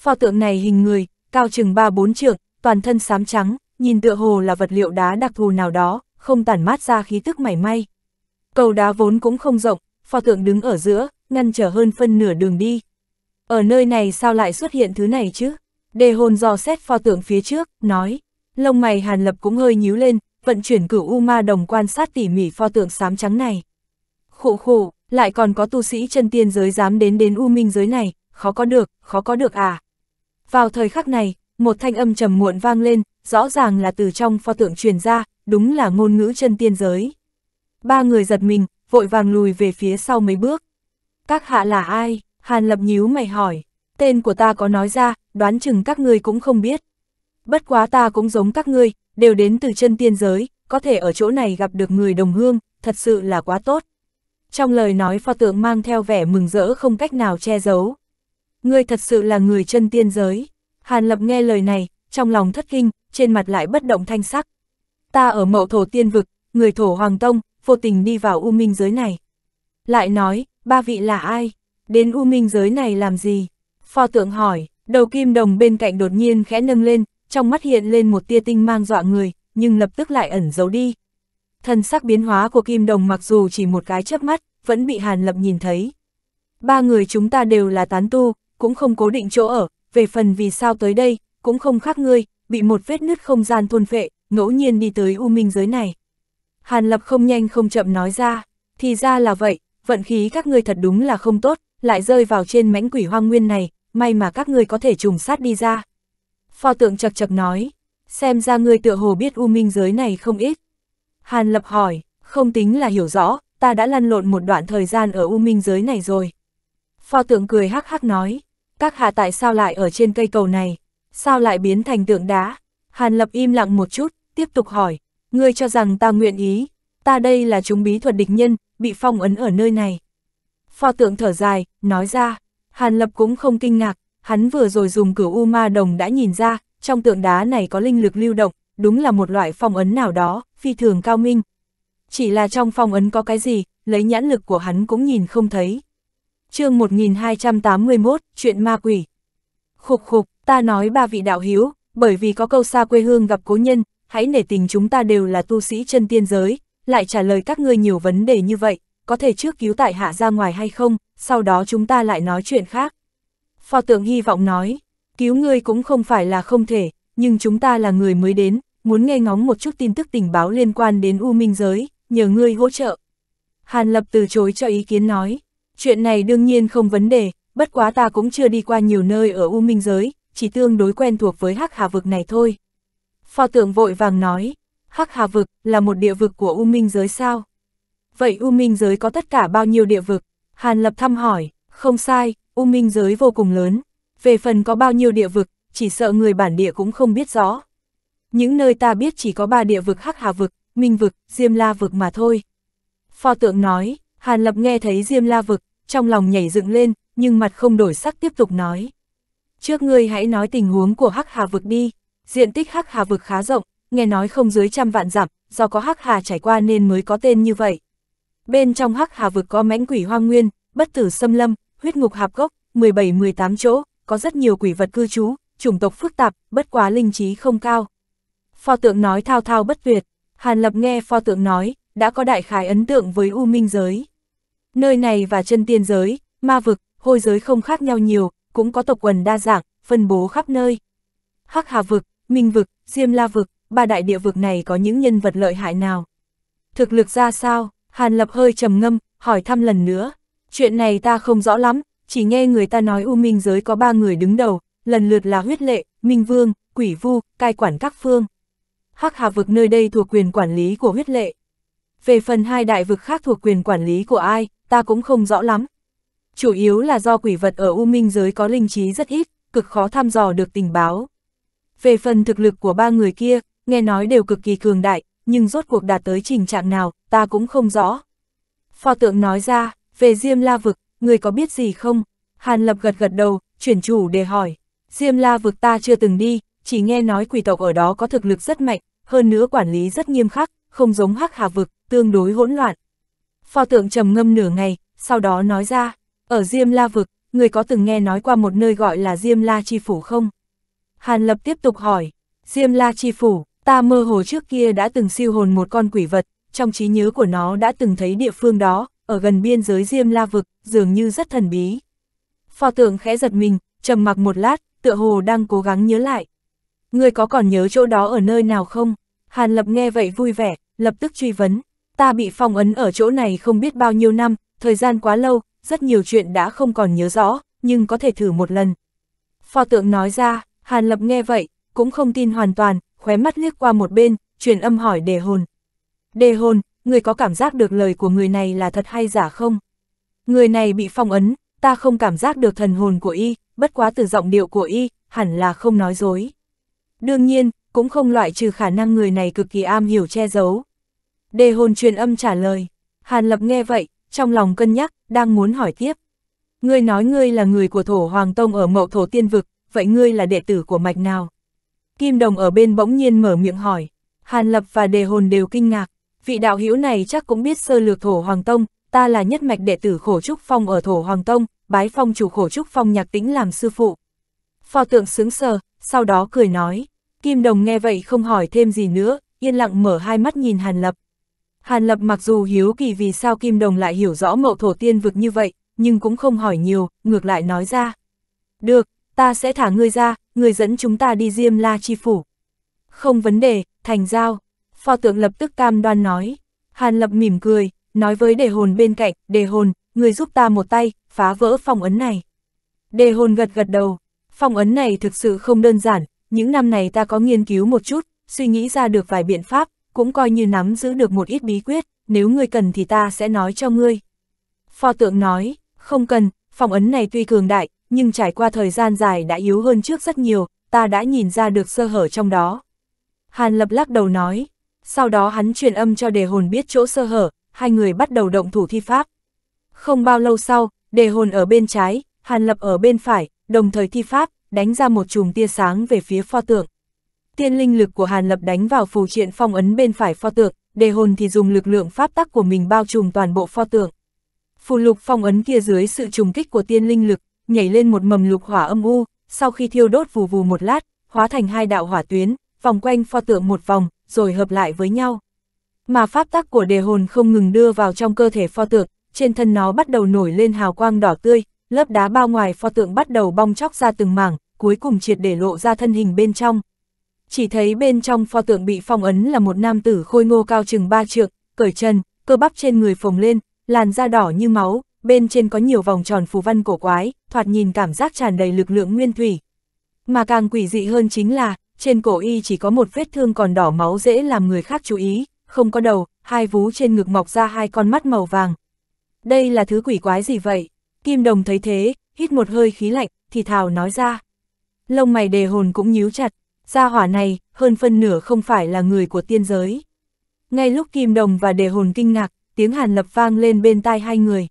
pho tượng này hình người, cao chừng 3-4 trượng, toàn thân xám trắng, nhìn tựa hồ là vật liệu đá đặc thù nào đó, không tản mát ra khí tức mảy may. Cầu đá vốn cũng không rộng, pho tượng đứng ở giữa, ngăn trở hơn phân nửa đường đi. Ở nơi này sao lại xuất hiện thứ này chứ? Đề hồn dò xét pho tượng phía trước, nói. Lông mày hàn lập cũng hơi nhíu lên, vận chuyển cửu U Ma Đồng quan sát tỉ mỉ pho tượng xám trắng này. Khụ khụ, lại còn có tu sĩ chân tiên giới dám đến đến U Minh giới này, khó có được, khó có được à. Vào thời khắc này, một thanh âm trầm muộn vang lên, rõ ràng là từ trong pho tượng truyền ra, đúng là ngôn ngữ chân tiên giới. Ba người giật mình, vội vàng lùi về phía sau mấy bước. Các hạ là ai? Hàn lập nhíu mày hỏi. Tên của ta có nói ra, đoán chừng các ngươi cũng không biết. Bất quá ta cũng giống các ngươi, đều đến từ chân tiên giới, có thể ở chỗ này gặp được người đồng hương, thật sự là quá tốt. Trong lời nói pho tượng mang theo vẻ mừng rỡ không cách nào che giấu ngươi thật sự là người chân tiên giới. Hàn Lập nghe lời này, trong lòng thất kinh, trên mặt lại bất động thanh sắc. Ta ở mậu thổ tiên vực, người thổ hoàng tông, vô tình đi vào u minh giới này. Lại nói, ba vị là ai? Đến u minh giới này làm gì? Pho tượng hỏi, đầu kim đồng bên cạnh đột nhiên khẽ nâng lên, trong mắt hiện lên một tia tinh mang dọa người, nhưng lập tức lại ẩn giấu đi. Thần sắc biến hóa của kim đồng mặc dù chỉ một cái chớp mắt, vẫn bị Hàn Lập nhìn thấy. Ba người chúng ta đều là tán tu, cũng không cố định chỗ ở, về phần vì sao tới đây, cũng không khác ngươi, bị một vết nứt không gian thôn phệ, ngẫu nhiên đi tới u minh giới này. Hàn Lập không nhanh không chậm nói ra, thì ra là vậy, vận khí các ngươi thật đúng là không tốt, lại rơi vào trên mảnh quỷ hoang nguyên này, may mà các ngươi có thể trùng sát đi ra. phò tượng chật chật nói, xem ra ngươi tựa hồ biết u minh giới này không ít. Hàn Lập hỏi, không tính là hiểu rõ, ta đã lăn lộn một đoạn thời gian ở u minh giới này rồi. phò tượng cười hắc hắc nói, các hạ tại sao lại ở trên cây cầu này? Sao lại biến thành tượng đá? Hàn Lập im lặng một chút, tiếp tục hỏi, ngươi cho rằng ta nguyện ý, ta đây là chúng bí thuật địch nhân, bị phong ấn ở nơi này. Pho tượng thở dài, nói ra, Hàn Lập cũng không kinh ngạc, hắn vừa rồi dùng cửu U Ma Đồng đã nhìn ra, trong tượng đá này có linh lực lưu động, đúng là một loại phong ấn nào đó, phi thường cao minh. Chỉ là trong phong ấn có cái gì, lấy nhãn lực của hắn cũng nhìn không thấy chương 1281, chuyện ma quỷ. Khục khục, ta nói ba vị đạo hiếu, bởi vì có câu xa quê hương gặp cố nhân, hãy nể tình chúng ta đều là tu sĩ chân tiên giới, lại trả lời các ngươi nhiều vấn đề như vậy, có thể trước cứu tại hạ ra ngoài hay không, sau đó chúng ta lại nói chuyện khác. Phò tượng hy vọng nói, cứu ngươi cũng không phải là không thể, nhưng chúng ta là người mới đến, muốn nghe ngóng một chút tin tức tình báo liên quan đến U Minh giới, nhờ ngươi hỗ trợ. Hàn Lập từ chối cho ý kiến nói, Chuyện này đương nhiên không vấn đề, bất quá ta cũng chưa đi qua nhiều nơi ở U Minh giới, chỉ tương đối quen thuộc với Hắc Hà Vực này thôi. Phò tượng vội vàng nói, Hắc Hà Vực là một địa vực của U Minh giới sao? Vậy U Minh giới có tất cả bao nhiêu địa vực? Hàn Lập thăm hỏi, không sai, U Minh giới vô cùng lớn. Về phần có bao nhiêu địa vực, chỉ sợ người bản địa cũng không biết rõ. Những nơi ta biết chỉ có ba địa vực Hắc Hà Vực, Minh Vực, Diêm La Vực mà thôi. Phò tượng nói, Hàn Lập nghe thấy Diêm La Vực, trong lòng nhảy dựng lên, nhưng mặt không đổi sắc tiếp tục nói. Trước ngươi hãy nói tình huống của Hắc Hà vực đi, diện tích Hắc Hà vực khá rộng, nghe nói không dưới trăm vạn dặm, do có Hắc Hà trải qua nên mới có tên như vậy. Bên trong Hắc Hà vực có mãnh quỷ hoang nguyên, bất tử xâm lâm, huyết ngục hạp gốc, 17-18 chỗ, có rất nhiều quỷ vật cư trú, chủng tộc phức tạp, bất quá linh trí không cao. Pho tượng nói thao thao bất tuyệt, Hàn Lập nghe pho tượng nói, đã có đại khái ấn tượng với U Minh giới. Nơi này và chân tiên giới, ma vực, hôi giới không khác nhau nhiều, cũng có tộc quần đa dạng, phân bố khắp nơi. Hắc Hà vực, Minh vực, Diêm La vực, ba đại địa vực này có những nhân vật lợi hại nào? Thực lực ra sao? Hàn Lập hơi trầm ngâm, hỏi thăm lần nữa. Chuyện này ta không rõ lắm, chỉ nghe người ta nói U Minh giới có ba người đứng đầu, lần lượt là huyết lệ, Minh Vương, Quỷ Vu, cai quản các phương. Hắc Hà vực nơi đây thuộc quyền quản lý của huyết lệ, về phần hai đại vực khác thuộc quyền quản lý của ai, ta cũng không rõ lắm. Chủ yếu là do quỷ vật ở U Minh giới có linh trí rất ít, cực khó thăm dò được tình báo. Về phần thực lực của ba người kia, nghe nói đều cực kỳ cường đại, nhưng rốt cuộc đạt tới trình trạng nào, ta cũng không rõ. Phò tượng nói ra, về Diêm La Vực, người có biết gì không? Hàn Lập gật gật đầu, chuyển chủ để hỏi. Diêm La Vực ta chưa từng đi, chỉ nghe nói quỷ tộc ở đó có thực lực rất mạnh, hơn nữa quản lý rất nghiêm khắc, không giống hắc hà vực, tương đối hỗn loạn. Phò tượng trầm ngâm nửa ngày, sau đó nói ra, ở Diêm La vực, người có từng nghe nói qua một nơi gọi là Diêm La Chi Phủ không? Hàn Lập tiếp tục hỏi, Diêm La Chi Phủ, ta mơ hồ trước kia đã từng siêu hồn một con quỷ vật, trong trí nhớ của nó đã từng thấy địa phương đó, ở gần biên giới Diêm La vực, dường như rất thần bí. Phò tượng khẽ giật mình, trầm mặc một lát, tựa hồ đang cố gắng nhớ lại. Người có còn nhớ chỗ đó ở nơi nào không? Hàn Lập nghe vậy vui vẻ, lập tức truy vấn. Ta bị phong ấn ở chỗ này không biết bao nhiêu năm, thời gian quá lâu, rất nhiều chuyện đã không còn nhớ rõ, nhưng có thể thử một lần. Phò tượng nói ra, Hàn Lập nghe vậy, cũng không tin hoàn toàn, khóe mắt liếc qua một bên, truyền âm hỏi đề hồn. Đề hồn, người có cảm giác được lời của người này là thật hay giả không? Người này bị phong ấn, ta không cảm giác được thần hồn của y, bất quá từ giọng điệu của y, hẳn là không nói dối. Đương nhiên, cũng không loại trừ khả năng người này cực kỳ am hiểu che giấu. Đề hồn truyền âm trả lời, Hàn Lập nghe vậy, trong lòng cân nhắc, đang muốn hỏi tiếp. Ngươi nói ngươi là người của thổ Hoàng Tông ở mậu thổ tiên vực, vậy ngươi là đệ tử của mạch nào? Kim Đồng ở bên bỗng nhiên mở miệng hỏi, Hàn Lập và đề hồn đều kinh ngạc, vị đạo hữu này chắc cũng biết sơ lược thổ Hoàng Tông, ta là nhất mạch đệ tử khổ trúc phong ở thổ Hoàng Tông, bái phong chủ khổ trúc phong nhạc tĩnh làm sư phụ. Phò tượng sướng sờ, sau đó cười nói, Kim Đồng nghe vậy không hỏi thêm gì nữa, yên lặng mở hai mắt nhìn Hàn Lập. Hàn Lập mặc dù hiếu kỳ vì sao Kim Đồng lại hiểu rõ mậu thổ tiên vực như vậy, nhưng cũng không hỏi nhiều, ngược lại nói ra. Được, ta sẽ thả ngươi ra, ngươi dẫn chúng ta đi Diêm La Chi Phủ. Không vấn đề, thành giao. Phò tượng lập tức cam đoan nói. Hàn Lập mỉm cười, nói với đề hồn bên cạnh, đề hồn, người giúp ta một tay, phá vỡ phong ấn này. Đề hồn gật gật đầu, phong ấn này thực sự không đơn giản, những năm này ta có nghiên cứu một chút, suy nghĩ ra được vài biện pháp, cũng coi như nắm giữ được một ít bí quyết, nếu ngươi cần thì ta sẽ nói cho ngươi. Pho tượng nói, không cần, phòng ấn này tuy cường đại, nhưng trải qua thời gian dài đã yếu hơn trước rất nhiều, ta đã nhìn ra được sơ hở trong đó. Hàn lập lắc đầu nói, sau đó hắn truyền âm cho đề hồn biết chỗ sơ hở, hai người bắt đầu động thủ thi pháp. Không bao lâu sau, đề hồn ở bên trái, hàn lập ở bên phải, đồng thời thi pháp, đánh ra một chùm tia sáng về phía pho tượng. Tiên linh lực của Hàn Lập đánh vào phù triện phong ấn bên phải pho tượng, đề hồn thì dùng lực lượng pháp tắc của mình bao trùm toàn bộ pho tượng. Phù lục phong ấn kia dưới sự trùng kích của tiên linh lực, nhảy lên một mầm lục hỏa âm u, sau khi thiêu đốt vù vù một lát, hóa thành hai đạo hỏa tuyến, vòng quanh pho tượng một vòng, rồi hợp lại với nhau. Mà pháp tắc của đề hồn không ngừng đưa vào trong cơ thể pho tượng, trên thân nó bắt đầu nổi lên hào quang đỏ tươi, lớp đá bao ngoài pho tượng bắt đầu bong chóc ra từng mảng, cuối cùng triệt để lộ ra thân hình bên trong. Chỉ thấy bên trong pho tượng bị phong ấn là một nam tử khôi ngô cao chừng ba trượng, cởi chân, cơ bắp trên người phồng lên, làn da đỏ như máu, bên trên có nhiều vòng tròn phù văn cổ quái, thoạt nhìn cảm giác tràn đầy lực lượng nguyên thủy. Mà càng quỷ dị hơn chính là, trên cổ y chỉ có một vết thương còn đỏ máu dễ làm người khác chú ý, không có đầu, hai vú trên ngực mọc ra hai con mắt màu vàng. Đây là thứ quỷ quái gì vậy? Kim Đồng thấy thế, hít một hơi khí lạnh, thì thào nói ra. Lông mày đề hồn cũng nhíu chặt, gia hỏa này, hơn phân nửa không phải là người của tiên giới. Ngay lúc Kim Đồng và đề hồn kinh ngạc, tiếng hàn lập vang lên bên tai hai người.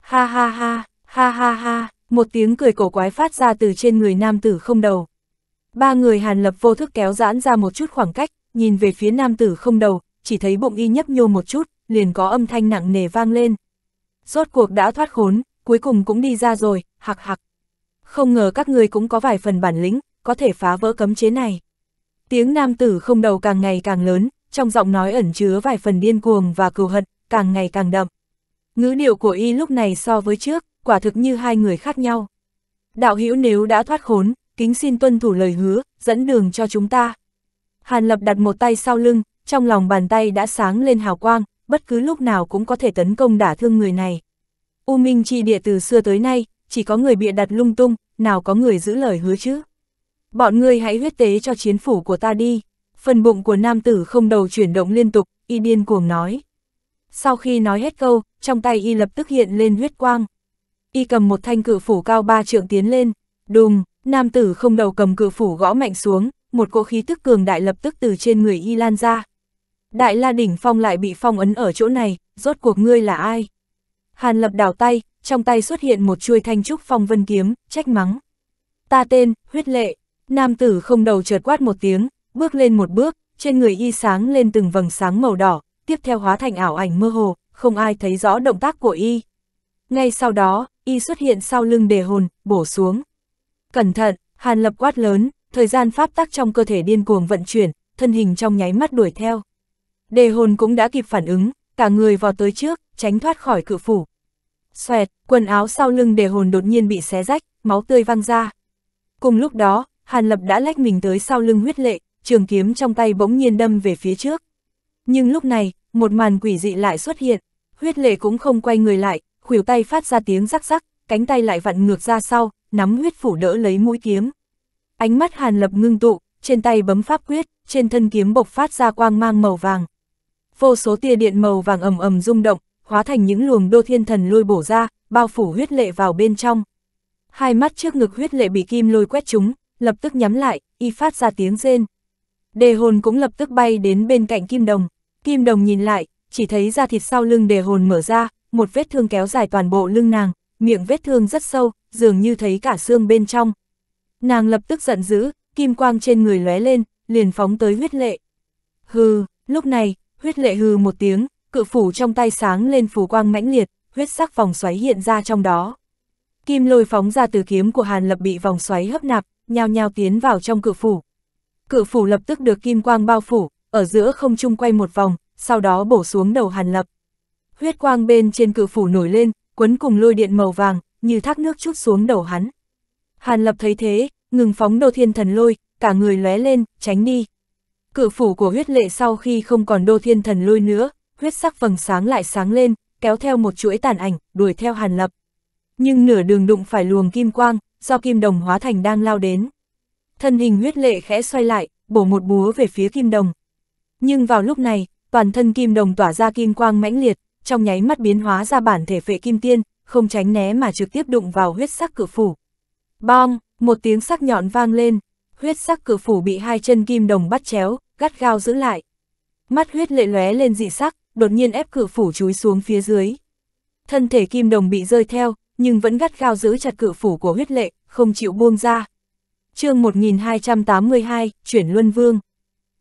Ha ha ha, ha ha ha, một tiếng cười cổ quái phát ra từ trên người nam tử không đầu. Ba người hàn lập vô thức kéo giãn ra một chút khoảng cách, nhìn về phía nam tử không đầu, chỉ thấy bụng y nhấp nhô một chút, liền có âm thanh nặng nề vang lên. Rốt cuộc đã thoát khốn, cuối cùng cũng đi ra rồi, hạc hạc. Không ngờ các người cũng có vài phần bản lĩnh, có thể phá vỡ cấm chế này. Tiếng nam tử không đầu càng ngày càng lớn, trong giọng nói ẩn chứa vài phần điên cuồng và cừu hận, càng ngày càng đậm. Ngữ điệu của y lúc này so với trước, quả thực như hai người khác nhau. Đạo hữu nếu đã thoát khốn, kính xin tuân thủ lời hứa, dẫn đường cho chúng ta. Hàn Lập đặt một tay sau lưng, trong lòng bàn tay đã sáng lên hào quang, bất cứ lúc nào cũng có thể tấn công đả thương người này. U Minh Chi Địa từ xưa tới nay, chỉ có người bịa đặt lung tung, nào có người giữ lời hứa chứ. Bọn ngươi hãy huyết tế cho chiến phủ của ta đi. Phần bụng của nam tử không đầu chuyển động liên tục, y điên cuồng nói. Sau khi nói hết câu, trong tay y lập tức hiện lên huyết quang. Y cầm một thanh cự phủ cao ba trượng tiến lên, đùng, nam tử không đầu cầm cự phủ gõ mạnh xuống, một cỗ khí tức cường đại lập tức từ trên người y lan ra. Đại la đỉnh phong lại bị phong ấn ở chỗ này, rốt cuộc ngươi là ai? Hàn lập đảo tay, trong tay xuất hiện một chuôi thanh trúc phong vân kiếm, trách mắng. Ta tên, huyết lệ, nam tử không đầu chợt quát một tiếng, bước lên một bước, trên người y sáng lên từng vầng sáng màu đỏ, tiếp theo hóa thành ảo ảnh mơ hồ, không ai thấy rõ động tác của y. Ngay sau đó, y xuất hiện sau lưng đề hồn, bổ xuống. Cẩn thận, hàn lập quát lớn, thời gian pháp tắc trong cơ thể điên cuồng vận chuyển, thân hình trong nháy mắt đuổi theo. Đề hồn cũng đã kịp phản ứng, cả người vào tới trước, tránh thoát khỏi cự phủ. Xoẹt, quần áo sau lưng đề hồn đột nhiên bị xé rách, máu tươi văng ra. Cùng lúc đó, Hàn Lập đã lách mình tới sau lưng huyết lệ, trường kiếm trong tay bỗng nhiên đâm về phía trước. Nhưng lúc này, một màn quỷ dị lại xuất hiện, huyết lệ cũng không quay người lại, khuỷu tay phát ra tiếng rắc rắc, cánh tay lại vặn ngược ra sau, nắm huyết phủ đỡ lấy mũi kiếm. Ánh mắt Hàn Lập ngưng tụ, trên tay bấm pháp quyết, trên thân kiếm bộc phát ra quang mang màu vàng, vô số tia điện màu vàng ầm ầm rung động, hóa thành những luồng đô thiên thần lôi bổ ra, bao phủ huyết lệ vào bên trong. Hai mắt trước ngực huyết lệ bị kim lôi quét chúng, lập tức nhắm lại, y phát ra tiếng rên. Đề hồn cũng lập tức bay đến bên cạnh kim đồng. Kim đồng nhìn lại, chỉ thấy da thịt sau lưng đề hồn mở ra, một vết thương kéo dài toàn bộ lưng nàng, miệng vết thương rất sâu, dường như thấy cả xương bên trong. Nàng lập tức giận dữ, kim quang trên người lóe lên, liền phóng tới huyết lệ. Hừ, lúc này, Huyết lệ hư một tiếng, cự phủ trong tay sáng lên phù quang mãnh liệt, huyết sắc vòng xoáy hiện ra trong đó. Kim lôi phóng ra từ kiếm của Hàn Lập bị vòng xoáy hấp nạp, nhao nhao tiến vào trong cự phủ. Cự phủ lập tức được kim quang bao phủ, ở giữa không trung quay một vòng, sau đó bổ xuống đầu Hàn Lập. Huyết quang bên trên cự phủ nổi lên, quấn cùng lôi điện màu vàng, như thác nước chút xuống đầu hắn. Hàn Lập thấy thế, ngừng phóng đồ thiên thần lôi, cả người lóe lên, tránh đi cửa phủ của huyết lệ sau khi không còn đô thiên thần lôi nữa, huyết sắc vầng sáng lại sáng lên, kéo theo một chuỗi tàn ảnh, đuổi theo hàn lập. Nhưng nửa đường đụng phải luồng kim quang, do kim đồng hóa thành đang lao đến. Thân hình huyết lệ khẽ xoay lại, bổ một búa về phía kim đồng. Nhưng vào lúc này, toàn thân kim đồng tỏa ra kim quang mãnh liệt, trong nháy mắt biến hóa ra bản thể phệ kim tiên, không tránh né mà trực tiếp đụng vào huyết sắc cửa phủ. bom một tiếng sắc nhọn vang lên, huyết sắc cửa phủ bị hai chân kim đồng bắt chéo, gắt gao giữ lại. Mắt huyết lệ lóe lên dị sắc, đột nhiên ép cự phủ chúi xuống phía dưới. Thân thể kim đồng bị rơi theo, nhưng vẫn gắt gao giữ chặt cự phủ của huyết lệ, không chịu buông ra. chương 1282, chuyển Luân Vương.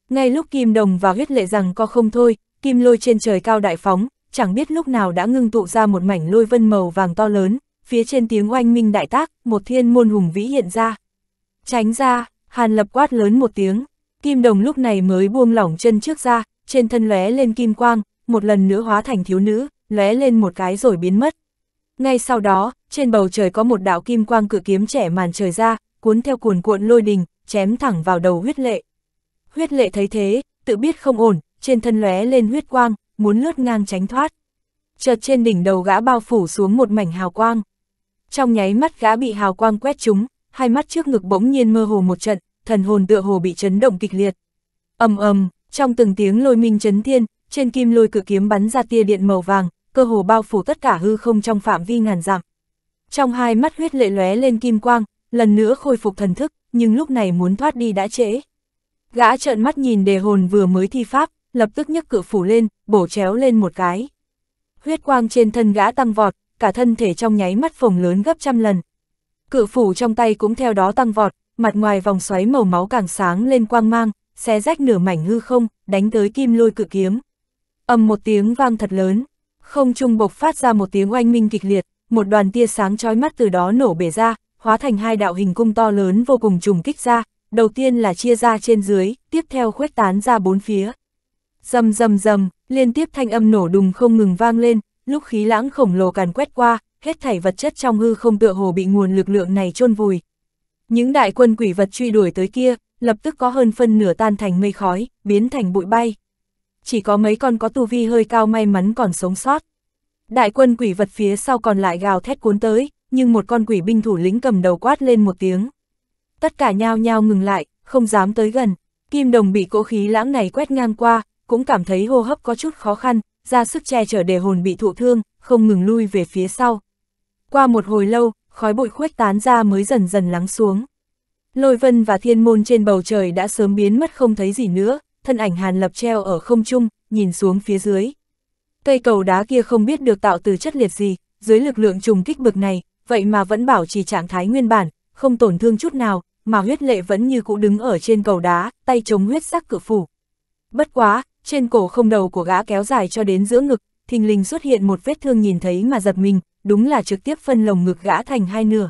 Ngay lúc kim đồng và huyết lệ rằng co không thôi, kim lôi trên trời cao đại phóng, chẳng biết lúc nào đã ngưng tụ ra một mảnh lôi vân màu vàng to lớn, phía trên tiếng oanh minh đại tác, một thiên môn hùng vĩ hiện ra. Tránh ra, Hàn Lập quát lớn một tiếng. Kim Đồng lúc này mới buông lỏng chân trước ra, trên thân lóe lên kim quang, một lần nữa hóa thành thiếu nữ, lóe lên một cái rồi biến mất. Ngay sau đó, trên bầu trời có một đạo kim quang cự kiếm trẻ màn trời ra, cuốn theo cuồn cuộn lôi đình, chém thẳng vào đầu huyết lệ. Huyết lệ thấy thế, tự biết không ổn, trên thân lóe lên huyết quang, muốn lướt ngang tránh thoát. Chợt trên đỉnh đầu gã bao phủ xuống một mảnh hào quang. Trong nháy mắt gã bị hào quang quét trúng, hai mắt trước ngực bỗng nhiên mơ hồ một trận, thần hồn tựa hồ bị chấn động kịch liệt. ầm ầm, trong từng tiếng lôi minh chấn thiên, trên kim lôi cự kiếm bắn ra tia điện màu vàng, cơ hồ bao phủ tất cả hư không trong phạm vi ngàn dặm. Trong hai mắt huyết lệ lóe lên kim quang, lần nữa khôi phục thần thức, nhưng lúc này muốn thoát đi đã trễ. Gã trợn mắt nhìn đề hồn vừa mới thi pháp, lập tức nhấc cự phủ lên, bổ chéo lên một cái. Huyết quang trên thân gã tăng vọt, cả thân thể trong nháy mắt phồng lớn gấp trăm lần. Cự phủ trong tay cũng theo đó tăng vọt, mặt ngoài vòng xoáy màu máu càng sáng lên quang mang, xé rách nửa mảnh hư không, đánh tới kim lôi cự kiếm. ầm một tiếng vang thật lớn, không trung bộc phát ra một tiếng oanh minh kịch liệt, một đoàn tia sáng chói mắt từ đó nổ bể ra, hóa thành hai đạo hình cung to lớn vô cùng trùng kích ra, đầu tiên là chia ra trên dưới, tiếp theo khuếch tán ra bốn phía. Dầm dầm dầm, liên tiếp thanh âm nổ đùng không ngừng vang lên, lúc khí lãng khổng lồ càn quét qua, hết thảy vật chất trong hư không tựa hồ bị nguồn lực lượng này chôn vùi, những đại quân quỷ vật truy đuổi tới kia, lập tức có hơn phân nửa tan thành mây khói, biến thành bụi bay. Chỉ có mấy con có tu vi hơi cao may mắn còn sống sót. Đại quân quỷ vật phía sau còn lại gào thét cuốn tới, nhưng một con quỷ binh thủ lĩnh cầm đầu quát lên một tiếng. Tất cả nhao nhao ngừng lại, không dám tới gần. Kim đồng bị cỗ khí lãng này quét ngang qua, cũng cảm thấy hô hấp có chút khó khăn, ra sức che chở để hồn bị thụ thương, không ngừng lui về phía sau. Qua một hồi lâu, khói bụi khuếch tán ra mới dần dần lắng xuống. Lôi vân và thiên môn trên bầu trời đã sớm biến mất không thấy gì nữa, thân ảnh hàn lập treo ở không trung, nhìn xuống phía dưới. Cây cầu đá kia không biết được tạo từ chất liệt gì, dưới lực lượng trùng kích bực này, vậy mà vẫn bảo trì trạng thái nguyên bản, không tổn thương chút nào, mà huyết lệ vẫn như cũ đứng ở trên cầu đá, tay chống huyết sắc cự phủ. Bất quá, trên cổ không đầu của gã kéo dài cho đến giữa ngực, thình lình xuất hiện một vết thương nhìn thấy mà giật mình, đúng là trực tiếp phân lồng ngực gã thành hai nửa.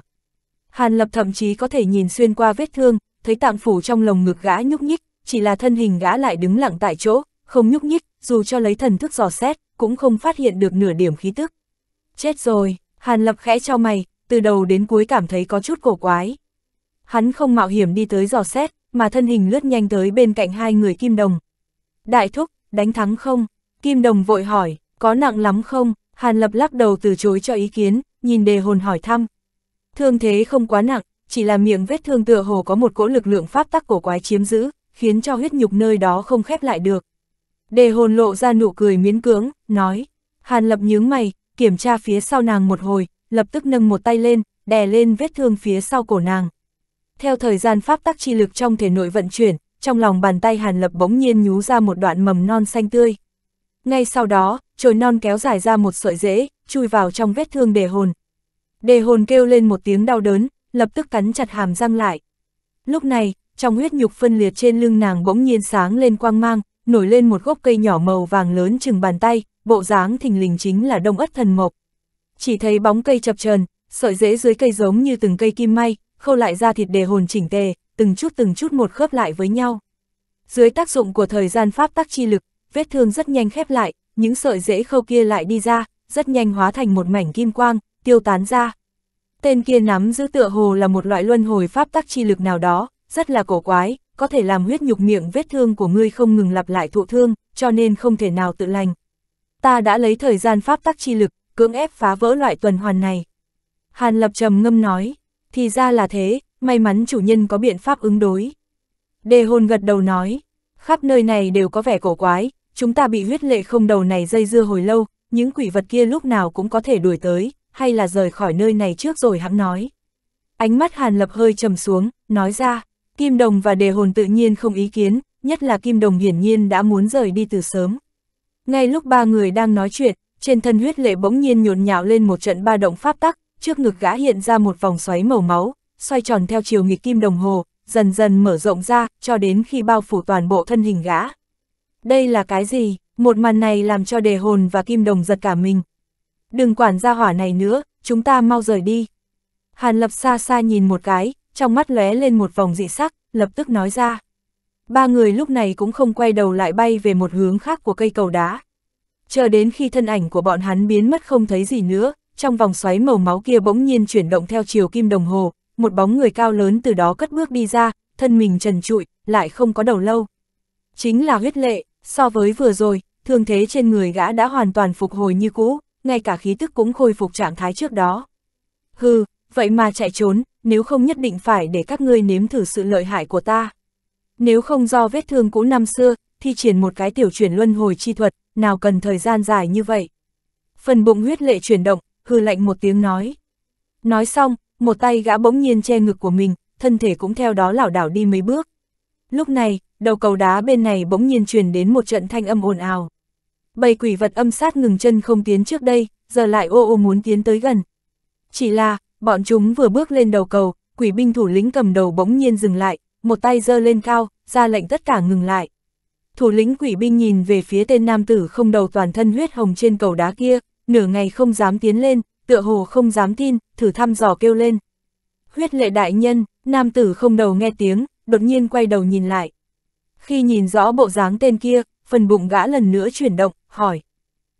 Hàn Lập thậm chí có thể nhìn xuyên qua vết thương, thấy tạng phủ trong lồng ngực gã nhúc nhích, chỉ là thân hình gã lại đứng lặng tại chỗ, không nhúc nhích, dù cho lấy thần thức dò xét, cũng không phát hiện được nửa điểm khí tức. Chết rồi, Hàn Lập khẽ cho mày, từ đầu đến cuối cảm thấy có chút cổ quái. Hắn không mạo hiểm đi tới dò xét, mà thân hình lướt nhanh tới bên cạnh hai người Kim Đồng. Đại thúc, đánh thắng không? Kim Đồng vội hỏi, có nặng lắm không? Hàn Lập lắc đầu từ chối cho ý kiến, nhìn đề hồn hỏi thăm. Thương thế không quá nặng, chỉ là miệng vết thương tựa hồ có một cỗ lực lượng pháp tắc cổ quái chiếm giữ, khiến cho huyết nhục nơi đó không khép lại được. Đề hồn lộ ra nụ cười miễn cưỡng, nói. Hàn Lập nhướng mày, kiểm tra phía sau nàng một hồi, lập tức nâng một tay lên, đè lên vết thương phía sau cổ nàng. Theo thời gian pháp tắc chi lực trong thể nội vận chuyển, trong lòng bàn tay Hàn Lập bỗng nhiên nhú ra một đoạn mầm non xanh tươi. Ngay sau đó, trồi non kéo dài ra một sợi rễ, chui vào trong vết thương đề hồn. Đề hồn kêu lên một tiếng đau đớn, lập tức cắn chặt hàm răng lại. Lúc này, trong huyết nhục phân liệt trên lưng nàng bỗng nhiên sáng lên quang mang, nổi lên một gốc cây nhỏ màu vàng lớn chừng bàn tay, bộ dáng thình lình chính là đông ất thần mộc. Chỉ thấy bóng cây chập trần, sợi rễ dưới cây giống như từng cây kim may, khâu lại ra thịt đề hồn chỉnh tề, từng chút từng chút một khớp lại với nhau. Dưới tác dụng của thời gian pháp tắc chi lực, vết thương rất nhanh khép lại, những sợi rễ khâu kia lại đi ra, rất nhanh hóa thành một mảnh kim quang, tiêu tán ra. Tên kia nắm giữ tựa hồ là một loại luân hồi pháp tắc chi lực nào đó, rất là cổ quái, có thể làm huyết nhục miệng vết thương của ngươi không ngừng lặp lại thụ thương, cho nên không thể nào tự lành. Ta đã lấy thời gian pháp tắc chi lực, cưỡng ép phá vỡ loại tuần hoàn này. Hàn Lập trầm ngâm nói, thì ra là thế, may mắn chủ nhân có biện pháp ứng đối. Đề hồn gật đầu nói, khắp nơi này đều có vẻ cổ quái, chúng ta bị huyết lệ không đầu này dây dưa hồi lâu, những quỷ vật kia lúc nào cũng có thể đuổi tới, hay là rời khỏi nơi này trước rồi hãng nói. Ánh mắt Hàn Lập hơi trầm xuống, nói ra, Kim Đồng và Đề Hồn tự nhiên không ý kiến, nhất là Kim Đồng hiển nhiên đã muốn rời đi từ sớm. Ngay lúc ba người đang nói chuyện, trên thân huyết lệ bỗng nhiên nhộn nhạo lên một trận ba động pháp tắc, trước ngực gã hiện ra một vòng xoáy màu máu, xoay tròn theo chiều nghịch kim đồng hồ, dần dần mở rộng ra, cho đến khi bao phủ toàn bộ thân hình gã. Đây là cái gì? Một màn này làm cho đề hồn và kim đồng giật cả mình. Đừng quản gia hỏa này nữa, chúng ta mau rời đi. Hàn lập xa xa nhìn một cái, trong mắt lóe lên một vòng dị sắc, lập tức nói ra. Ba người lúc này cũng không quay đầu lại bay về một hướng khác của cây cầu đá. Chờ đến khi thân ảnh của bọn hắn biến mất không thấy gì nữa, trong vòng xoáy màu máu kia bỗng nhiên chuyển động theo chiều kim đồng hồ, một bóng người cao lớn từ đó cất bước đi ra, thân mình trần trụi, lại không có đầu lâu. Chính là huyết lệ, So với vừa rồi, thương thế trên người gã đã hoàn toàn phục hồi như cũ, ngay cả khí tức cũng khôi phục trạng thái trước đó. Hừ, vậy mà chạy trốn, nếu không nhất định phải để các ngươi nếm thử sự lợi hại của ta. Nếu không do vết thương cũ năm xưa, thì triển một cái tiểu chuyển luân hồi chi thuật, nào cần thời gian dài như vậy. Phần bụng huyết lệ chuyển động, hư lạnh một tiếng nói. Nói xong, một tay gã bỗng nhiên che ngực của mình, thân thể cũng theo đó lảo đảo đi mấy bước. Lúc này, đầu cầu đá bên này bỗng nhiên truyền đến một trận thanh âm ồn ào. Bầy quỷ vật âm sát ngừng chân không tiến trước đây, giờ lại ô ô muốn tiến tới gần. Chỉ là, bọn chúng vừa bước lên đầu cầu, quỷ binh thủ lĩnh cầm đầu bỗng nhiên dừng lại, một tay giơ lên cao, ra lệnh tất cả ngừng lại. Thủ lĩnh quỷ binh nhìn về phía tên nam tử không đầu toàn thân huyết hồng trên cầu đá kia, nửa ngày không dám tiến lên, tựa hồ không dám tin, thử thăm dò kêu lên. Huyết lệ đại nhân, nam tử không đầu nghe tiếng, đột nhiên quay đầu nhìn lại. Khi nhìn rõ bộ dáng tên kia, phần bụng gã lần nữa chuyển động, hỏi.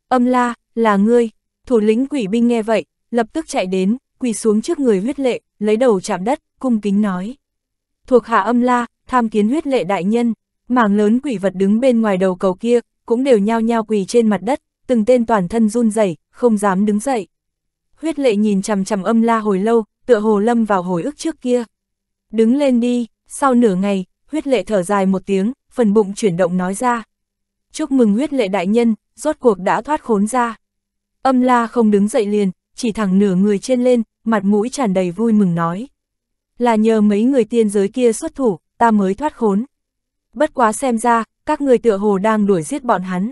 Âm la, là ngươi, thủ lĩnh quỷ binh nghe vậy, lập tức chạy đến, quỳ xuống trước người huyết lệ, lấy đầu chạm đất, cung kính nói. Thuộc hạ âm la, tham kiến huyết lệ đại nhân, mảng lớn quỷ vật đứng bên ngoài đầu cầu kia, cũng đều nhao nhao quỳ trên mặt đất, từng tên toàn thân run rẩy, không dám đứng dậy. Huyết lệ nhìn chằm chằm âm la hồi lâu, tựa hồ lâm vào hồi ức trước kia. Đứng lên đi, sau nửa ngày, huyết lệ thở dài một tiếng, phần bụng chuyển động nói ra. Chúc mừng huyết lệ đại nhân, rốt cuộc đã thoát khốn ra. Âm la không đứng dậy liền, chỉ thẳng nửa người trên lên, mặt mũi tràn đầy vui mừng nói. Là nhờ mấy người tiên giới kia xuất thủ, ta mới thoát khốn. Bất quá xem ra, các người tựa hồ đang đuổi giết bọn hắn.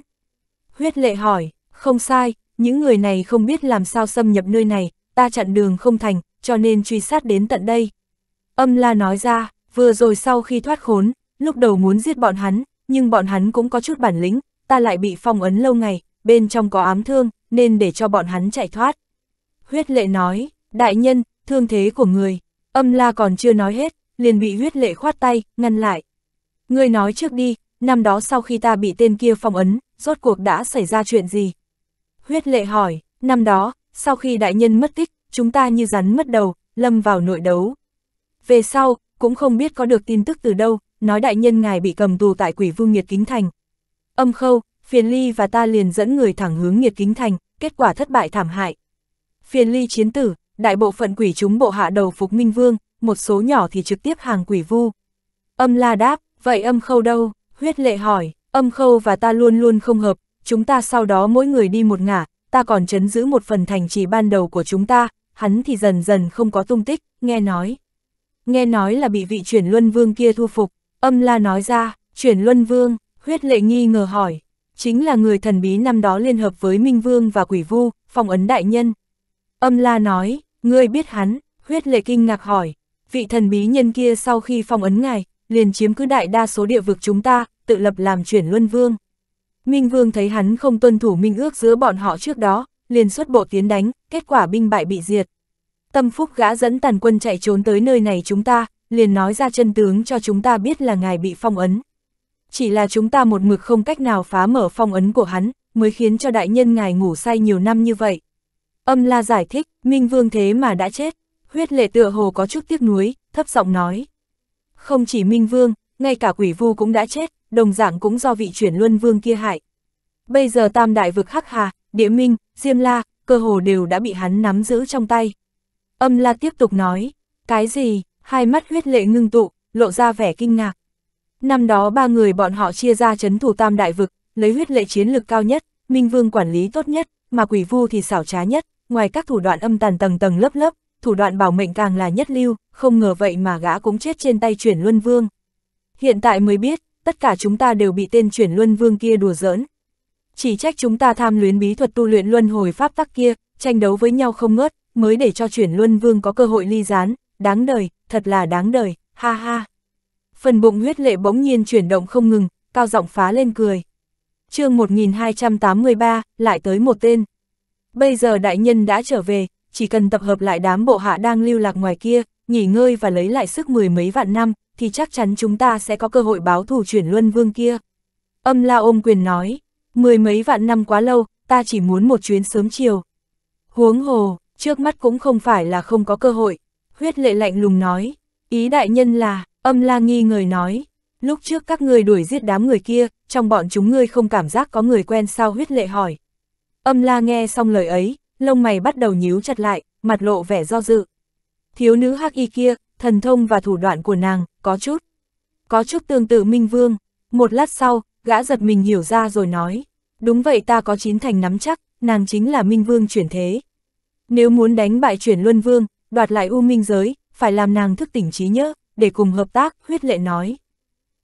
Huyết lệ hỏi, không sai, những người này không biết làm sao xâm nhập nơi này, ta chặn đường không thành, cho nên truy sát đến tận đây. Âm la nói ra, vừa rồi sau khi thoát khốn, lúc đầu muốn giết bọn hắn, nhưng bọn hắn cũng có chút bản lĩnh, ta lại bị phong ấn lâu ngày, bên trong có ám thương, nên để cho bọn hắn chạy thoát. Huyết lệ nói, đại nhân, thương thế của người, âm la còn chưa nói hết, liền bị huyết lệ khoát tay, ngăn lại. Người nói trước đi, năm đó sau khi ta bị tên kia phong ấn, rốt cuộc đã xảy ra chuyện gì? Huyết lệ hỏi, năm đó, sau khi đại nhân mất tích, chúng ta như rắn mất đầu, lâm vào nội đấu. Về sau, cũng không biết có được tin tức từ đâu, nói đại nhân ngài bị cầm tù tại quỷ vương nghiệt kính thành. Âm khâu, phiền ly và ta liền dẫn người thẳng hướng nghiệt kính thành, kết quả thất bại thảm hại. Phiền ly chiến tử, đại bộ phận quỷ chúng bộ hạ đầu phục minh vương, một số nhỏ thì trực tiếp hàng quỷ vu. Âm la đáp, vậy âm khâu đâu? Huyết lệ hỏi, âm khâu và ta luôn luôn không hợp, chúng ta sau đó mỗi người đi một ngả, ta còn chấn giữ một phần thành trì ban đầu của chúng ta, hắn thì dần dần không có tung tích, nghe nói nghe nói là bị vị chuyển luân vương kia thu phục, âm la nói ra, chuyển luân vương, huyết lệ nghi ngờ hỏi, chính là người thần bí năm đó liên hợp với Minh Vương và Quỷ Vu, phong ấn đại nhân. Âm la nói, ngươi biết hắn, huyết lệ kinh ngạc hỏi, vị thần bí nhân kia sau khi phong ấn ngài, liền chiếm cứ đại đa số địa vực chúng ta, tự lập làm chuyển luân vương. Minh Vương thấy hắn không tuân thủ minh ước giữa bọn họ trước đó, liền xuất bộ tiến đánh, kết quả binh bại bị diệt. Tâm phúc gã dẫn tàn quân chạy trốn tới nơi này chúng ta, liền nói ra chân tướng cho chúng ta biết là ngài bị phong ấn. Chỉ là chúng ta một mực không cách nào phá mở phong ấn của hắn, mới khiến cho đại nhân ngài ngủ say nhiều năm như vậy. Âm la giải thích, Minh Vương thế mà đã chết, huyết lệ tựa hồ có chút tiếc nuối, thấp giọng nói. Không chỉ Minh Vương, ngay cả quỷ vu cũng đã chết, đồng dạng cũng do vị chuyển luân vương kia hại. Bây giờ tam đại vực hắc hà, địa minh, diêm la, cơ hồ đều đã bị hắn nắm giữ trong tay. Âm la tiếp tục nói, cái gì, hai mắt huyết lệ ngưng tụ, lộ ra vẻ kinh ngạc. Năm đó ba người bọn họ chia ra chấn thủ tam đại vực, lấy huyết lệ chiến lực cao nhất, Minh Vương quản lý tốt nhất, mà quỷ vu thì xảo trá nhất, ngoài các thủ đoạn âm tàn tầng tầng lớp lớp, thủ đoạn bảo mệnh càng là nhất lưu, không ngờ vậy mà gã cũng chết trên tay chuyển luân vương. Hiện tại mới biết, tất cả chúng ta đều bị tên chuyển luân vương kia đùa giỡn. Chỉ trách chúng ta tham luyến bí thuật tu luyện luân hồi pháp tắc kia, tranh đấu với nhau không ngớt, mới để cho chuyển luân vương có cơ hội ly gián, đáng đời, thật là đáng đời, ha ha. Phần bụng huyết lệ bỗng nhiên chuyển động không ngừng, cao giọng phá lên cười. chương 1283, lại tới một tên. Bây giờ đại nhân đã trở về, chỉ cần tập hợp lại đám bộ hạ đang lưu lạc ngoài kia, nghỉ ngơi và lấy lại sức mười mấy vạn năm, thì chắc chắn chúng ta sẽ có cơ hội báo thù chuyển luân vương kia. Âm la ôm quyền nói, mười mấy vạn năm quá lâu, ta chỉ muốn một chuyến sớm chiều. Huống hồ, trước mắt cũng không phải là không có cơ hội. Huyết lệ lạnh lùng nói, ý đại nhân là, âm la nghi người nói, lúc trước các người đuổi giết đám người kia, trong bọn chúng ngươi không cảm giác có người quen sao huyết lệ hỏi. Âm la nghe xong lời ấy, lông mày bắt đầu nhíu chặt lại, mặt lộ vẻ do dự. Thiếu nữ hắc y kia, thần thông và thủ đoạn của nàng, có chút. Có chút tương tự Minh Vương. Một lát sau, gã giật mình hiểu ra rồi nói. Đúng vậy ta có chín thành nắm chắc, nàng chính là Minh Vương chuyển thế, nếu muốn đánh bại chuyển Luân Vương, đoạt lại U Minh Giới, phải làm nàng thức tỉnh trí nhớ, để cùng hợp tác, huyết lệ nói.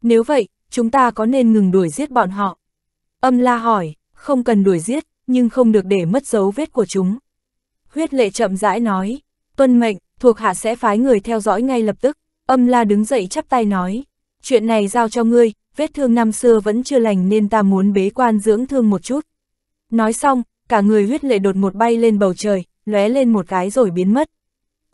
Nếu vậy, chúng ta có nên ngừng đuổi giết bọn họ? Âm la hỏi, không cần đuổi giết, nhưng không được để mất dấu vết của chúng. Huyết lệ chậm rãi nói, tuân mệnh, thuộc hạ sẽ phái người theo dõi ngay lập tức. Âm la đứng dậy chắp tay nói, chuyện này giao cho ngươi, vết thương năm xưa vẫn chưa lành nên ta muốn bế quan dưỡng thương một chút. Nói xong, cả người huyết lệ đột một bay lên bầu trời, lóe lên một cái rồi biến mất.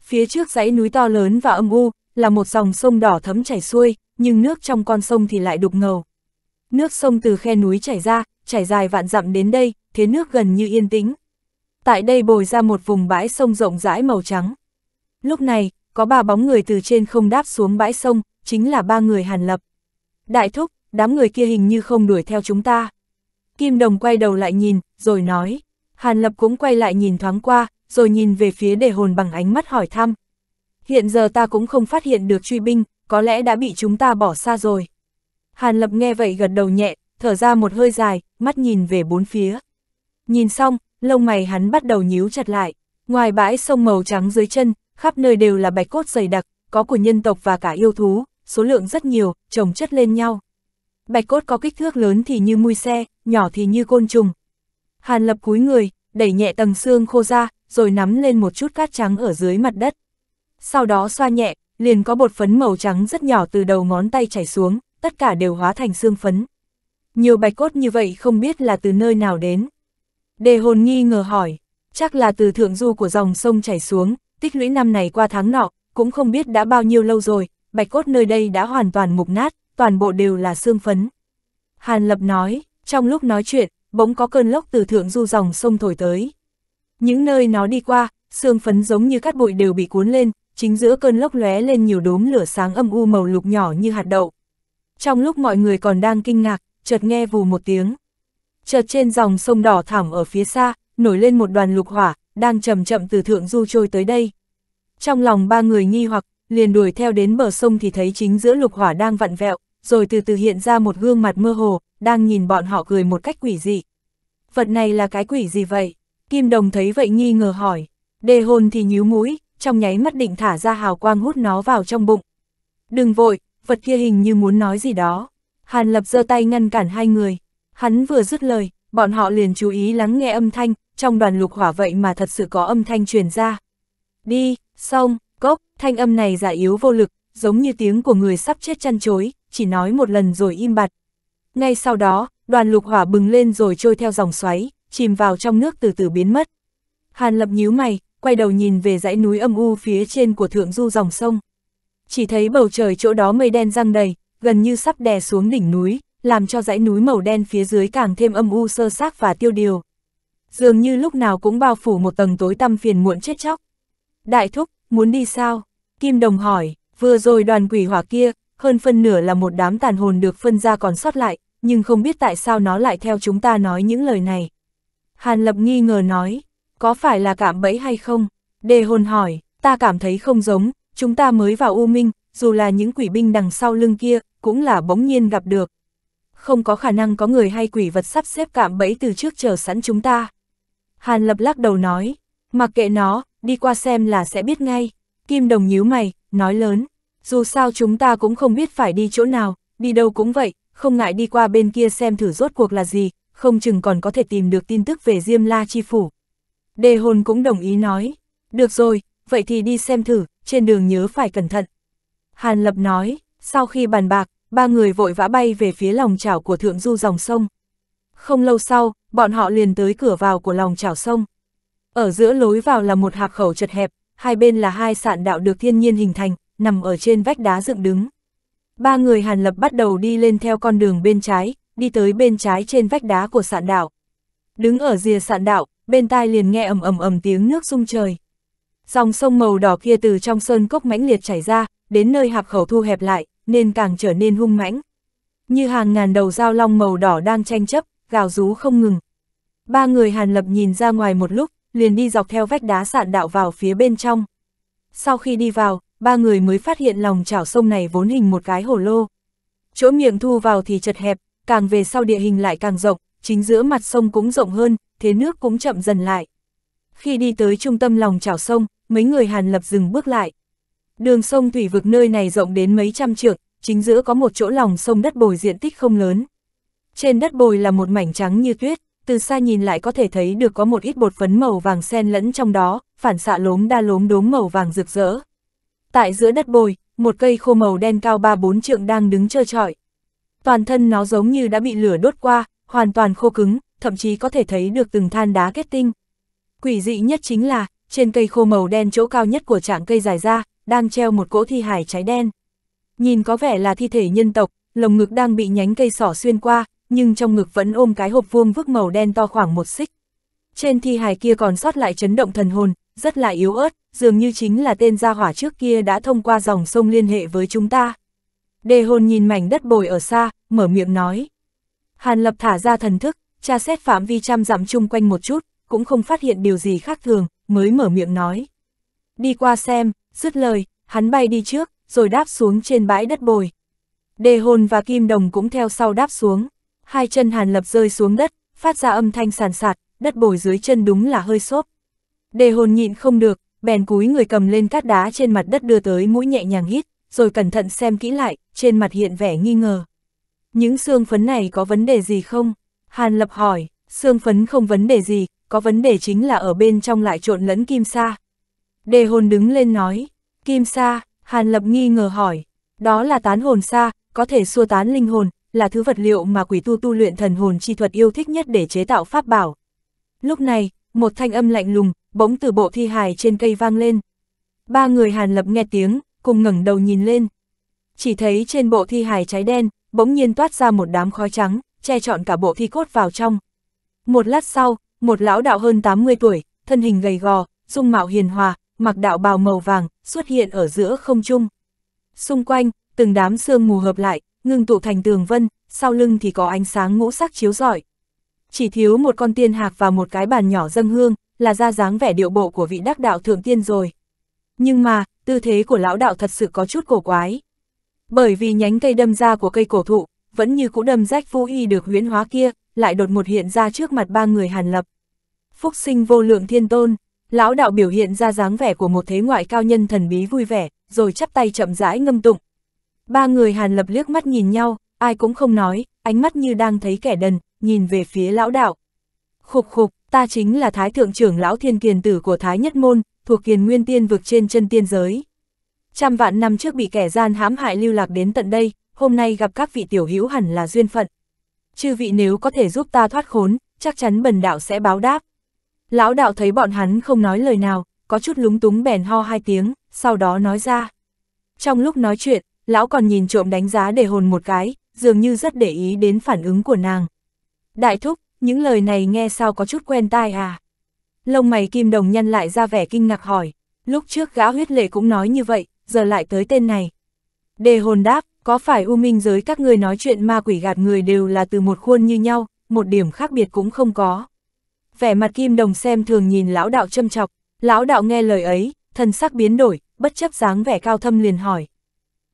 Phía trước dãy núi to lớn và âm u, là một dòng sông đỏ thấm chảy xuôi, nhưng nước trong con sông thì lại đục ngầu. Nước sông từ khe núi chảy ra, chảy dài vạn dặm đến đây, thế nước gần như yên tĩnh. Tại đây bồi ra một vùng bãi sông rộng rãi màu trắng. Lúc này, có ba bóng người từ trên không đáp xuống bãi sông, chính là ba người Hàn Lập. Đại thúc, đám người kia hình như không đuổi theo chúng ta. Kim Đồng quay đầu lại nhìn, rồi nói. Hàn Lập cũng quay lại nhìn thoáng qua, rồi nhìn về phía đề hồn bằng ánh mắt hỏi thăm. Hiện giờ ta cũng không phát hiện được truy binh, có lẽ đã bị chúng ta bỏ xa rồi. Hàn Lập nghe vậy gật đầu nhẹ, thở ra một hơi dài, mắt nhìn về bốn phía. Nhìn xong, lông mày hắn bắt đầu nhíu chặt lại. Ngoài bãi sông màu trắng dưới chân, khắp nơi đều là bạch cốt dày đặc, có của nhân tộc và cả yêu thú, số lượng rất nhiều, chồng chất lên nhau. Bạch cốt có kích thước lớn thì như mui xe, nhỏ thì như côn trùng. Hàn lập cúi người, đẩy nhẹ tầng xương khô ra, rồi nắm lên một chút cát trắng ở dưới mặt đất. Sau đó xoa nhẹ, liền có bột phấn màu trắng rất nhỏ từ đầu ngón tay chảy xuống, tất cả đều hóa thành xương phấn. Nhiều bạch cốt như vậy không biết là từ nơi nào đến. Đề hồn nghi ngờ hỏi, chắc là từ thượng du của dòng sông chảy xuống, tích lũy năm này qua tháng nọ, cũng không biết đã bao nhiêu lâu rồi, bạch cốt nơi đây đã hoàn toàn mục nát, toàn bộ đều là xương phấn. Hàn Lập nói, trong lúc nói chuyện, bỗng có cơn lốc từ thượng du dòng sông thổi tới, những nơi nó đi qua, xương phấn giống như cát bụi đều bị cuốn lên, chính giữa cơn lốc lóe lên nhiều đốm lửa sáng âm u màu lục nhỏ như hạt đậu. Trong lúc mọi người còn đang kinh ngạc, chợt nghe vù một tiếng. Chợt trên dòng sông đỏ thẳm ở phía xa, nổi lên một đoàn lục hỏa, đang chậm chậm từ thượng du trôi tới đây. Trong lòng ba người nghi hoặc, liền đuổi theo đến bờ sông thì thấy chính giữa lục hỏa đang vặn vẹo, rồi từ từ hiện ra một gương mặt mơ hồ, đang nhìn bọn họ cười một cách quỷ dị. Vật này là cái quỷ gì vậy? Kim Đồng thấy vậy nghi ngờ hỏi, đề hồn thì nhíu mũi, trong nháy mắt định thả ra hào quang hút nó vào trong bụng. Đừng vội, vật kia hình như muốn nói gì đó. Hàn Lập giơ tay ngăn cản hai người. Hắn vừa dứt lời, bọn họ liền chú ý lắng nghe âm thanh, trong đoàn lục hỏa vậy mà thật sự có âm thanh truyền ra. Đi, xong, cốc, thanh âm này giả yếu vô lực, giống như tiếng của người sắp chết chăn chối, chỉ nói một lần rồi im bặt. Ngay sau đó, đoàn lục hỏa bừng lên rồi trôi theo dòng xoáy, chìm vào trong nước từ từ biến mất. Hàn Lập nhíu mày, quay đầu nhìn về dãy núi âm u phía trên của thượng du dòng sông. Chỉ thấy bầu trời chỗ đó mây đen răng đầy, gần như sắp đè xuống đỉnh núi, làm cho dãy núi màu đen phía dưới càng thêm âm u sơ xác và tiêu điều. Dường như lúc nào cũng bao phủ một tầng tối tăm phiền muộn chết chóc. Đại thúc, muốn đi sao? Kim Đồng hỏi, vừa rồi đoàn quỷ hỏa kia, hơn phân nửa là một đám tàn hồn được phân ra còn sót lại, nhưng không biết tại sao nó lại theo chúng ta nói những lời này. Hàn Lập nghi ngờ nói, có phải là cạm bẫy hay không? Đề hồn hỏi, ta cảm thấy không giống, chúng ta mới vào U Minh, dù là những quỷ binh đằng sau lưng kia, cũng là bỗng nhiên gặp được. Không có khả năng có người hay quỷ vật sắp xếp cạm bẫy từ trước chờ sẵn chúng ta. Hàn Lập lắc đầu nói, mặc kệ nó, đi qua xem là sẽ biết ngay. Kim Đồng nhíu mày, nói lớn, dù sao chúng ta cũng không biết phải đi chỗ nào, đi đâu cũng vậy, không ngại đi qua bên kia xem thử rốt cuộc là gì, không chừng còn có thể tìm được tin tức về Diêm La Chi Phủ. Đề hồn cũng đồng ý nói, được rồi, vậy thì đi xem thử, trên đường nhớ phải cẩn thận. Hàn Lập nói, sau khi bàn bạc, ba người vội vã bay về phía lòng chảo của thượng du dòng sông. Không lâu sau, bọn họ liền tới cửa vào của lòng chảo sông. Ở giữa lối vào là một hạp khẩu chật hẹp, hai bên là hai sạn đạo được thiên nhiên hình thành, nằm ở trên vách đá dựng đứng. Ba người Hàn Lập bắt đầu đi lên theo con đường bên trái, đi tới bên trái trên vách đá của sạn đảo. Đứng ở rìa sạn đảo, bên tai liền nghe ầm ầm ầm tiếng nước rung trời. Dòng sông màu đỏ kia từ trong sơn cốc mãnh liệt chảy ra, đến nơi hạp khẩu thu hẹp lại, nên càng trở nên hung mãnh. Như hàng ngàn đầu dao long màu đỏ đang tranh chấp, gào rú không ngừng. Ba người Hàn Lập nhìn ra ngoài một lúc, liền đi dọc theo vách đá sạn đạo vào phía bên trong. Sau khi đi vào, ba người mới phát hiện lòng chảo sông này vốn hình một cái hồ lô. Chỗ miệng thu vào thì chật hẹp, càng về sau địa hình lại càng rộng, chính giữa mặt sông cũng rộng hơn, thế nước cũng chậm dần lại. Khi đi tới trung tâm lòng chảo sông, mấy người Hàn Lập dừng bước lại. Đường sông thủy vực nơi này rộng đến mấy trăm trượng, chính giữa có một chỗ lòng sông đất bồi diện tích không lớn. Trên đất bồi là một mảnh trắng như tuyết, từ xa nhìn lại có thể thấy được có một ít bột phấn màu vàng xen lẫn trong đó, phản xạ lốm đa lốm đốm màu vàng rực rỡ. Tại giữa đất bồi, một cây khô màu đen cao ba bốn trượng đang đứng trơ trọi toàn thân nó giống như đã bị lửa đốt qua, hoàn toàn khô cứng, thậm chí có thể thấy được từng than đá kết tinh. Quỷ dị nhất chính là, trên cây khô màu đen chỗ cao nhất của trạng cây dài ra, đang treo một cỗ thi hải cháy đen. Nhìn có vẻ là thi thể nhân tộc, lồng ngực đang bị nhánh cây sỏ xuyên qua, nhưng trong ngực vẫn ôm cái hộp vuông vức màu đen to khoảng một xích. Trên thi hài kia còn sót lại chấn động thần hồn, rất là yếu ớt, dường như chính là tên gia hỏa trước kia đã thông qua dòng sông liên hệ với chúng ta. Đề hồn nhìn mảnh đất bồi ở xa, mở miệng nói. Hàn lập thả ra thần thức, tra xét phạm vi trăm dặm chung quanh một chút, cũng không phát hiện điều gì khác thường, mới mở miệng nói. Đi qua xem, dứt lời, hắn bay đi trước, rồi đáp xuống trên bãi đất bồi. Đề hồn và kim đồng cũng theo sau đáp xuống. Hai chân hàn lập rơi xuống đất, phát ra âm thanh sàn sạt, đất bồi dưới chân đúng là hơi xốp. Đề hồn nhịn không được, bèn cúi người cầm lên cát đá trên mặt đất đưa tới mũi nhẹ nhàng hít, rồi cẩn thận xem kỹ lại, trên mặt hiện vẻ nghi ngờ. Những xương phấn này có vấn đề gì không? Hàn Lập hỏi, xương phấn không vấn đề gì, có vấn đề chính là ở bên trong lại trộn lẫn kim sa. Đề hồn đứng lên nói, kim sa, Hàn Lập nghi ngờ hỏi, đó là tán hồn sa, có thể xua tán linh hồn, là thứ vật liệu mà quỷ tu tu luyện thần hồn chi thuật yêu thích nhất để chế tạo pháp bảo. Lúc này, một thanh âm lạnh lùng, bỗng từ bộ thi hài trên cây vang lên. Ba người Hàn Lập nghe tiếng, cùng ngẩng đầu nhìn lên chỉ thấy trên bộ thi hài cháy đen, bỗng nhiên toát ra một đám khói trắng, che trọn cả bộ thi cốt vào trong. Một lát sau, một lão đạo hơn 80 tuổi, thân hình gầy gò, dung mạo hiền hòa, mặc đạo bào màu vàng, xuất hiện ở giữa không trung. Xung quanh, từng đám sương mù hợp lại, ngưng tụ thành tường vân, sau lưng thì có ánh sáng ngũ sắc chiếu rọi. Chỉ thiếu một con tiên hạc và một cái bàn nhỏ dâng hương, là ra dáng vẻ điệu bộ của vị đắc đạo thượng tiên rồi. Nhưng mà, tư thế của lão đạo thật sự có chút cổ quái. Bởi vì nhánh cây đâm ra của cây cổ thụ, vẫn như cũ đâm rách vô y được huyễn hóa kia, lại đột một hiện ra trước mặt ba người hàn lập. Phúc sinh vô lượng thiên tôn, lão đạo biểu hiện ra dáng vẻ của một thế ngoại cao nhân thần bí vui vẻ, rồi chắp tay chậm rãi ngâm tụng. Ba người hàn lập liếc mắt nhìn nhau, ai cũng không nói, ánh mắt như đang thấy kẻ đần, nhìn về phía lão đạo. Khục khục, ta chính là thái thượng trưởng lão thiên kiền tử của thái nhất môn, thuộc kiền nguyên tiên vực trên chân tiên giới trăm vạn năm trước bị kẻ gian hãm hại lưu lạc đến tận đây, hôm nay gặp các vị tiểu hữu hẳn là duyên phận. Chư vị nếu có thể giúp ta thoát khốn, chắc chắn bần đạo sẽ báo đáp. Lão đạo thấy bọn hắn không nói lời nào, có chút lúng túng bèn ho hai tiếng, sau đó nói ra. Trong lúc nói chuyện, lão còn nhìn trộm đánh giá để hồn một cái, dường như rất để ý đến phản ứng của nàng. Đại thúc, những lời này nghe sao có chút quen tai à? Lông mày kim đồng nhân lại ra vẻ kinh ngạc hỏi, lúc trước gã huyết lệ cũng nói như vậy, giờ lại tới tên này. Đề hồn đáp, có phải u minh giới các người nói chuyện ma quỷ gạt người đều là từ một khuôn như nhau, một điểm khác biệt cũng không có. Vẻ mặt kim đồng xem thường nhìn lão đạo châm chọc, lão đạo nghe lời ấy, thần sắc biến đổi, bất chấp dáng vẻ cao thâm liền hỏi.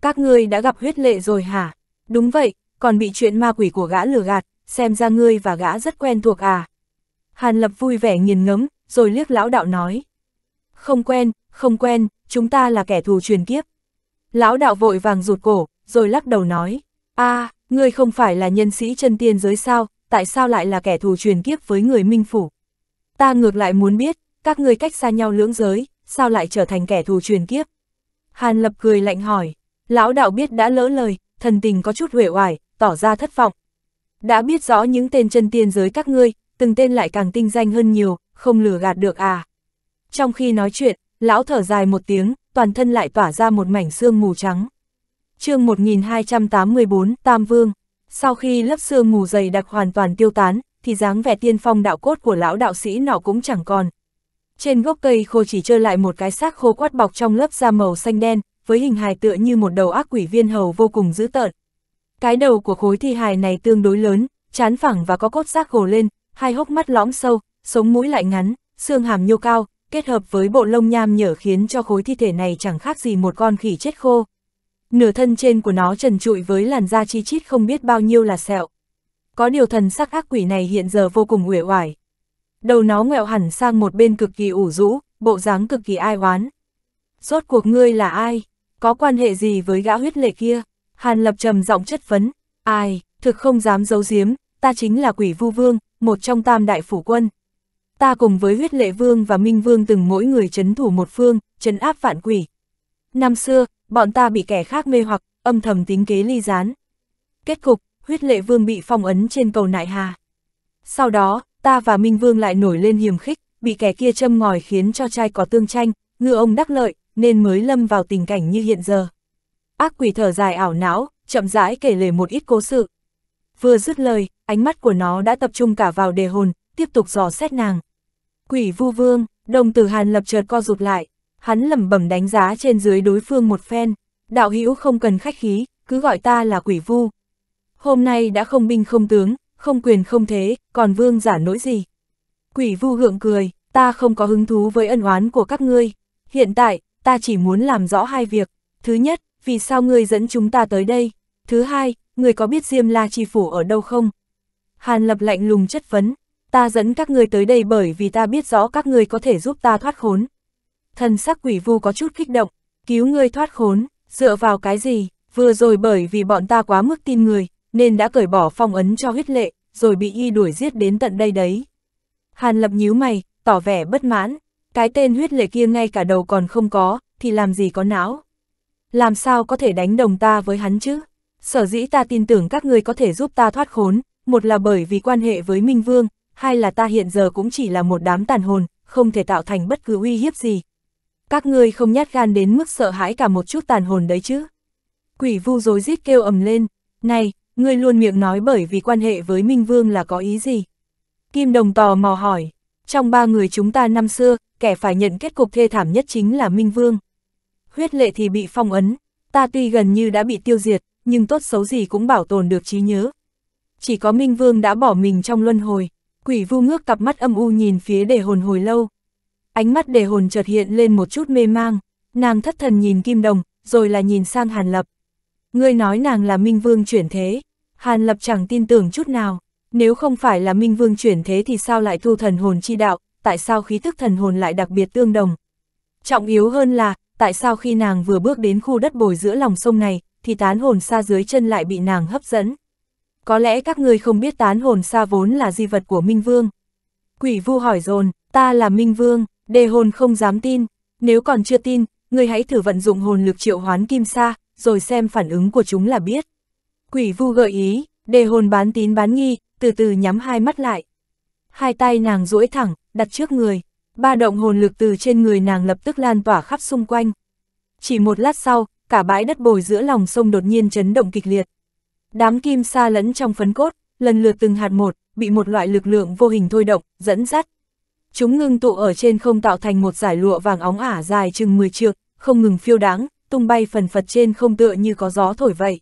Các ngươi đã gặp huyết lệ rồi hả? Đúng vậy, còn bị chuyện ma quỷ của gã lừa gạt, xem ra ngươi và gã rất quen thuộc à. Hàn Lập vui vẻ nghiền ngấm, rồi liếc lão đạo nói. Không quen, không quen, chúng ta là kẻ thù truyền kiếp. Lão đạo vội vàng rụt cổ, rồi lắc đầu nói, a à, ngươi không phải là nhân sĩ chân tiên giới sao, tại sao lại là kẻ thù truyền kiếp với người minh phủ? Ta ngược lại muốn biết, các ngươi cách xa nhau lưỡng giới, sao lại trở thành kẻ thù truyền kiếp? Hàn lập cười lạnh hỏi, lão đạo biết đã lỡ lời, thần tình có chút huệ oải, tỏ ra thất vọng. Đã biết rõ những tên chân tiên giới các ngươi, từng tên lại càng tinh danh hơn nhiều, không lừa gạt được à. Trong khi nói chuyện, lão thở dài một tiếng, toàn thân lại tỏa ra một mảnh xương mù trắng. chương 1284, Tam Vương, sau khi lớp xương mù dày đặc hoàn toàn tiêu tán, thì dáng vẻ tiên phong đạo cốt của lão đạo sĩ nọ cũng chẳng còn. Trên gốc cây khô chỉ trơ lại một cái xác khô quát bọc trong lớp da màu xanh đen, với hình hài tựa như một đầu ác quỷ viên hầu vô cùng dữ tợn. Cái đầu của khối thi hài này tương đối lớn, chán phẳng và có cốt xác gồ lên, hai hốc mắt lõm sâu, sống mũi lại ngắn, xương hàm nhô cao, kết hợp với bộ lông nham nhở khiến cho khối thi thể này chẳng khác gì một con khỉ chết khô. Nửa thân trên của nó trần trụi với làn da chi chít không biết bao nhiêu là sẹo. Có điều thần sắc ác quỷ này hiện giờ vô cùng uể oải. Đầu nó ngẹo hẳn sang một bên cực kỳ ủ rũ, bộ dáng cực kỳ ai oán. Rốt cuộc ngươi là ai? Có quan hệ gì với gã huyết lệ kia? Hàn lập trầm giọng chất vấn. Ai, thực không dám giấu giếm, ta chính là quỷ vu vương, một trong tam đại phủ quân ta cùng với huyết lệ vương và minh vương từng mỗi người chấn thủ một phương, chấn áp vạn quỷ. Năm xưa, bọn ta bị kẻ khác mê hoặc, âm thầm tính kế ly gián. Kết cục, huyết lệ vương bị phong ấn trên cầu nại hà. Sau đó, ta và minh vương lại nổi lên hiềm khích, bị kẻ kia châm ngòi khiến cho trai có tương tranh, ngựa ông đắc lợi, nên mới lâm vào tình cảnh như hiện giờ. Ác quỷ thở dài ảo não, chậm rãi kể lể một ít cố sự. Vừa dứt lời, ánh mắt của nó đã tập trung cả vào đề hồn, tiếp tục dò xét nàng. Quỷ vu vương, đồng tử hàn lập chợt co rụt lại, hắn lẩm bẩm đánh giá trên dưới đối phương một phen, đạo hữu không cần khách khí, cứ gọi ta là quỷ vu. Hôm nay đã không binh không tướng, không quyền không thế, còn vương giả nỗi gì. Quỷ vu hượng cười, ta không có hứng thú với ân oán của các ngươi, hiện tại, ta chỉ muốn làm rõ hai việc. Thứ nhất, vì sao ngươi dẫn chúng ta tới đây? Thứ hai, ngươi có biết Diêm La Chi Phủ ở đâu không? Hàn Lập lạnh lùng chất vấn, ta dẫn các ngươi tới đây bởi vì ta biết rõ các ngươi có thể giúp ta thoát khốn. Thần sắc quỷ vu có chút kích động, cứu ngươi thoát khốn, dựa vào cái gì, vừa rồi bởi vì bọn ta quá mức tin người, nên đã cởi bỏ phong ấn cho huyết lệ, rồi bị y đuổi giết đến tận đây đấy. Hàn lập nhíu mày, tỏ vẻ bất mãn, cái tên huyết lệ kia ngay cả đầu còn không có, thì làm gì có não. Làm sao có thể đánh đồng ta với hắn chứ? Sở dĩ ta tin tưởng các ngươi có thể giúp ta thoát khốn, một là bởi vì quan hệ với Minh Vương, hai là ta hiện giờ cũng chỉ là một đám tàn hồn, không thể tạo thành bất cứ uy hiếp gì. Các ngươi không nhát gan đến mức sợ hãi cả một chút tàn hồn đấy chứ. Quỷ vu dối rít kêu ầm lên, này, ngươi luôn miệng nói bởi vì quan hệ với Minh Vương là có ý gì. Kim Đồng tò mò hỏi, trong ba người chúng ta năm xưa, kẻ phải nhận kết cục thê thảm nhất chính là Minh Vương. Huyết lệ thì bị phong ấn, ta tuy gần như đã bị tiêu diệt, nhưng tốt xấu gì cũng bảo tồn được trí nhớ. Chỉ có Minh Vương đã bỏ mình trong luân hồi, Quỷ vu ngước cặp mắt âm u nhìn phía đề hồn hồi lâu. Ánh mắt đề hồn chợt hiện lên một chút mê mang, nàng thất thần nhìn kim đồng, rồi là nhìn sang Hàn Lập. Ngươi nói nàng là Minh Vương chuyển thế, Hàn Lập chẳng tin tưởng chút nào, nếu không phải là Minh Vương chuyển thế thì sao lại thu thần hồn chi đạo, tại sao khí thức thần hồn lại đặc biệt tương đồng. Trọng yếu hơn là, tại sao khi nàng vừa bước đến khu đất bồi giữa lòng sông này, thì tán hồn xa dưới chân lại bị nàng hấp dẫn có lẽ các ngươi không biết tán hồn xa vốn là di vật của Minh Vương. Quỷ vu hỏi dồn, ta là Minh Vương, đề hồn không dám tin, nếu còn chưa tin, ngươi hãy thử vận dụng hồn lực triệu hoán kim sa, rồi xem phản ứng của chúng là biết. Quỷ vu gợi ý, đề hồn bán tín bán nghi, từ từ nhắm hai mắt lại. Hai tay nàng duỗi thẳng, đặt trước người, ba động hồn lực từ trên người nàng lập tức lan tỏa khắp xung quanh. Chỉ một lát sau, cả bãi đất bồi giữa lòng sông đột nhiên chấn động kịch liệt. Đám kim sa lẫn trong phấn cốt, lần lượt từng hạt một, bị một loại lực lượng vô hình thôi động, dẫn dắt. Chúng ngưng tụ ở trên không tạo thành một giải lụa vàng óng ả dài chừng 10 trượng, không ngừng phiêu đáng, tung bay phần phật trên không tựa như có gió thổi vậy.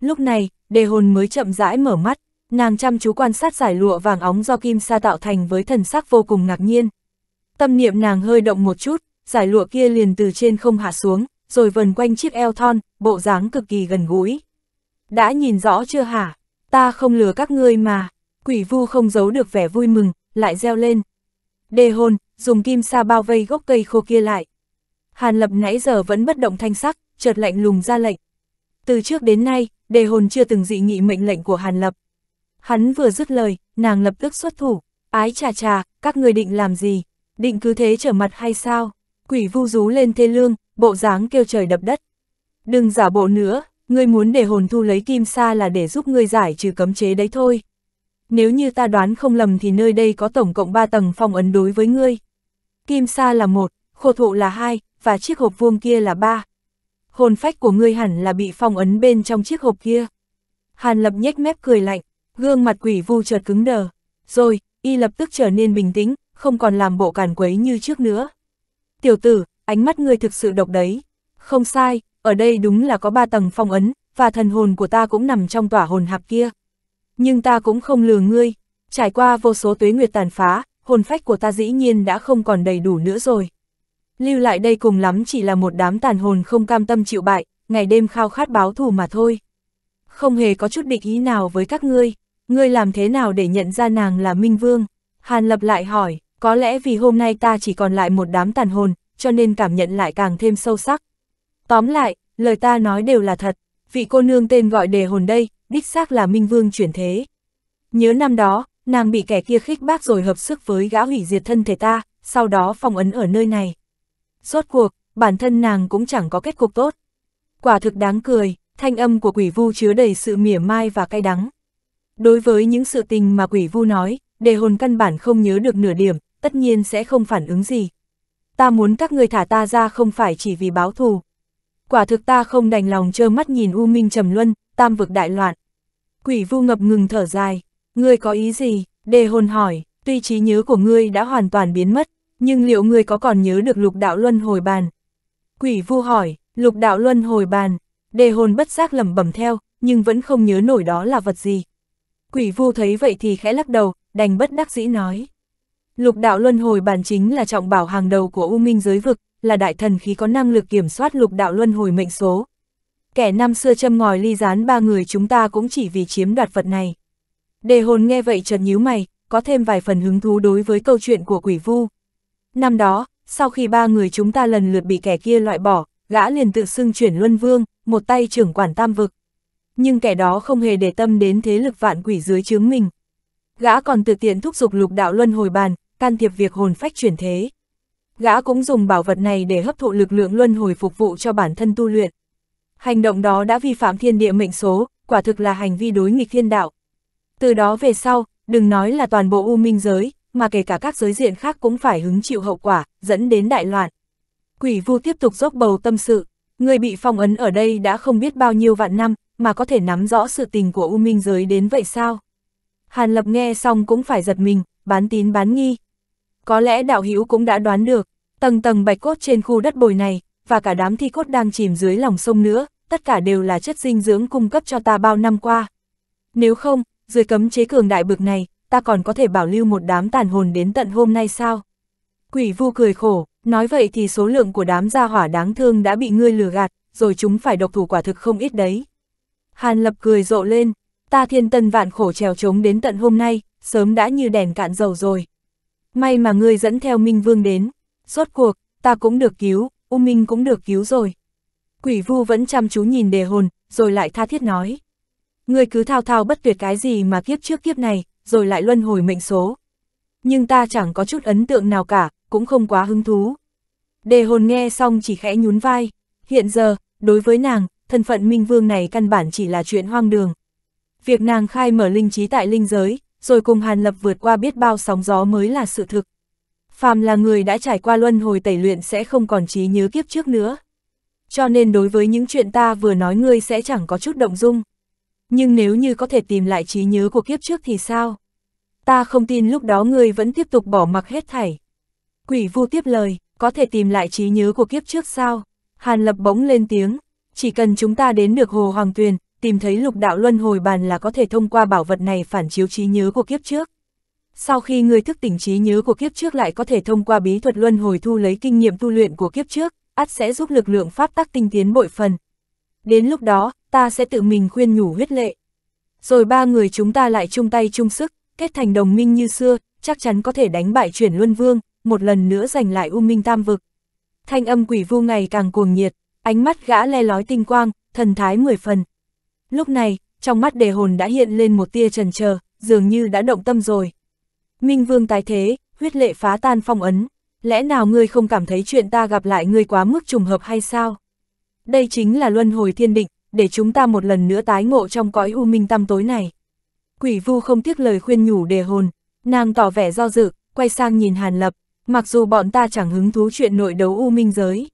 Lúc này, đề hồn mới chậm rãi mở mắt, nàng chăm chú quan sát giải lụa vàng óng do kim sa tạo thành với thần sắc vô cùng ngạc nhiên. Tâm niệm nàng hơi động một chút, giải lụa kia liền từ trên không hạ xuống, rồi vần quanh chiếc eo thon, bộ dáng cực kỳ gần gũi. Đã nhìn rõ chưa hả? Ta không lừa các ngươi mà. Quỷ vu không giấu được vẻ vui mừng, lại reo lên. Đề hồn, dùng kim sa bao vây gốc cây khô kia lại. Hàn lập nãy giờ vẫn bất động thanh sắc, chợt lạnh lùng ra lệnh. Từ trước đến nay, đề hồn chưa từng dị nghị mệnh lệnh của Hàn lập. Hắn vừa dứt lời, nàng lập tức xuất thủ. Ái trà trà, các người định làm gì? Định cứ thế trở mặt hay sao? Quỷ vu rú lên thê lương, bộ dáng kêu trời đập đất. Đừng giả bộ nữa, Ngươi muốn để hồn thu lấy kim sa là để giúp ngươi giải trừ cấm chế đấy thôi. Nếu như ta đoán không lầm thì nơi đây có tổng cộng 3 tầng phong ấn đối với ngươi. Kim sa là một, khổ thụ là hai, và chiếc hộp vuông kia là ba. Hồn phách của ngươi hẳn là bị phong ấn bên trong chiếc hộp kia. Hàn lập nhếch mép cười lạnh, gương mặt quỷ vu chợt cứng đờ. Rồi, y lập tức trở nên bình tĩnh, không còn làm bộ càn quấy như trước nữa. Tiểu tử, ánh mắt ngươi thực sự độc đấy. Không sai, ở đây đúng là có ba tầng phong ấn, và thần hồn của ta cũng nằm trong tỏa hồn hạp kia. Nhưng ta cũng không lừa ngươi, trải qua vô số tuế nguyệt tàn phá, hồn phách của ta dĩ nhiên đã không còn đầy đủ nữa rồi. Lưu lại đây cùng lắm chỉ là một đám tàn hồn không cam tâm chịu bại, ngày đêm khao khát báo thù mà thôi. Không hề có chút định ý nào với các ngươi, ngươi làm thế nào để nhận ra nàng là Minh Vương? Hàn Lập lại hỏi, có lẽ vì hôm nay ta chỉ còn lại một đám tàn hồn, cho nên cảm nhận lại càng thêm sâu sắc, Tóm lại, lời ta nói đều là thật, vị cô nương tên gọi đề hồn đây, đích xác là Minh Vương chuyển thế. Nhớ năm đó, nàng bị kẻ kia khích bác rồi hợp sức với gã hủy diệt thân thể ta, sau đó phong ấn ở nơi này. Rốt cuộc, bản thân nàng cũng chẳng có kết cục tốt. Quả thực đáng cười, thanh âm của quỷ vu chứa đầy sự mỉa mai và cay đắng. Đối với những sự tình mà quỷ vu nói, đề hồn căn bản không nhớ được nửa điểm, tất nhiên sẽ không phản ứng gì. Ta muốn các người thả ta ra không phải chỉ vì báo thù, quả thực ta không đành lòng trơ mắt nhìn U Minh Trầm Luân, tam vực đại loạn. Quỷ vu ngập ngừng thở dài, ngươi có ý gì, đề hồn hỏi, tuy trí nhớ của ngươi đã hoàn toàn biến mất, nhưng liệu ngươi có còn nhớ được lục đạo luân hồi bàn? Quỷ vu hỏi, lục đạo luân hồi bàn, đề hồn bất giác lẩm bẩm theo, nhưng vẫn không nhớ nổi đó là vật gì. Quỷ vu thấy vậy thì khẽ lắc đầu, đành bất đắc dĩ nói. Lục đạo luân hồi bàn chính là trọng bảo hàng đầu của U Minh giới vực, là đại thần khí có năng lực kiểm soát lục đạo luân hồi mệnh số. Kẻ năm xưa châm ngòi ly gián ba người chúng ta cũng chỉ vì chiếm đoạt vật này. Đề hồn nghe vậy chợt nhíu mày, có thêm vài phần hứng thú đối với câu chuyện của quỷ vu. Năm đó, sau khi ba người chúng ta lần lượt bị kẻ kia loại bỏ, gã liền tự xưng chuyển luân vương, một tay trưởng quản tam vực. Nhưng kẻ đó không hề để tâm đến thế lực vạn quỷ dưới chướng mình. Gã còn tự tiện thúc giục lục đạo luân hồi bàn, can thiệp việc hồn phách chuyển thế. Gã cũng dùng bảo vật này để hấp thụ lực lượng luân hồi phục vụ cho bản thân tu luyện. Hành động đó đã vi phạm thiên địa mệnh số, quả thực là hành vi đối nghịch thiên đạo. Từ đó về sau, đừng nói là toàn bộ u minh giới, mà kể cả các giới diện khác cũng phải hứng chịu hậu quả, dẫn đến đại loạn. Quỷ vu tiếp tục dốc bầu tâm sự, người bị phong ấn ở đây đã không biết bao nhiêu vạn năm, mà có thể nắm rõ sự tình của u minh giới đến vậy sao? Hàn Lập nghe xong cũng phải giật mình, bán tín bán nghi. Có lẽ đạo hữu cũng đã đoán được, tầng tầng bạch cốt trên khu đất bồi này, và cả đám thi cốt đang chìm dưới lòng sông nữa, tất cả đều là chất dinh dưỡng cung cấp cho ta bao năm qua. Nếu không, dưới cấm chế cường đại bực này, ta còn có thể bảo lưu một đám tàn hồn đến tận hôm nay sao? Quỷ vu cười khổ, nói vậy thì số lượng của đám gia hỏa đáng thương đã bị ngươi lừa gạt, rồi chúng phải độc thủ quả thực không ít đấy. Hàn lập cười rộ lên, ta thiên tân vạn khổ trèo trống đến tận hôm nay, sớm đã như đèn cạn dầu rồi. May mà ngươi dẫn theo Minh Vương đến. Rốt cuộc, ta cũng được cứu, U Minh cũng được cứu rồi. Quỷ vu vẫn chăm chú nhìn đề hồn, rồi lại tha thiết nói. Ngươi cứ thao thao bất tuyệt cái gì mà kiếp trước kiếp này, rồi lại luân hồi mệnh số. Nhưng ta chẳng có chút ấn tượng nào cả, cũng không quá hứng thú. Đề hồn nghe xong chỉ khẽ nhún vai. Hiện giờ, đối với nàng, thân phận Minh Vương này căn bản chỉ là chuyện hoang đường. Việc nàng khai mở linh trí tại linh giới, rồi cùng Hàn Lập vượt qua biết bao sóng gió mới là sự thực. Phàm là người đã trải qua luân hồi tẩy luyện sẽ không còn trí nhớ kiếp trước nữa. Cho nên đối với những chuyện ta vừa nói ngươi sẽ chẳng có chút động dung. Nhưng nếu như có thể tìm lại trí nhớ của kiếp trước thì sao? Ta không tin lúc đó ngươi vẫn tiếp tục bỏ mặc hết thảy. Quỷ vu tiếp lời, có thể tìm lại trí nhớ của kiếp trước sao? Hàn Lập bỗng lên tiếng, chỉ cần chúng ta đến được Hồ Hoàng Tuyền, tìm thấy lục đạo luân hồi bàn là có thể thông qua bảo vật này phản chiếu trí nhớ của kiếp trước. Sau khi người thức tỉnh trí nhớ của kiếp trước lại có thể thông qua bí thuật luân hồi thu lấy kinh nghiệm tu luyện của kiếp trước, ắt sẽ giúp lực lượng pháp tắc tinh tiến bội phần. Đến lúc đó, ta sẽ tự mình khuyên nhủ huyết lệ. Rồi ba người chúng ta lại chung tay chung sức, kết thành đồng minh như xưa, chắc chắn có thể đánh bại chuyển luân vương, một lần nữa giành lại U Minh Tam Vực. Thanh âm quỷ vu ngày càng cuồng nhiệt, ánh mắt gã le lói tinh quang, thần thái mười phần. Lúc này, trong mắt đề hồn đã hiện lên một tia trần chờ dường như đã động tâm rồi. Minh vương tái thế, huyết lệ phá tan phong ấn, lẽ nào ngươi không cảm thấy chuyện ta gặp lại ngươi quá mức trùng hợp hay sao? Đây chính là luân hồi thiên định, để chúng ta một lần nữa tái ngộ trong cõi u minh tăm tối này. Quỷ vu không tiếc lời khuyên nhủ đề hồn, nàng tỏ vẻ do dự, quay sang nhìn Hàn Lập, mặc dù bọn ta chẳng hứng thú chuyện nội đấu u minh giới.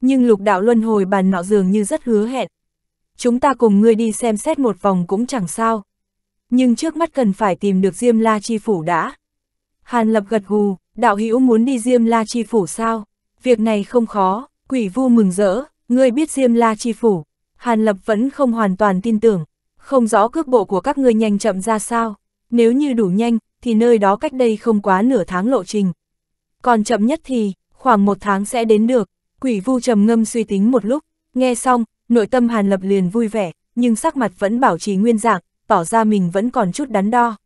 Nhưng lục đạo luân hồi bàn nọ dường như rất hứa hẹn, chúng ta cùng ngươi đi xem xét một vòng cũng chẳng sao. Nhưng trước mắt cần phải tìm được Diêm La Chi Phủ đã. Hàn Lập gật gù, đạo hữu muốn đi Diêm La Chi Phủ sao? Việc này không khó, quỷ vu mừng rỡ, ngươi biết Diêm La Chi Phủ. Hàn Lập vẫn không hoàn toàn tin tưởng, không rõ cước bộ của các ngươi nhanh chậm ra sao. Nếu như đủ nhanh, thì nơi đó cách đây không quá nửa tháng lộ trình. Còn chậm nhất thì, khoảng một tháng sẽ đến được. Quỷ vu trầm ngâm suy tính một lúc, nghe xong, Nội tâm Hàn Lập liền vui vẻ, nhưng sắc mặt vẫn bảo trì nguyên dạng, tỏ ra mình vẫn còn chút đắn đo.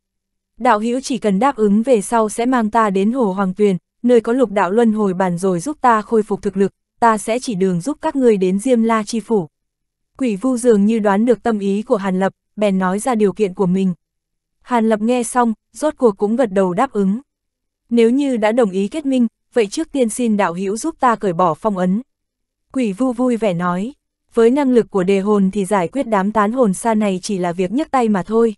Đạo hữu chỉ cần đáp ứng về sau sẽ mang ta đến Hồ Hoàng Tuyền, nơi có lục đạo luân hồi bàn rồi giúp ta khôi phục thực lực, ta sẽ chỉ đường giúp các ngươi đến Diêm La Chi Phủ. Quỷ vu dường như đoán được tâm ý của Hàn Lập, bèn nói ra điều kiện của mình. Hàn Lập nghe xong, rốt cuộc cũng gật đầu đáp ứng. Nếu như đã đồng ý kết minh, vậy trước tiên xin đạo hữu giúp ta cởi bỏ phong ấn. Quỷ vu vui vẻ nói với năng lực của đề hồn thì giải quyết đám tán hồn xa này chỉ là việc nhấc tay mà thôi.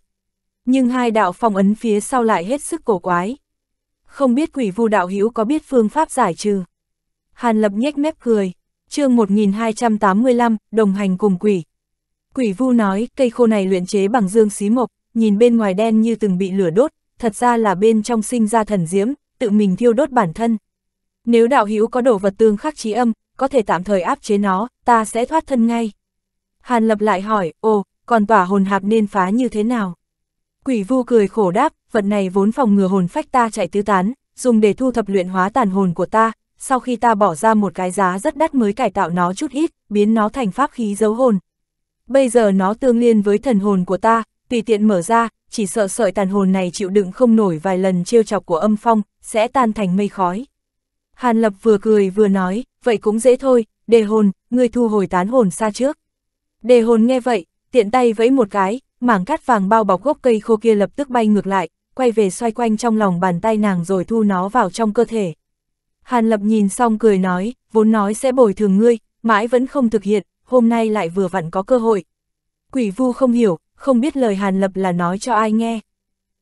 Nhưng hai đạo phong ấn phía sau lại hết sức cổ quái. Không biết quỷ vu đạo hữu có biết phương pháp giải trừ. Hàn Lập nhếch mép cười, chương 1285, đồng hành cùng quỷ. Quỷ vu nói, cây khô này luyện chế bằng dương xí mộc, nhìn bên ngoài đen như từng bị lửa đốt, thật ra là bên trong sinh ra thần diễm, tự mình thiêu đốt bản thân. Nếu đạo hữu có đổ vật tương khắc trí âm, có thể tạm thời áp chế nó, ta sẽ thoát thân ngay. Hàn lập lại hỏi, ồ, còn tỏa hồn hạp nên phá như thế nào? Quỷ vu cười khổ đáp, vật này vốn phòng ngừa hồn phách ta chạy tứ tán, dùng để thu thập luyện hóa tàn hồn của ta, sau khi ta bỏ ra một cái giá rất đắt mới cải tạo nó chút ít, biến nó thành pháp khí giấu hồn. Bây giờ nó tương liên với thần hồn của ta, tùy tiện mở ra, chỉ sợ sợi tàn hồn này chịu đựng không nổi vài lần trêu chọc của âm phong, sẽ tan thành mây khói. Hàn Lập vừa cười vừa nói, vậy cũng dễ thôi, đề hồn, ngươi thu hồi tán hồn xa trước. Đề hồn nghe vậy, tiện tay vẫy một cái, mảng cát vàng bao bọc gốc cây khô kia lập tức bay ngược lại, quay về xoay quanh trong lòng bàn tay nàng rồi thu nó vào trong cơ thể. Hàn Lập nhìn xong cười nói, vốn nói sẽ bồi thường ngươi, mãi vẫn không thực hiện, hôm nay lại vừa vặn có cơ hội. Quỷ vu không hiểu, không biết lời Hàn Lập là nói cho ai nghe.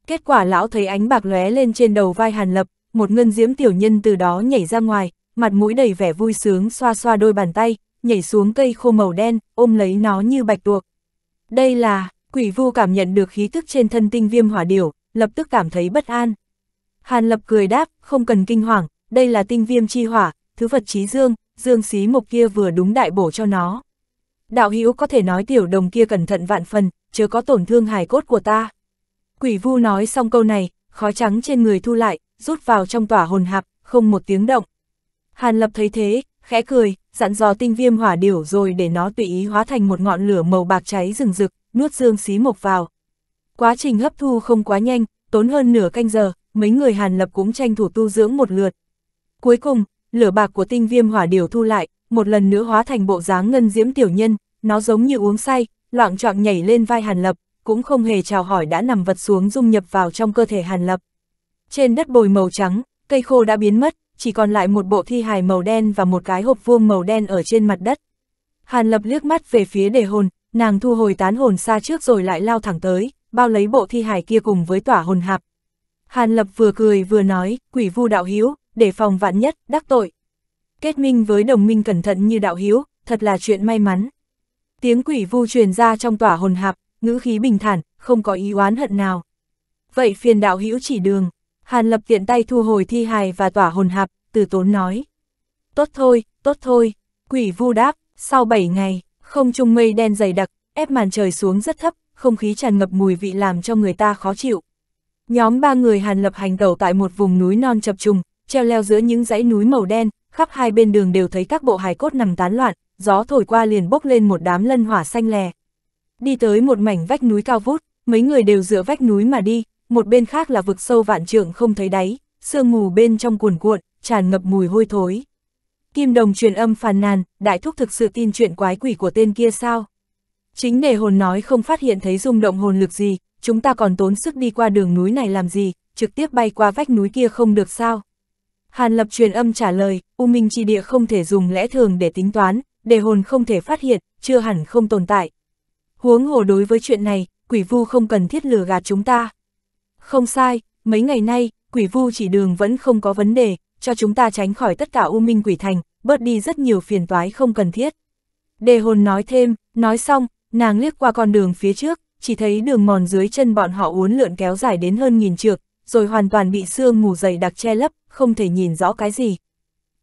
Kết quả lão thấy ánh bạc lóe lên trên đầu vai Hàn Lập, một ngân diễm tiểu nhân từ đó nhảy ra ngoài, mặt mũi đầy vẻ vui sướng xoa xoa đôi bàn tay, nhảy xuống cây khô màu đen, ôm lấy nó như bạch tuộc. Đây là, quỷ vu cảm nhận được khí tức trên thân tinh viêm hỏa điểu, lập tức cảm thấy bất an. Hàn lập cười đáp, không cần kinh hoàng, đây là tinh viêm chi hỏa, thứ vật trí dương, dương xí mục kia vừa đúng đại bổ cho nó. Đạo hữu có thể nói tiểu đồng kia cẩn thận vạn phần, chớ có tổn thương hài cốt của ta. Quỷ vu nói xong câu này, khói trắng trên người thu lại, rút vào trong tỏa hồn hạp, không một tiếng động. Hàn Lập thấy thế, khẽ cười, dặn dò tinh viêm hỏa điểu rồi để nó tùy ý hóa thành một ngọn lửa màu bạc cháy rừng rực, nuốt dương xí mộc vào. Quá trình hấp thu không quá nhanh, tốn hơn nửa canh giờ, mấy người Hàn Lập cũng tranh thủ tu dưỡng một lượt. Cuối cùng, lửa bạc của tinh viêm hỏa điểu thu lại, một lần nữa hóa thành bộ dáng ngân diễm tiểu nhân, nó giống như uống say, loạn trọng nhảy lên vai Hàn Lập, cũng không hề chào hỏi đã nằm vật xuống dung nhập vào trong cơ thể Hàn Lập. Trên đất bồi màu trắng, cây khô đã biến mất, chỉ còn lại một bộ thi hài màu đen và một cái hộp vuông màu đen ở trên mặt đất. Hàn Lập liếc mắt về phía đề hồn, nàng thu hồi tán hồn xa trước rồi lại lao thẳng tới, bao lấy bộ thi hài kia cùng với tỏa hồn hạp. Hàn Lập vừa cười vừa nói, quỷ vu đạo hiếu, để phòng vạn nhất, đắc tội. Kết minh với đồng minh cẩn thận như đạo hiếu, thật là chuyện may mắn. Tiếng quỷ vu truyền ra trong tỏa hồn hạp, ngữ khí bình thản, không có ý oán hận nào. Vậy phiền đạo hiếu chỉ đường. Hàn Lập tiện tay thu hồi thi hài và tỏa hồn hạp, từ tốn nói. Tốt thôi, tốt thôi, quỷ vu đáp, sau 7 ngày, không trung mây đen dày đặc, ép màn trời xuống rất thấp, không khí tràn ngập mùi vị làm cho người ta khó chịu. Nhóm ba người Hàn Lập hành tẩu tại một vùng núi non chập trùng, treo leo giữa những dãy núi màu đen, khắp hai bên đường đều thấy các bộ hài cốt nằm tán loạn, gió thổi qua liền bốc lên một đám lân hỏa xanh lè. Đi tới một mảnh vách núi cao vút, mấy người đều dựa vách núi mà đi, một bên khác là vực sâu vạn trượng không thấy đáy, sương mù bên trong cuồn cuộn, tràn ngập mùi hôi thối. Kim đồng truyền âm phàn nàn, đại thúc thực sự tin chuyện quái quỷ của tên kia sao? Chính nề hồn nói không phát hiện thấy rung động hồn lực gì, chúng ta còn tốn sức đi qua đường núi này làm gì, trực tiếp bay qua vách núi kia không được sao? Hàn lập truyền âm trả lời, U Minh Chi Địa không thể dùng lẽ thường để tính toán, đề hồn không thể phát hiện, chưa hẳn không tồn tại. Huống hồ đối với chuyện này, quỷ vu không cần thiết lừa gạt chúng ta. Không sai, mấy ngày nay, quỷ vu chỉ đường vẫn không có vấn đề, cho chúng ta tránh khỏi tất cả u minh quỷ thành, bớt đi rất nhiều phiền toái không cần thiết. Đề hồn nói thêm, nói xong, nàng liếc qua con đường phía trước, chỉ thấy đường mòn dưới chân bọn họ uốn lượn kéo dài đến hơn nghìn trượng, rồi hoàn toàn bị sương mù dày đặc che lấp, không thể nhìn rõ cái gì.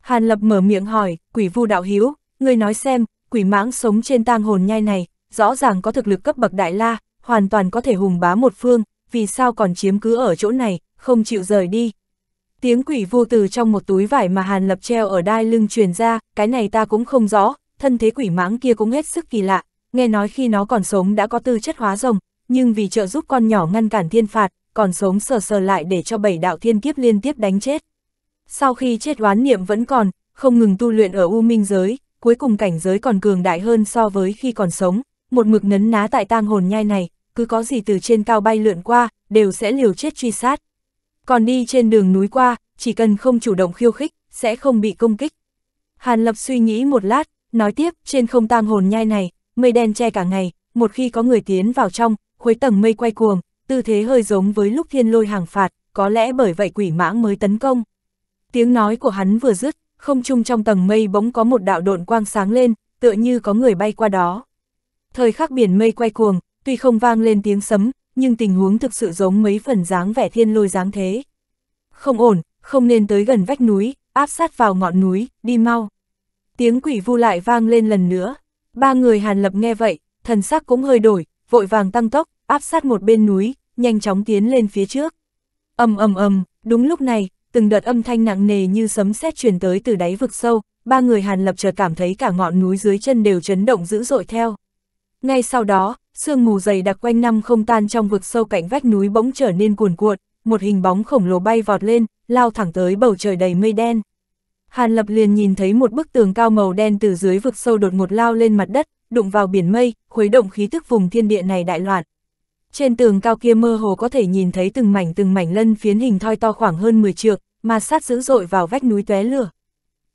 Hàn Lập mở miệng hỏi, quỷ vu đạo hiếu, người nói xem, quỷ mãng sống trên tang hồn nhai này, rõ ràng có thực lực cấp bậc đại la, hoàn toàn có thể hùng bá một phương, vì sao còn chiếm cứ ở chỗ này, không chịu rời đi. Tiếng quỷ vu từ trong một túi vải mà Hàn Lập treo ở đai lưng truyền ra, cái này ta cũng không rõ, thân thế quỷ mãng kia cũng hết sức kỳ lạ, nghe nói khi nó còn sống đã có tư chất hóa rồng, nhưng vì trợ giúp con nhỏ ngăn cản thiên phạt, còn sống sờ sờ lại để cho bảy đạo thiên kiếp liên tiếp đánh chết. Sau khi chết oán niệm vẫn còn, không ngừng tu luyện ở U Minh giới, cuối cùng cảnh giới còn cường đại hơn so với khi còn sống, một mực nấn ná tại tang hồn nhai này, cứ có gì từ trên cao bay lượn qua, đều sẽ liều chết truy sát. Còn đi trên đường núi qua, chỉ cần không chủ động khiêu khích, sẽ không bị công kích. Hàn Lập suy nghĩ một lát, nói tiếp, trên không tang hồn nhai này, mây đen che cả ngày, một khi có người tiến vào trong, khuấy tầng mây quay cuồng, tư thế hơi giống với lúc thiên lôi hàng phạt, có lẽ bởi vậy quỷ mãng mới tấn công. Tiếng nói của hắn vừa dứt, không trung trong tầng mây bỗng có một đạo độn quang sáng lên, tựa như có người bay qua đó. Thời khắc biển mây quay cuồng, tuy không vang lên tiếng sấm, nhưng tình huống thực sự giống mấy phần dáng vẻ thiên lôi dáng thế. Không ổn, không nên tới gần vách núi, áp sát vào ngọn núi, đi mau. Tiếng quỷ vu lại vang lên lần nữa. Ba người Hàn Lập nghe vậy, thần sắc cũng hơi đổi, vội vàng tăng tốc, áp sát một bên núi, nhanh chóng tiến lên phía trước. Ầm ầm ầm, đúng lúc này, từng đợt âm thanh nặng nề như sấm sét truyền tới từ đáy vực sâu, ba người Hàn Lập chợt cảm thấy cả ngọn núi dưới chân đều chấn động dữ dội theo. Ngay sau đó, sương mù dày đặc quanh năm không tan trong vực sâu cạnh vách núi bỗng trở nên cuồn cuộn, một hình bóng khổng lồ bay vọt lên, lao thẳng tới bầu trời đầy mây đen. Hàn Lập liền nhìn thấy một bức tường cao màu đen từ dưới vực sâu đột ngột lao lên mặt đất, đụng vào biển mây, khuấy động khí tức vùng thiên địa này đại loạn. Trên tường cao kia mơ hồ có thể nhìn thấy từng mảnh từng mảnh lân phiến hình thoi to khoảng hơn 10 trượng, mà sát dữ dội vào vách núi tóe lửa.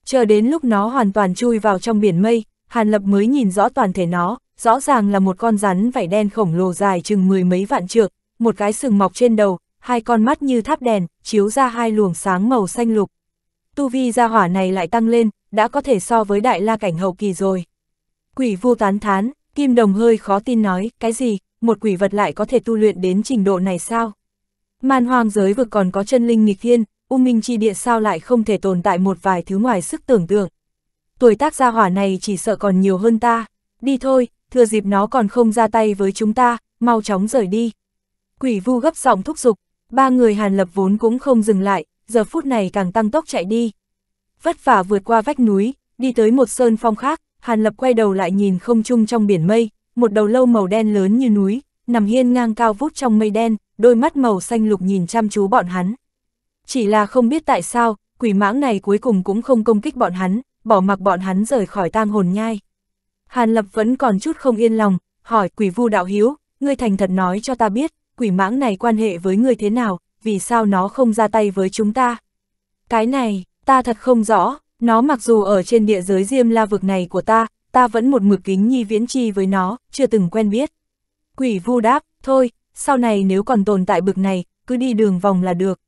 Chờ đến lúc nó hoàn toàn chui vào trong biển mây, Hàn Lập mới nhìn rõ toàn thể nó, rõ ràng là một con rắn vảy đen khổng lồ dài chừng mười mấy vạn trượng, một cái sừng mọc trên đầu, hai con mắt như tháp đèn, chiếu ra hai luồng sáng màu xanh lục. Tu vi gia hỏa này lại tăng lên, đã có thể so với đại la cảnh hậu kỳ rồi. Quỷ vu tán thán, Kim Đồng hơi khó tin nói, cái gì, một quỷ vật lại có thể tu luyện đến trình độ này sao? Man hoang giới vực còn có chân linh nghịch thiên, U Minh chi địa sao lại không thể tồn tại một vài thứ ngoài sức tưởng tượng. Tuổi tác gia hỏa này chỉ sợ còn nhiều hơn ta, đi thôi, thừa dịp nó còn không ra tay với chúng ta, mau chóng rời đi. Quỷ vu gấp giọng thúc giục, ba người hàn lập vốn cũng không dừng lại, giờ phút này càng tăng tốc chạy đi. Vất vả vượt qua vách núi, đi tới một sơn phong khác, hàn lập quay đầu lại nhìn không chung trong biển mây, một đầu lâu màu đen lớn như núi, nằm hiên ngang cao vút trong mây đen, đôi mắt màu xanh lục nhìn chăm chú bọn hắn. Chỉ là không biết tại sao, quỷ mãng này cuối cùng cũng không công kích bọn hắn, bỏ mặc bọn hắn rời khỏi tang hồn nhai. Hàn Lập vẫn còn chút không yên lòng, hỏi quỷ vu đạo hiếu, ngươi thành thật nói cho ta biết, quỷ mãng này quan hệ với ngươi thế nào, vì sao nó không ra tay với chúng ta. Cái này, ta thật không rõ, nó mặc dù ở trên địa giới diêm la vực này của ta, ta vẫn một mực kính nhi viễn chi với nó, chưa từng quen biết. Quỷ vu đáp, thôi, sau này nếu còn tồn tại bực này, cứ đi đường vòng là được.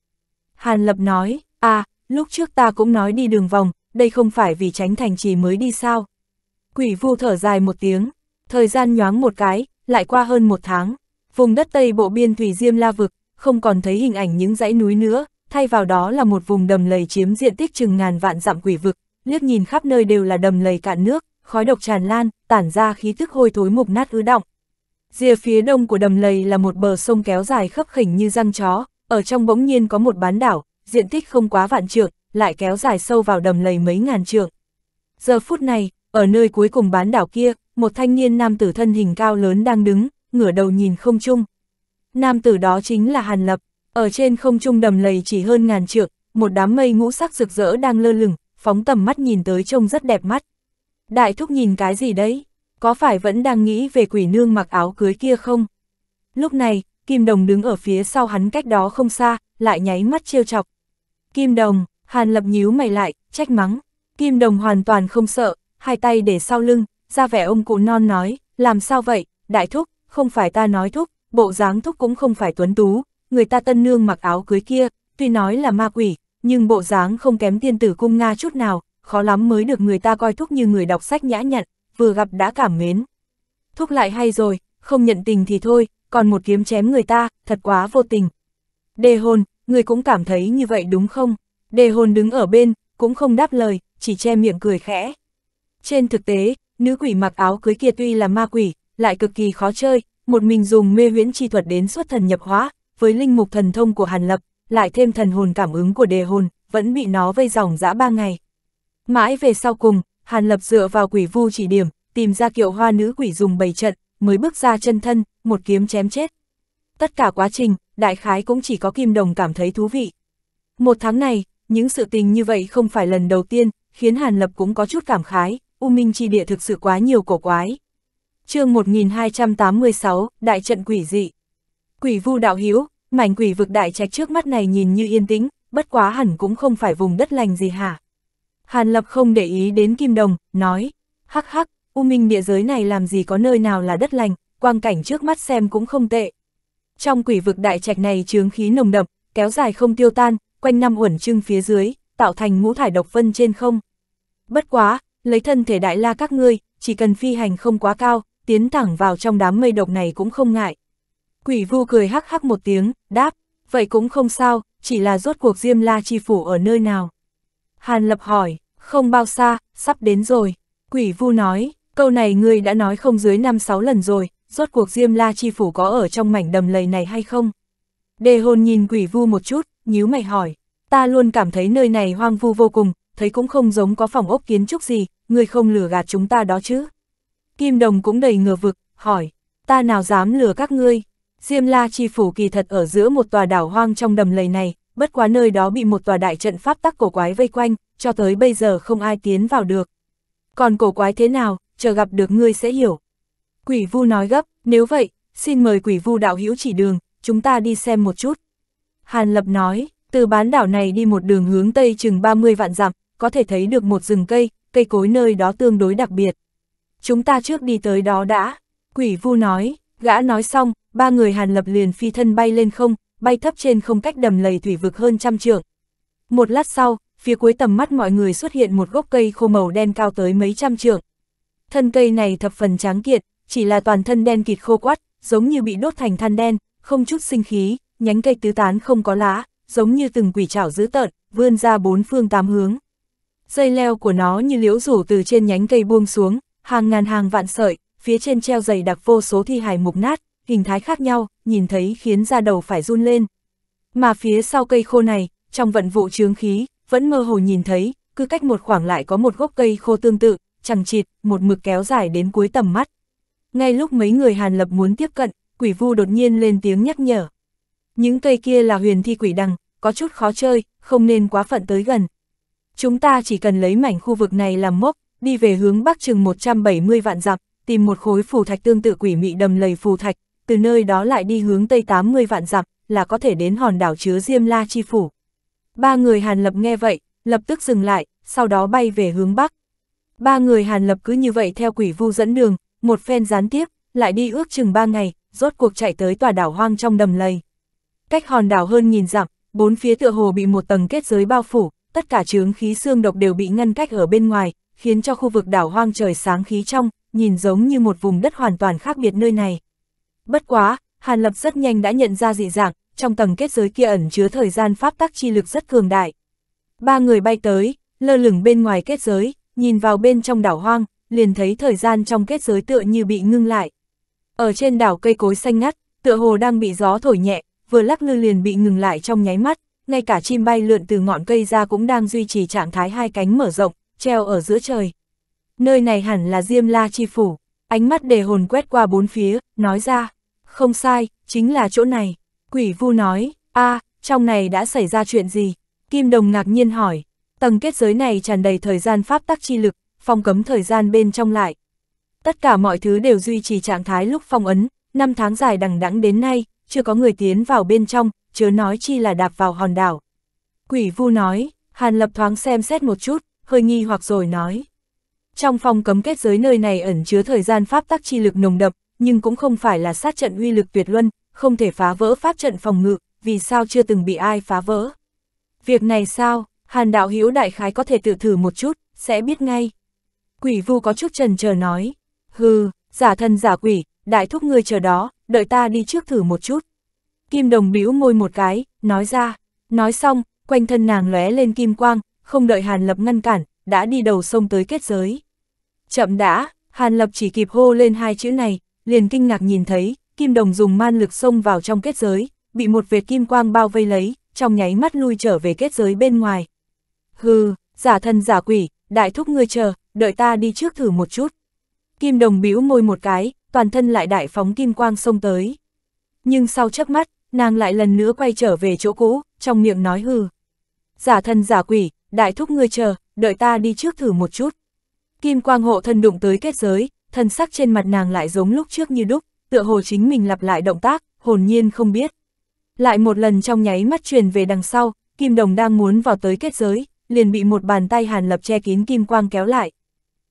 Hàn Lập nói, à, lúc trước ta cũng nói đi đường vòng, đây không phải vì tránh thành trì mới đi sao. Quỷ vu thở dài một tiếng, thời gian nhoáng một cái, lại qua hơn một tháng. Vùng đất Tây Bộ Biên Thủy Diêm La Vực, không còn thấy hình ảnh những dãy núi nữa, thay vào đó là một vùng đầm lầy chiếm diện tích chừng ngàn vạn dặm quỷ vực, liếc nhìn khắp nơi đều là đầm lầy cạn nước, khói độc tràn lan, tản ra khí tức hôi thối mục nát ứ động. Rìa phía đông của đầm lầy là một bờ sông kéo dài khấp khỉnh như răng chó, ở trong bỗng nhiên có một bán đảo, diện tích không quá vạn trượng, lại kéo dài sâu vào đầm lầy mấy ngàn trượng. Giờ phút này, ở nơi cuối cùng bán đảo kia, một thanh niên nam tử thân hình cao lớn đang đứng, ngửa đầu nhìn không trung. Nam tử đó chính là Hàn Lập, ở trên không trung đầm lầy chỉ hơn ngàn trượng, một đám mây ngũ sắc rực rỡ đang lơ lửng, phóng tầm mắt nhìn tới trông rất đẹp mắt. Đại thúc nhìn cái gì đấy? Có phải vẫn đang nghĩ về quỷ nương mặc áo cưới kia không? Lúc này, Kim Đồng đứng ở phía sau hắn cách đó không xa, lại nháy mắt trêu chọc. Kim Đồng, Hàn Lập nhíu mày lại, trách mắng. Kim Đồng hoàn toàn không sợ, hai tay để sau lưng, ra vẻ ông cụ non nói, làm sao vậy, đại thúc, không phải ta nói thúc, bộ dáng thúc cũng không phải tuấn tú, người ta tân nương mặc áo cưới kia, tuy nói là ma quỷ, nhưng bộ dáng không kém tiên tử cung Nga chút nào, khó lắm mới được người ta coi thúc như người đọc sách nhã nhặn, vừa gặp đã cảm mến. Thúc lại hay rồi, không nhận tình thì thôi, còn một kiếm chém người ta, thật quá vô tình. Đề hồn, người cũng cảm thấy như vậy đúng không? Đề hồn đứng ở bên, cũng không đáp lời, chỉ che miệng cười khẽ. Trên thực tế, nữ quỷ mặc áo cưới kia tuy là ma quỷ, lại cực kỳ khó chơi, một mình dùng mê huyễn chi thuật đến xuất thần nhập hóa, với linh mục thần thông của Hàn Lập, lại thêm thần hồn cảm ứng của đề hồn, vẫn bị nó vây dòng dã ba ngày. Mãi về sau cùng, Hàn Lập dựa vào quỷ vu chỉ điểm, tìm ra kiệu hoa nữ quỷ dùng bày trận, mới bước ra chân thân, một kiếm chém chết. Tất cả quá trình, đại khái cũng chỉ có Kim Đồng cảm thấy thú vị. Một tháng này, những sự tình như vậy không phải lần đầu tiên, khiến Hàn Lập cũng có chút cảm khái. U Minh Chi Địa thực sự quá nhiều cổ quái. chương 1286, Đại trận quỷ dị. Quỷ vu đạo hiếu, mảnh quỷ vực đại trạch trước mắt này nhìn như yên tĩnh, bất quá hẳn cũng không phải vùng đất lành gì hả. Hàn Lập không để ý đến Kim Đồng, nói, hắc hắc, U Minh địa giới này làm gì có nơi nào là đất lành, quang cảnh trước mắt xem cũng không tệ. Trong quỷ vực đại trạch này chướng khí nồng đậm, kéo dài không tiêu tan, quanh năm uẩn trưng phía dưới, tạo thành ngũ thải độc vân trên không. Bất quá, lấy thân thể đại la các ngươi, chỉ cần phi hành không quá cao, tiến thẳng vào trong đám mây độc này cũng không ngại. Quỷ vu cười hắc hắc một tiếng, đáp, vậy cũng không sao, chỉ là rốt cuộc Diêm La Chi Phủ ở nơi nào. Hàn Lập hỏi, không bao xa, sắp đến rồi. Quỷ vu nói, câu này ngươi đã nói không dưới 5-6 lần rồi, rốt cuộc Diêm La Chi Phủ có ở trong mảnh đầm lầy này hay không? Đề hồn nhìn quỷ vu một chút, nhíu mày hỏi, ta luôn cảm thấy nơi này hoang vu vô cùng, thấy cũng không giống có phòng ốc kiến trúc gì, người không lừa gạt chúng ta đó chứ. Kim Đồng cũng đầy ngờ vực, hỏi, ta nào dám lừa các ngươi. Diêm La Chi Phủ kỳ thật ở giữa một tòa đảo hoang trong đầm lầy này, bất quá nơi đó bị một tòa đại trận pháp tắc cổ quái vây quanh, cho tới bây giờ không ai tiến vào được. Còn cổ quái thế nào, chờ gặp được ngươi sẽ hiểu. Quỷ vu nói gấp, nếu vậy, xin mời quỷ vu đạo hữu chỉ đường, chúng ta đi xem một chút. Hàn Lập nói, từ bán đảo này đi một đường hướng Tây chừng 30 vạn dặm, có thể thấy được một rừng cây, cây cối nơi đó tương đối đặc biệt. Chúng ta trước đi tới đó đã, quỷ vu nói, gã nói xong, ba người hàn lập liền phi thân bay lên không, bay thấp trên không cách đầm lầy thủy vực hơn trăm trượng. Một lát sau, phía cuối tầm mắt mọi người xuất hiện một gốc cây khô màu đen cao tới mấy trăm trượng. Thân cây này thập phần tráng kiện, chỉ là toàn thân đen kịt khô quắt, giống như bị đốt thành than đen, không chút sinh khí, nhánh cây tứ tán không có lá, giống như từng quỷ chảo dữ tợn, vươn ra bốn phương tám hướng dây leo của nó như liễu rủ từ trên nhánh cây buông xuống, hàng ngàn hàng vạn sợi, phía trên treo dày đặc vô số thi hài mục nát, hình thái khác nhau, nhìn thấy khiến da đầu phải run lên. Mà phía sau cây khô này, trong vận vụ chướng khí, vẫn mơ hồ nhìn thấy, cứ cách một khoảng lại có một gốc cây khô tương tự, chẳng chịt, một mực kéo dài đến cuối tầm mắt. Ngay lúc mấy người Hàn Lập muốn tiếp cận, quỷ vu đột nhiên lên tiếng nhắc nhở. Những cây kia là huyền thi quỷ đằng, có chút khó chơi, không nên quá phận tới gần, Chúng ta chỉ cần lấy mảnh khu vực này làm mốc, đi về hướng bắc chừng 170 vạn dặm, tìm một khối phù thạch tương tự quỷ mị đầm lầy phù thạch, từ nơi đó lại đi hướng tây 80 vạn dặm, là có thể đến hòn đảo chứa Diêm La Chi Phủ. Ba người Hàn Lập nghe vậy, lập tức dừng lại, sau đó bay về hướng bắc. Ba người Hàn Lập cứ như vậy theo quỷ vu dẫn đường, một phen gián tiếp, lại đi ước chừng ba ngày, rốt cuộc chạy tới tòa đảo hoang trong đầm lầy. Cách hòn đảo hơn nghìn dặm, bốn phía tựa hồ bị một tầng kết giới bao phủ, tất cả chướng khí xương độc đều bị ngăn cách ở bên ngoài, khiến cho khu vực đảo hoang trời sáng khí trong, nhìn giống như một vùng đất hoàn toàn khác biệt nơi này. Bất quá, Hàn Lập rất nhanh đã nhận ra dị dạng, trong tầng kết giới kia ẩn chứa thời gian pháp tắc chi lực rất cường đại. Ba người bay tới, lơ lửng bên ngoài kết giới, nhìn vào bên trong đảo hoang, liền thấy thời gian trong kết giới tựa như bị ngưng lại. Ở trên đảo cây cối xanh ngắt, tựa hồ đang bị gió thổi nhẹ, vừa lắc lư liền bị ngừng lại trong nháy mắt, ngay cả chim bay lượn từ ngọn cây ra cũng đang duy trì trạng thái hai cánh mở rộng, treo ở giữa trời. Nơi này hẳn là Diêm La Chi Phủ, ánh mắt đề hồn quét qua bốn phía, nói ra, không sai, chính là chỗ này. Quỷ vu nói, a à, trong này đã xảy ra chuyện gì? Kim Đồng ngạc nhiên hỏi, tầng kết giới này tràn đầy thời gian pháp tắc chi lực, phong cấm thời gian bên trong lại. Tất cả mọi thứ đều duy trì trạng thái lúc phong ấn, năm tháng dài đằng đẵng đến nay, chưa có người tiến vào bên trong, chớ nói chi là đạp vào hòn đảo. Quỷ vu nói, Hàn Lập thoáng xem xét một chút, hơi nghi hoặc rồi nói. Trong phòng cấm kết giới nơi này ẩn chứa thời gian pháp tắc chi lực nồng đậm, nhưng cũng không phải là sát trận uy lực tuyệt luân, không thể phá vỡ pháp trận phòng ngự, vì sao chưa từng bị ai phá vỡ. Việc này sao, Hàn Đạo Hiếu Đại Khái có thể tự thử một chút, sẽ biết ngay. Quỷ vu có chút trần chờ nói, hừ, giả thân giả quỷ, đại thúc ngươi chờ đó, đợi ta đi trước thử một chút. Kim đồng bĩu môi một cái, nói ra, nói xong, quanh thân nàng lóe lên kim quang, không đợi Hàn Lập ngăn cản, đã đi đầu sông tới kết giới. Chậm đã, Hàn Lập chỉ kịp hô lên hai chữ này, liền kinh ngạc nhìn thấy, kim đồng dùng man lực sông vào trong kết giới, bị một vệt kim quang bao vây lấy, trong nháy mắt lui trở về kết giới bên ngoài. Hừ, giả thân giả quỷ, đại thúc ngươi chờ, đợi ta đi trước thử một chút. Kim đồng bĩu môi một cái, toàn thân lại đại phóng kim quang sông tới. Nhưng sau chớp mắt, nàng lại lần nữa quay trở về chỗ cũ, trong miệng nói hừ. Giả thân giả quỷ, đại thúc ngươi chờ, đợi ta đi trước thử một chút. Kim quang hộ thân đụng tới kết giới, thân sắc trên mặt nàng lại giống lúc trước như đúc, tựa hồ chính mình lặp lại động tác, hồn nhiên không biết. Lại một lần trong nháy mắt truyền về đằng sau, Kim Đồng đang muốn vào tới kết giới, liền bị một bàn tay hàn lập che kín Kim Quang kéo lại.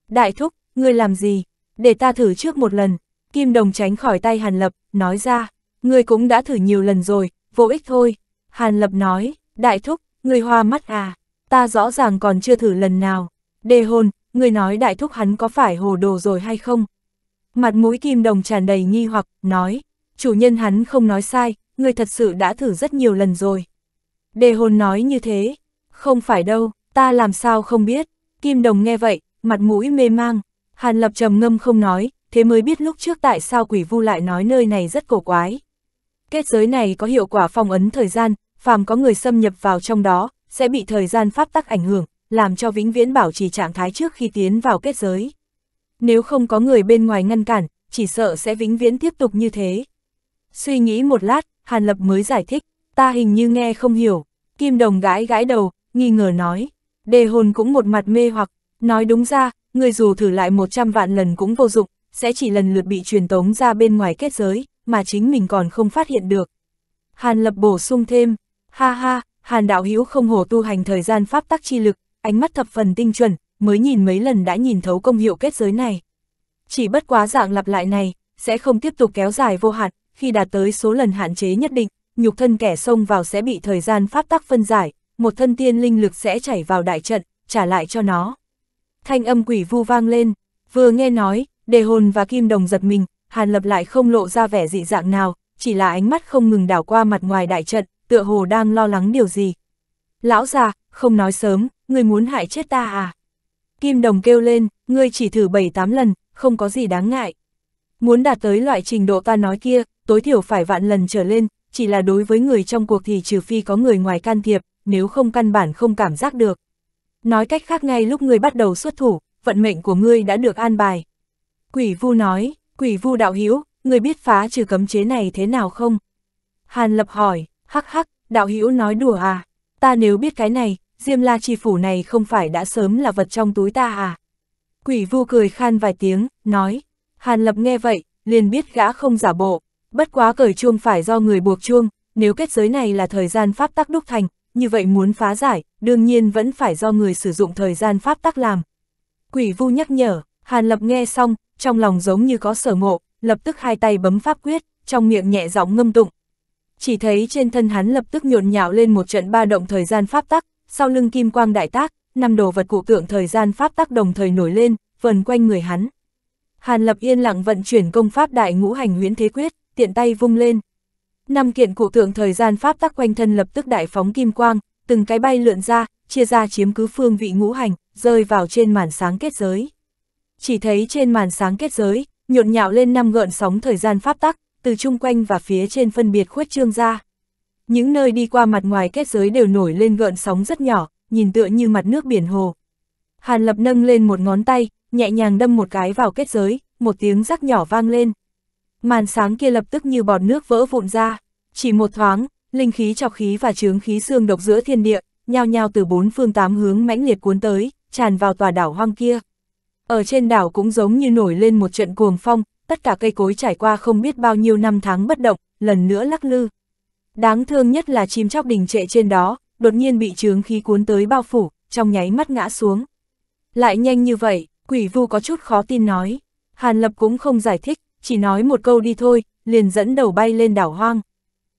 Đại thúc, ngươi làm gì? Để ta thử trước một lần. Kim Đồng tránh khỏi tay hàn lập, nói ra. Ngươi cũng đã thử nhiều lần rồi, vô ích thôi. Hàn Lập nói, đại thúc, người hoa mắt à, ta rõ ràng còn chưa thử lần nào. Đề hôn, người nói đại thúc hắn có phải hồ đồ rồi hay không? Mặt mũi kim đồng tràn đầy nghi hoặc, nói, chủ nhân hắn không nói sai, người thật sự đã thử rất nhiều lần rồi. Đề hôn nói như thế, không phải đâu, ta làm sao không biết. Kim đồng nghe vậy, mặt mũi mê mang, Hàn Lập trầm ngâm không nói, thế mới biết lúc trước tại sao quỷ vu lại nói nơi này rất cổ quái. Kết giới này có hiệu quả phong ấn thời gian, phàm có người xâm nhập vào trong đó, sẽ bị thời gian pháp tắc ảnh hưởng, làm cho vĩnh viễn bảo trì trạng thái trước khi tiến vào kết giới. Nếu không có người bên ngoài ngăn cản, chỉ sợ sẽ vĩnh viễn tiếp tục như thế. Suy nghĩ một lát, Hàn Lập mới giải thích, ta hình như nghe không hiểu. Kim Đồng gãi gãi đầu, nghi ngờ nói. Đề hồn cũng một mặt mê hoặc, nói đúng ra, người dù thử lại 100 vạn lần cũng vô dụng, sẽ chỉ lần lượt bị truyền tống ra bên ngoài kết giới, mà chính mình còn không phát hiện được. Hàn Lập bổ sung thêm, ha ha, Hàn Đạo Hữu không hổ tu hành thời gian pháp tắc chi lực, ánh mắt thập phần tinh chuẩn, mới nhìn mấy lần đã nhìn thấu công hiệu kết giới này. Chỉ bất quá dạng lặp lại này, sẽ không tiếp tục kéo dài vô hạn, khi đạt tới số lần hạn chế nhất định, nhục thân kẻ xông vào sẽ bị thời gian pháp tắc phân giải, một thân tiên linh lực sẽ chảy vào đại trận, trả lại cho nó. Thanh âm quỷ vu vang lên, vừa nghe nói, đề hồn và kim đồng giật mình, Hàn Lập lại không lộ ra vẻ dị dạng nào, chỉ là ánh mắt không ngừng đảo qua mặt ngoài đại trận, tựa hồ đang lo lắng điều gì. Lão già, không nói sớm, người muốn hại chết ta à? Kim Đồng kêu lên, ngươi chỉ thử 7-8 lần, không có gì đáng ngại. Muốn đạt tới loại trình độ ta nói kia, tối thiểu phải vạn lần trở lên, chỉ là đối với người trong cuộc thì trừ phi có người ngoài can thiệp, nếu không căn bản không cảm giác được. Nói cách khác ngay lúc ngươi bắt đầu xuất thủ, vận mệnh của ngươi đã được an bài. Quỷ vu nói, Quỷ vu đạo hữu người biết phá trừ cấm chế này thế nào không? Hàn Lập hỏi, hắc hắc, đạo hữu nói đùa à? Ta nếu biết cái này, Diêm La Chi Phủ này không phải đã sớm là vật trong túi ta à? Quỷ vu cười khan vài tiếng, nói. Hàn Lập nghe vậy, liền biết gã không giả bộ. Bất quá cởi chuông phải do người buộc chuông, nếu kết giới này là thời gian pháp tắc đúc thành, như vậy muốn phá giải, đương nhiên vẫn phải do người sử dụng thời gian pháp tắc làm. Quỷ vu nhắc nhở, Hàn Lập nghe xong, trong lòng giống như có sở ngộ, lập tức hai tay bấm pháp quyết, trong miệng nhẹ giọng ngâm tụng. Chỉ thấy trên thân hắn lập tức nhộn nhạo lên một trận ba động thời gian pháp tắc, sau lưng kim quang đại tác, năm đồ vật cụ tượng thời gian pháp tắc đồng thời nổi lên, vần quanh người hắn. Hàn Lập yên lặng vận chuyển công pháp đại ngũ hành huyễn thế quyết, tiện tay vung lên. Năm kiện cụ tượng thời gian pháp tắc quanh thân lập tức đại phóng kim quang, từng cái bay lượn ra, chia ra chiếm cứ phương vị ngũ hành, rơi vào trên màn sáng kết giới chỉ thấy trên màn sáng kết giới, nhộn nhạo lên năm gợn sóng thời gian pháp tắc, từ chung quanh và phía trên phân biệt khuếch trương ra. Những nơi đi qua mặt ngoài kết giới đều nổi lên gợn sóng rất nhỏ, nhìn tựa như mặt nước biển hồ. Hàn Lập nâng lên một ngón tay, nhẹ nhàng đâm một cái vào kết giới, một tiếng rắc nhỏ vang lên. Màn sáng kia lập tức như bọt nước vỡ vụn ra, chỉ một thoáng, linh khí trọc khí và chướng khí xương độc giữa thiên địa, nhao nhao từ bốn phương tám hướng mãnh liệt cuốn tới, tràn vào tòa đảo hoang kia. Ở trên đảo cũng giống như nổi lên một trận cuồng phong, tất cả cây cối trải qua không biết bao nhiêu năm tháng bất động, lần nữa lắc lư. Đáng thương nhất là chim chóc đình trệ trên đó, đột nhiên bị trướng khí cuốn tới bao phủ, trong nháy mắt ngã xuống. Lại nhanh như vậy, quỷ vu có chút khó tin nói. Hàn Lập cũng không giải thích, chỉ nói một câu đi thôi, liền dẫn đầu bay lên đảo hoang.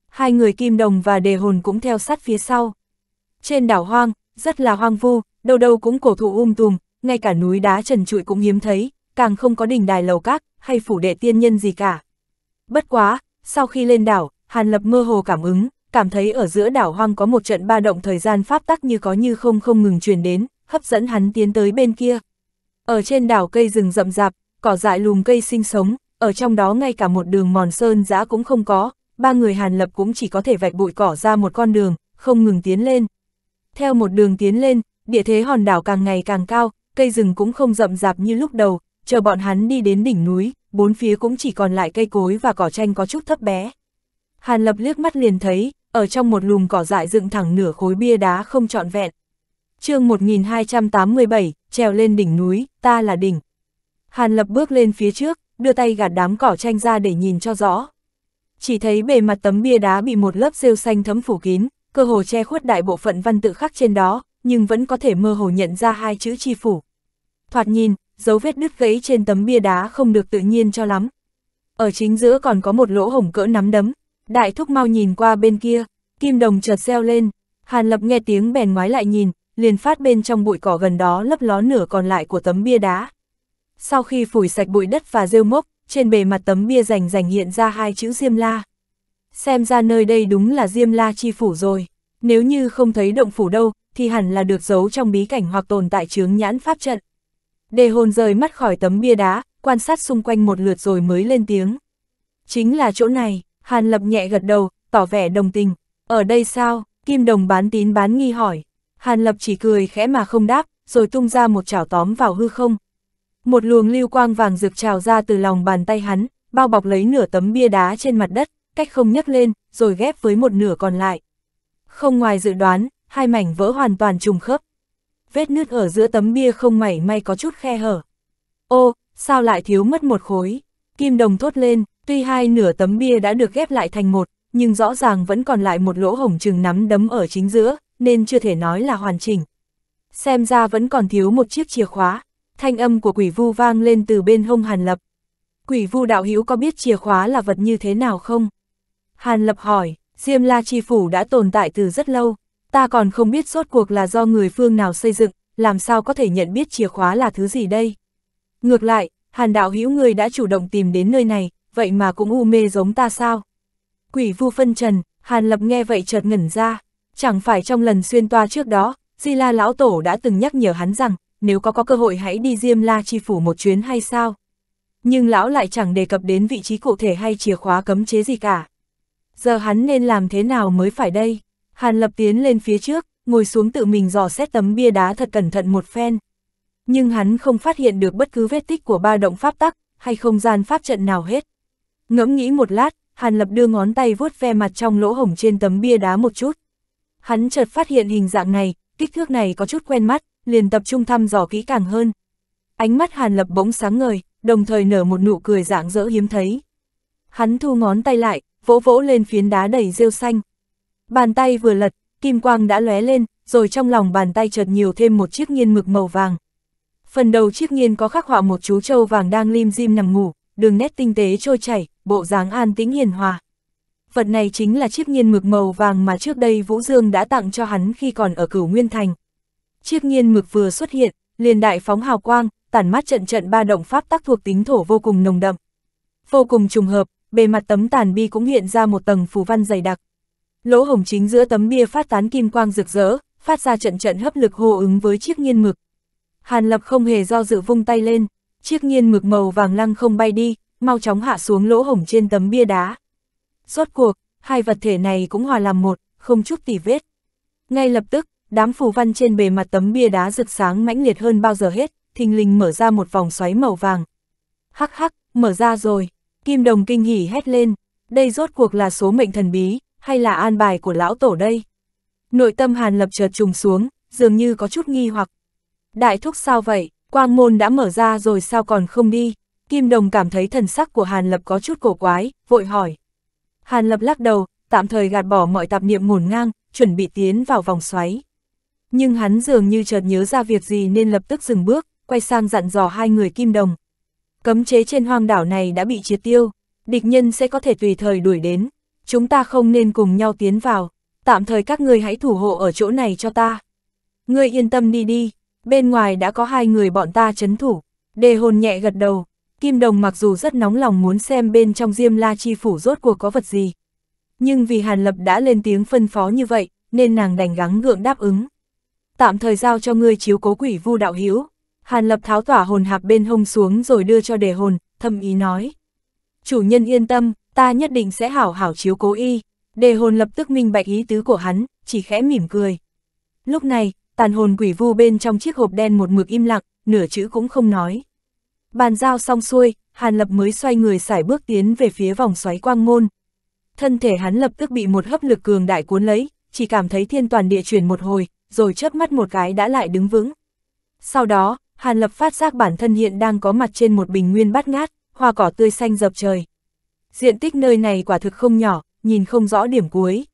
Hai người kim đồng và đề hồn cũng theo sát phía sau. Trên đảo hoang, rất là hoang vu, đầu đầu cũng cổ thụ um tùm, ngay cả núi đá trần trụi cũng hiếm thấy, càng không có đình đài lầu các, hay phủ đệ tiên nhân gì cả. Bất quá, sau khi lên đảo, Hàn Lập mơ hồ cảm ứng, cảm thấy ở giữa đảo hoang có một trận ba động thời gian pháp tắc như có như không không ngừng truyền đến, hấp dẫn hắn tiến tới bên kia. Ở trên đảo cây rừng rậm rạp, cỏ dại lùm cây sinh sống, ở trong đó ngay cả một đường mòn sơn giã cũng không có, ba người Hàn Lập cũng chỉ có thể vạch bụi cỏ ra một con đường, không ngừng tiến lên. Theo một đường tiến lên, địa thế hòn đảo càng ngày càng cao, cây rừng cũng không rậm rạp như lúc đầu, chờ bọn hắn đi đến đỉnh núi, bốn phía cũng chỉ còn lại cây cối và cỏ tranh có chút thấp bé. Hàn Lập liếc mắt liền thấy, ở trong một lùm cỏ dại dựng thẳng nửa khối bia đá không trọn vẹn. chương 1287, trèo lên đỉnh núi, ta là đỉnh. Hàn Lập bước lên phía trước, đưa tay gạt đám cỏ tranh ra để nhìn cho rõ. Chỉ thấy bề mặt tấm bia đá bị một lớp rêu xanh thấm phủ kín, cơ hồ che khuất đại bộ phận văn tự khắc trên đó, nhưng vẫn có thể mơ hồ nhận ra hai chữ chi phủ. Thoạt nhìn, dấu vết đứt gãy trên tấm bia đá không được tự nhiên cho lắm. Ở chính giữa còn có một lỗ hổng cỡ nắm đấm, đại thúc mau nhìn qua bên kia, kim đồng chợt reo lên, Hàn Lập nghe tiếng bèn ngoái lại nhìn, liền phát bên trong bụi cỏ gần đó lấp ló nửa còn lại của tấm bia đá. Sau khi phủi sạch bụi đất và rêu mốc, trên bề mặt tấm bia rành rành hiện ra hai chữ Diêm La. Xem ra nơi đây đúng là Diêm La chi phủ rồi, nếu như không thấy động phủ đâu, thì hẳn là được giấu trong bí cảnh hoặc tồn tại chướng nhãn pháp trận. Đề hồn rời mắt khỏi tấm bia đá, quan sát xung quanh một lượt rồi mới lên tiếng. Chính là chỗ này, Hàn Lập nhẹ gật đầu, tỏ vẻ đồng tình. Ở đây sao? Kim Đồng bán tín bán nghi hỏi. Hàn Lập chỉ cười khẽ mà không đáp, rồi tung ra một chảo tóm vào hư không. Một luồng lưu quang vàng rực trào ra từ lòng bàn tay hắn, bao bọc lấy nửa tấm bia đá trên mặt đất, cách không nhấc lên, rồi ghép với một nửa còn lại. Không ngoài dự đoán, hai mảnh vỡ hoàn toàn trùng khớp, vết nứt ở giữa tấm bia không mảy may có chút khe hở. Ô, sao lại thiếu mất một khối? Kim đồng thốt lên, tuy hai nửa tấm bia đã được ghép lại thành một, nhưng rõ ràng vẫn còn lại một lỗ hổng chừng nắm đấm ở chính giữa, nên chưa thể nói là hoàn chỉnh. Xem ra vẫn còn thiếu một chiếc chìa khóa, thanh âm của quỷ vu vang lên từ bên hông Hàn Lập. Quỷ vu đạo hữu có biết chìa khóa là vật như thế nào không? Hàn Lập hỏi, Diêm La Chi Phủ đã tồn tại từ rất lâu, ta còn không biết rốt cuộc là do người phương nào xây dựng, làm sao có thể nhận biết chìa khóa là thứ gì đây. Ngược lại, hàn đạo hữu người đã chủ động tìm đến nơi này, vậy mà cũng u mê giống ta sao? Quỷ vu phân trần, hàn lập nghe vậy chợt ngẩn ra, chẳng phải trong lần xuyên toa trước đó, Di La Lão Tổ đã từng nhắc nhở hắn rằng, nếu có có cơ hội hãy đi Diêm La Chi Phủ một chuyến hay sao? Nhưng Lão lại chẳng đề cập đến vị trí cụ thể hay chìa khóa cấm chế gì cả. Giờ hắn nên làm thế nào mới phải đây? Hàn Lập tiến lên phía trước, ngồi xuống tự mình dò xét tấm bia đá thật cẩn thận một phen. Nhưng hắn không phát hiện được bất cứ vết tích của ba động pháp tắc, hay không gian pháp trận nào hết. Ngẫm nghĩ một lát, Hàn Lập đưa ngón tay vuốt ve mặt trong lỗ hổng trên tấm bia đá một chút. Hắn chợt phát hiện hình dạng này, kích thước này có chút quen mắt, liền tập trung thăm dò kỹ càng hơn. Ánh mắt Hàn Lập bỗng sáng ngời, đồng thời nở một nụ cười dạng dỡ hiếm thấy. Hắn thu ngón tay lại, vỗ vỗ lên phiến đá đầy rêu xanh, Bàn tay vừa lật, kim quang đã lóe lên, rồi trong lòng bàn tay chợt nhiều thêm một chiếc nghiên mực màu vàng. Phần đầu chiếc nghiên có khắc họa một chú trâu vàng đang lim dim nằm ngủ, đường nét tinh tế trôi chảy, bộ dáng an tĩnh hiền hòa. Vật này chính là chiếc nghiên mực màu vàng mà trước đây Vũ Dương đã tặng cho hắn khi còn ở cửu Nguyên Thành. Chiếc nghiên mực vừa xuất hiện, liền đại phóng hào quang, tản mát trận trận ba động pháp tác thuộc tính thổ vô cùng nồng đậm. Vô cùng trùng hợp, bề mặt tấm tàn bi cũng hiện ra một tầng phù văn dày đặc. Lỗ hổng chính giữa tấm bia phát tán kim quang rực rỡ, phát ra trận trận hấp lực hô ứng với chiếc nghiên mực. Hàn Lập không hề do dự vung tay lên, chiếc nghiên mực màu vàng lăng không bay đi, mau chóng hạ xuống lỗ hổng trên tấm bia đá. Rốt cuộc, hai vật thể này cũng hòa làm một, không chút tỉ vết. Ngay lập tức, đám phù văn trên bề mặt tấm bia đá rực sáng mãnh liệt hơn bao giờ hết, thình lình mở ra một vòng xoáy màu vàng. Hắc hắc, mở ra rồi, Kim Đồng kinh hỉ hét lên, đây rốt cuộc là số mệnh thần bí, hay là an bài của lão tổ đây? Nội tâm Hàn Lập chợt trùng xuống, dường như có chút nghi hoặc. Đại thúc sao vậy, quang môn đã mở ra rồi sao còn không đi? Kim Đồng cảm thấy thần sắc của Hàn Lập có chút cổ quái, vội hỏi. Hàn Lập lắc đầu, tạm thời gạt bỏ mọi tạp niệm ngổn ngang, chuẩn bị tiến vào vòng xoáy. Nhưng hắn dường như chợt nhớ ra việc gì nên lập tức dừng bước, quay sang dặn dò hai người Kim Đồng. Cấm chế trên hoang đảo này đã bị triệt tiêu, địch nhân sẽ có thể tùy thời đuổi đến, chúng ta không nên cùng nhau tiến vào, tạm thời các ngươi hãy thủ hộ ở chỗ này cho ta. Ngươi yên tâm đi đi, bên ngoài đã có hai người bọn ta chấn thủ, đề hồn nhẹ gật đầu, Kim Đồng mặc dù rất nóng lòng muốn xem bên trong Diêm La Chi Phủ rốt cuộc có vật gì. Nhưng vì Hàn Lập đã lên tiếng phân phó như vậy, nên nàng đành gắng gượng đáp ứng. Tạm thời giao cho ngươi chiếu cố quỷ vu đạo hiếu. Hàn Lập tháo tỏa hồn hạp bên hông xuống rồi đưa cho đề hồn, thâm ý nói. Chủ nhân yên tâm, ta nhất định sẽ hảo hảo chiếu cố y. Đề hồn lập tức minh bạch ý tứ của hắn, chỉ khẽ mỉm cười. Lúc này, tàn hồn quỷ vu bên trong chiếc hộp đen một mực im lặng, nửa chữ cũng không nói. Bàn giao xong xuôi, Hàn Lập mới xoay người xải bước tiến về phía vòng xoáy quang môn. Thân thể hắn lập tức bị một hấp lực cường đại cuốn lấy, chỉ cảm thấy thiên toàn địa chuyển một hồi, rồi chớp mắt một cái đã lại đứng vững. Sau đó, Hàn Lập phát giác bản thân hiện đang có mặt trên một bình nguyên bát ngát, hoa cỏ tươi xanh dập trời diện tích nơi này quả thực không nhỏ, nhìn không rõ điểm cuối.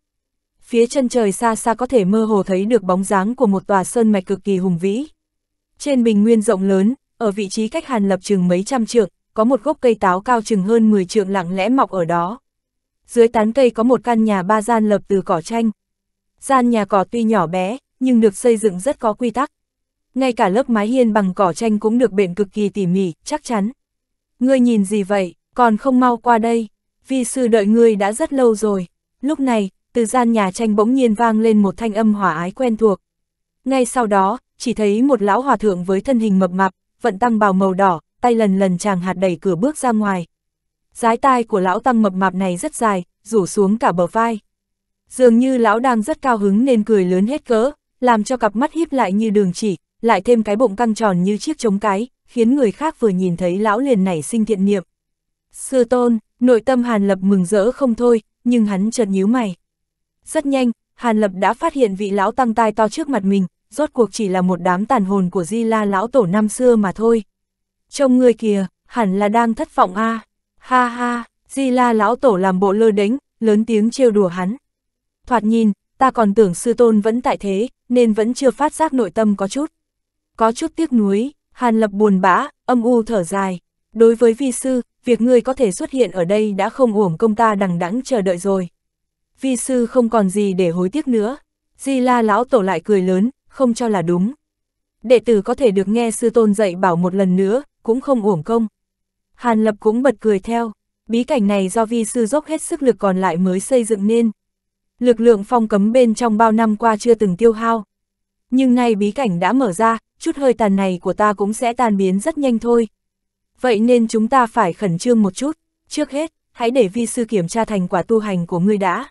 Phía chân trời xa xa có thể mơ hồ thấy được bóng dáng của một tòa sơn mạch cực kỳ hùng vĩ. Trên bình nguyên rộng lớn, ở vị trí cách Hàn Lập chừng mấy trăm trượng, có một gốc cây táo cao chừng hơn 10 trượng lặng lẽ mọc ở đó. Dưới tán cây có một căn nhà ba gian lập từ cỏ tranh. Gian nhà cỏ tuy nhỏ bé, nhưng được xây dựng rất có quy tắc. Ngay cả lớp mái hiên bằng cỏ tranh cũng được bện cực kỳ tỉ mỉ, chắc chắn. Ngươi nhìn gì vậy? còn không mau qua đây, vi sư đợi ngươi đã rất lâu rồi. Lúc này, từ gian nhà tranh bỗng nhiên vang lên một thanh âm hỏa ái quen thuộc. Ngay sau đó, chỉ thấy một lão hòa thượng với thân hình mập mạp, vận tăng bào màu đỏ, tay lần lần chàng hạt đẩy cửa bước ra ngoài. Giái tai của lão tăng mập mạp này rất dài, rủ xuống cả bờ vai. Dường như lão đang rất cao hứng nên cười lớn hết cỡ, làm cho cặp mắt híp lại như đường chỉ, lại thêm cái bụng căng tròn như chiếc trống cái, khiến người khác vừa nhìn thấy lão liền nảy sinh thiện niệm. Sư tôn, nội tâm Hàn Lập mừng rỡ không thôi, nhưng hắn chợt nhíu mày. Rất nhanh, Hàn Lập đã phát hiện vị lão tăng tai to trước mặt mình, rốt cuộc chỉ là một đám tàn hồn của Di La lão tổ năm xưa mà thôi. Trông người kìa, hẳn là đang thất vọng a. À. Ha ha, Di La lão tổ làm bộ lơ đánh, lớn tiếng trêu đùa hắn. Thoạt nhìn, ta còn tưởng sư tôn vẫn tại thế, nên vẫn chưa phát giác nội tâm có chút. Có chút tiếc nuối, Hàn Lập buồn bã, âm u thở dài. Đối với vi sư, việc ngươi có thể xuất hiện ở đây đã không uổng công ta đằng đẵng chờ đợi rồi. Vi sư không còn gì để hối tiếc nữa. Di la lão tổ lại cười lớn, không cho là đúng. Đệ tử có thể được nghe sư tôn dạy bảo một lần nữa, cũng không uổng công. Hàn lập cũng bật cười theo, bí cảnh này do vi sư dốc hết sức lực còn lại mới xây dựng nên. Lực lượng phong cấm bên trong bao năm qua chưa từng tiêu hao. Nhưng nay bí cảnh đã mở ra, chút hơi tàn này của ta cũng sẽ tan biến rất nhanh thôi vậy nên chúng ta phải khẩn trương một chút, trước hết, hãy để vi sư kiểm tra thành quả tu hành của ngươi đã.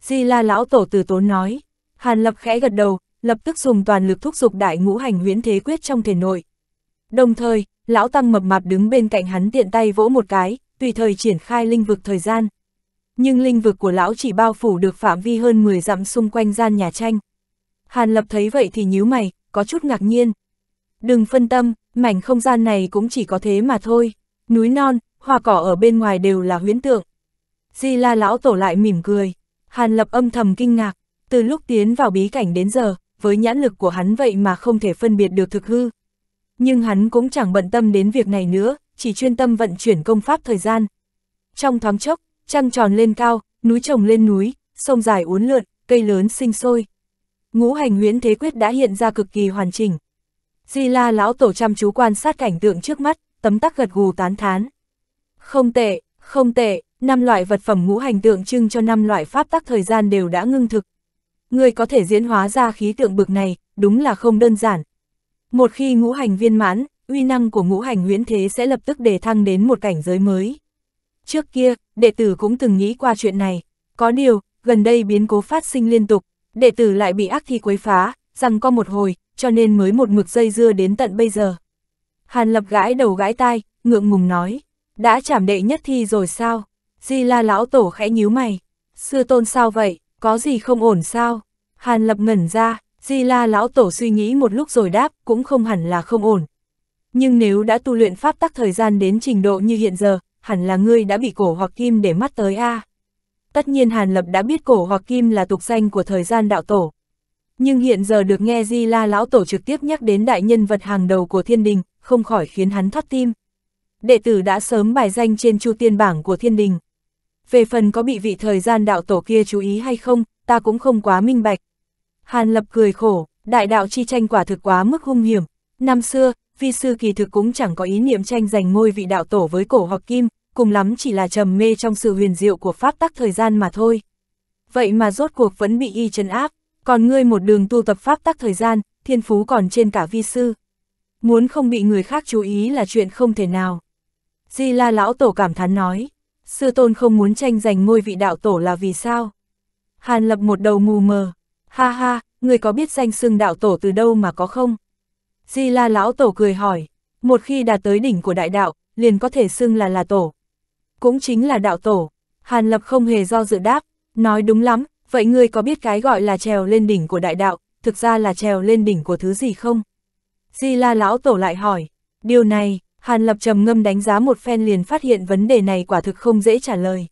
Di la lão tổ từ tốn nói, Hàn Lập khẽ gật đầu, lập tức dùng toàn lực thúc giục đại ngũ hành huyễn thế quyết trong thể nội. Đồng thời, lão tăng mập mạp đứng bên cạnh hắn tiện tay vỗ một cái, tùy thời triển khai linh vực thời gian. Nhưng linh vực của lão chỉ bao phủ được phạm vi hơn 10 dặm xung quanh gian nhà tranh. Hàn Lập thấy vậy thì nhíu mày, có chút ngạc nhiên, Đừng phân tâm, mảnh không gian này cũng chỉ có thế mà thôi. Núi non, hoa cỏ ở bên ngoài đều là huyễn tượng. Di la lão tổ lại mỉm cười. Hàn lập âm thầm kinh ngạc. Từ lúc tiến vào bí cảnh đến giờ, với nhãn lực của hắn vậy mà không thể phân biệt được thực hư. Nhưng hắn cũng chẳng bận tâm đến việc này nữa, chỉ chuyên tâm vận chuyển công pháp thời gian. Trong thoáng chốc, trăng tròn lên cao, núi trồng lên núi, sông dài uốn lượn, cây lớn sinh sôi. Ngũ hành huyễn thế quyết đã hiện ra cực kỳ hoàn chỉnh. Di la lão tổ chăm chú quan sát cảnh tượng trước mắt, tấm tắc gật gù tán thán. Không tệ, không tệ, năm loại vật phẩm ngũ hành tượng trưng cho năm loại pháp tắc thời gian đều đã ngưng thực. Người có thể diễn hóa ra khí tượng bực này, đúng là không đơn giản. Một khi ngũ hành viên mãn, uy năng của ngũ hành nguyễn thế sẽ lập tức đề thăng đến một cảnh giới mới. Trước kia, đệ tử cũng từng nghĩ qua chuyện này. Có điều, gần đây biến cố phát sinh liên tục, đệ tử lại bị ác thi quấy phá, rằng có một hồi, cho nên mới một mực dây dưa đến tận bây giờ. Hàn lập gãi đầu gãi tai, ngượng ngùng nói, đã chảm đệ nhất thi rồi sao? Di la lão tổ khẽ nhíu mày, sư tôn sao vậy, có gì không ổn sao? Hàn lập ngẩn ra, di la lão tổ suy nghĩ một lúc rồi đáp, cũng không hẳn là không ổn. Nhưng nếu đã tu luyện pháp tắc thời gian đến trình độ như hiện giờ, hẳn là ngươi đã bị cổ hoặc kim để mắt tới a. À. Tất nhiên Hàn Lập đã biết cổ hoặc kim là tục danh của thời gian đạo tổ, nhưng hiện giờ được nghe Di La Lão Tổ trực tiếp nhắc đến đại nhân vật hàng đầu của thiên đình, không khỏi khiến hắn thoát tim. Đệ tử đã sớm bài danh trên chu tiên bảng của thiên đình. Về phần có bị vị thời gian đạo tổ kia chú ý hay không, ta cũng không quá minh bạch. Hàn Lập cười khổ, đại đạo chi tranh quả thực quá mức hung hiểm. Năm xưa, vi sư kỳ thực cũng chẳng có ý niệm tranh giành ngôi vị đạo tổ với cổ hoặc kim, cùng lắm chỉ là trầm mê trong sự huyền diệu của pháp tắc thời gian mà thôi. Vậy mà rốt cuộc vẫn bị y trấn áp, còn ngươi một đường tu tập pháp tắc thời gian, thiên phú còn trên cả vi sư. Muốn không bị người khác chú ý là chuyện không thể nào. Di la lão tổ cảm thán nói, sư tôn không muốn tranh giành ngôi vị đạo tổ là vì sao? Hàn lập một đầu mù mờ, ha ha, người có biết danh xưng đạo tổ từ đâu mà có không? Di la lão tổ cười hỏi, một khi đạt tới đỉnh của đại đạo, liền có thể xưng là là tổ. Cũng chính là đạo tổ, Hàn lập không hề do dự đáp, nói đúng lắm, vậy ngươi có biết cái gọi là trèo lên đỉnh của đại đạo, thực ra là trèo lên đỉnh của thứ gì không? Di la lão tổ lại hỏi, điều này, Hàn Lập trầm ngâm đánh giá một phen liền phát hiện vấn đề này quả thực không dễ trả lời.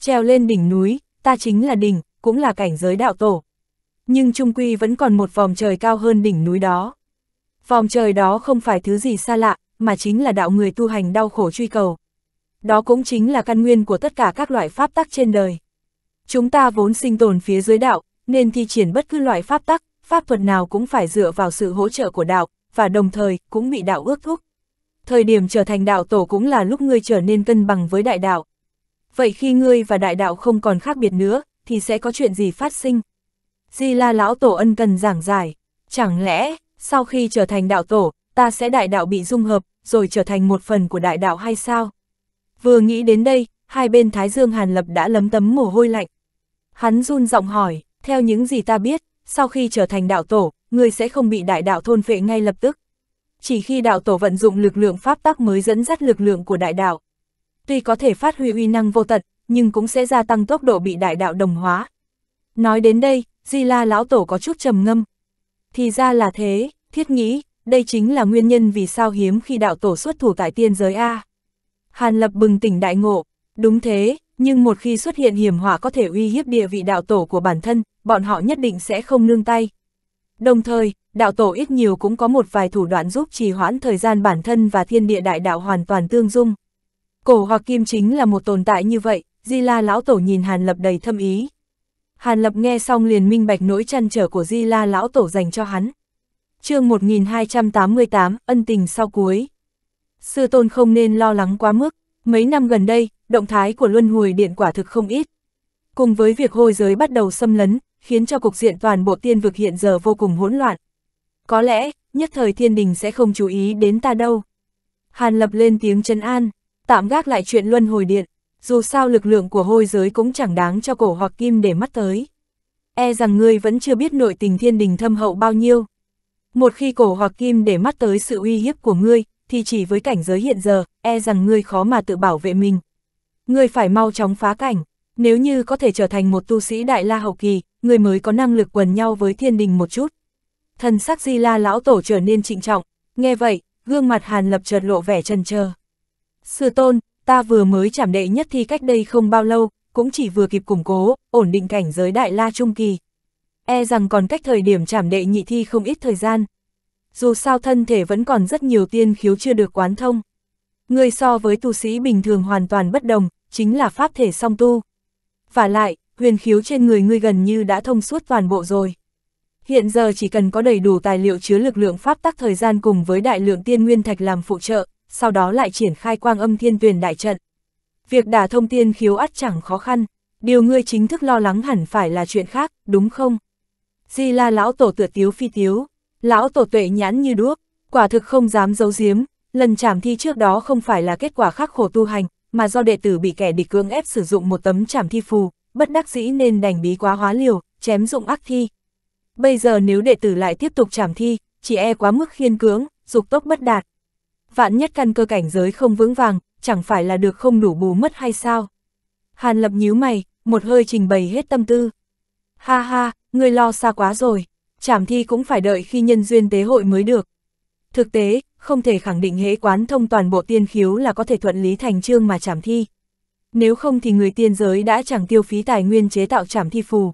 Trèo lên đỉnh núi, ta chính là đỉnh, cũng là cảnh giới đạo tổ. Nhưng trung quy vẫn còn một vòng trời cao hơn đỉnh núi đó. Vòng trời đó không phải thứ gì xa lạ, mà chính là đạo người tu hành đau khổ truy cầu. Đó cũng chính là căn nguyên của tất cả các loại pháp tắc trên đời. Chúng ta vốn sinh tồn phía dưới đạo, nên thi triển bất cứ loại pháp tắc, pháp thuật nào cũng phải dựa vào sự hỗ trợ của đạo, và đồng thời cũng bị đạo ước thúc. Thời điểm trở thành đạo tổ cũng là lúc ngươi trở nên cân bằng với đại đạo. Vậy khi ngươi và đại đạo không còn khác biệt nữa, thì sẽ có chuyện gì phát sinh? Di la lão tổ ân cần giảng giải, chẳng lẽ, sau khi trở thành đạo tổ, ta sẽ đại đạo bị dung hợp, rồi trở thành một phần của đại đạo hay sao? Vừa nghĩ đến đây, hai bên Thái Dương Hàn Lập đã lấm tấm mồ hôi lạnh. Hắn run giọng hỏi, theo những gì ta biết, sau khi trở thành đạo tổ, người sẽ không bị đại đạo thôn phệ ngay lập tức. Chỉ khi đạo tổ vận dụng lực lượng pháp tắc mới dẫn dắt lực lượng của đại đạo. Tuy có thể phát huy uy năng vô tận, nhưng cũng sẽ gia tăng tốc độ bị đại đạo đồng hóa. Nói đến đây, Di La lão tổ có chút trầm ngâm. Thì ra là thế, thiết nghĩ, đây chính là nguyên nhân vì sao hiếm khi đạo tổ xuất thủ tại tiên giới A. Hàn Lập bừng tỉnh đại ngộ, đúng thế, nhưng một khi xuất hiện hiểm họa có thể uy hiếp địa vị đạo tổ của bản thân, bọn họ nhất định sẽ không nương tay. Đồng thời, đạo tổ ít nhiều cũng có một vài thủ đoạn giúp trì hoãn thời gian bản thân và thiên địa đại đạo hoàn toàn tương dung. Cổ hoặc kim chính là một tồn tại như vậy, Di La lão tổ nhìn Hàn Lập đầy thâm ý. Hàn Lập nghe xong liền minh bạch nỗi chăn trở của Di La lão tổ dành cho hắn. Chương 1288, ân tình sau cuối. Sư tôn không nên lo lắng quá mức, Mấy năm gần đây, động thái của Luân Hồi Điện quả thực không ít. Cùng với việc hôi giới bắt đầu xâm lấn, khiến cho cục diện toàn bộ tiên vực hiện giờ vô cùng hỗn loạn. Có lẽ, nhất thời thiên đình sẽ không chú ý đến ta đâu. Hàn lập lên tiếng chân an, tạm gác lại chuyện Luân Hồi Điện, dù sao lực lượng của hôi giới cũng chẳng đáng cho cổ hoặc kim để mắt tới. E rằng ngươi vẫn chưa biết nội tình thiên đình thâm hậu bao nhiêu. Một khi cổ hoặc kim để mắt tới sự uy hiếp của ngươi, thì chỉ với cảnh giới hiện giờ, e rằng ngươi khó mà tự bảo vệ mình. Ngươi phải mau chóng phá cảnh, nếu như có thể trở thành một tu sĩ đại la hậu kỳ, ngươi mới có năng lực quần nhau với thiên đình một chút. Thần sắc di la lão tổ trở nên trịnh trọng, nghe vậy, gương mặt hàn lập chợt lộ vẻ trần chờ Sư tôn, ta vừa mới chảm đệ nhất thi cách đây không bao lâu, cũng chỉ vừa kịp củng cố, ổn định cảnh giới đại la trung kỳ. E rằng còn cách thời điểm chảm đệ nhị thi không ít thời gian, dù sao thân thể vẫn còn rất nhiều tiên khiếu chưa được quán thông. Người so với tu sĩ bình thường hoàn toàn bất đồng, chính là pháp thể song tu. Và lại, huyền khiếu trên người ngươi gần như đã thông suốt toàn bộ rồi. Hiện giờ chỉ cần có đầy đủ tài liệu chứa lực lượng pháp tắc thời gian cùng với đại lượng tiên nguyên thạch làm phụ trợ, sau đó lại triển khai quang âm thiên tuyển đại trận. Việc đả thông tiên khiếu ắt chẳng khó khăn, điều ngươi chính thức lo lắng hẳn phải là chuyện khác, đúng không? Di la lão tổ tựa tiếu phi tiếu, Lão tổ tuệ nhãn như đuốc, quả thực không dám giấu giếm, lần trảm thi trước đó không phải là kết quả khắc khổ tu hành, mà do đệ tử bị kẻ địch cưỡng ép sử dụng một tấm trảm thi phù, bất đắc dĩ nên đành bí quá hóa liều, chém dụng ác thi. Bây giờ nếu đệ tử lại tiếp tục trảm thi, chỉ e quá mức khiên cưỡng, dục tốc bất đạt. Vạn nhất căn cơ cảnh giới không vững vàng, chẳng phải là được không đủ bù mất hay sao? Hàn lập nhíu mày, một hơi trình bày hết tâm tư. Ha ha, người lo xa quá rồi trảm thi cũng phải đợi khi nhân duyên tế hội mới được. Thực tế, không thể khẳng định hễ quán thông toàn bộ tiên khiếu là có thể thuận lý thành trương mà trảm thi. Nếu không thì người tiên giới đã chẳng tiêu phí tài nguyên chế tạo trảm thi phù.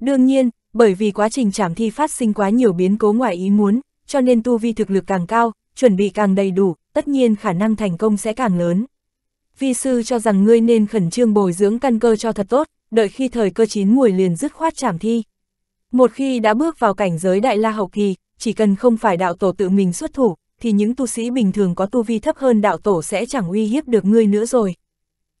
Đương nhiên, bởi vì quá trình trảm thi phát sinh quá nhiều biến cố ngoài ý muốn, cho nên tu vi thực lực càng cao, chuẩn bị càng đầy đủ, tất nhiên khả năng thành công sẽ càng lớn. Vi sư cho rằng ngươi nên khẩn trương bồi dưỡng căn cơ cho thật tốt, đợi khi thời cơ chín mùi liền dứt khoát trảm thi. Một khi đã bước vào cảnh giới đại la hậu kỳ, chỉ cần không phải đạo tổ tự mình xuất thủ, thì những tu sĩ bình thường có tu vi thấp hơn đạo tổ sẽ chẳng uy hiếp được ngươi nữa rồi.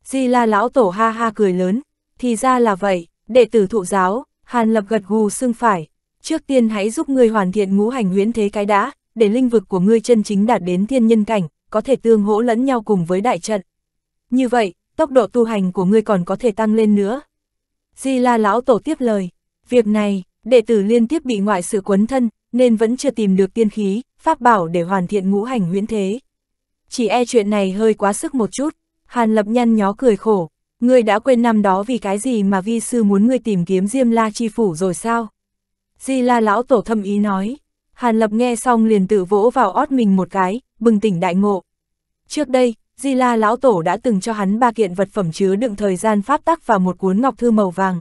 Di la lão tổ ha ha cười lớn, thì ra là vậy, đệ tử thụ giáo, hàn lập gật gù xương phải. Trước tiên hãy giúp ngươi hoàn thiện ngũ hành huyễn thế cái đã, để linh vực của ngươi chân chính đạt đến thiên nhân cảnh, có thể tương hỗ lẫn nhau cùng với đại trận. Như vậy, tốc độ tu hành của ngươi còn có thể tăng lên nữa. Di la lão tổ tiếp lời, việc này, đệ tử liên tiếp bị ngoại sự quấn thân, nên vẫn chưa tìm được tiên khí, pháp bảo để hoàn thiện ngũ hành huyễn thế. Chỉ e chuyện này hơi quá sức một chút, Hàn Lập nhăn nhó cười khổ, ngươi đã quên năm đó vì cái gì mà vi sư muốn ngươi tìm kiếm Diêm La Chi Phủ rồi sao? Di La Lão Tổ thâm ý nói, Hàn Lập nghe xong liền tự vỗ vào ót mình một cái, bừng tỉnh đại ngộ. Trước đây, Di La Lão Tổ đã từng cho hắn ba kiện vật phẩm chứa đựng thời gian pháp tắc và một cuốn ngọc thư màu vàng.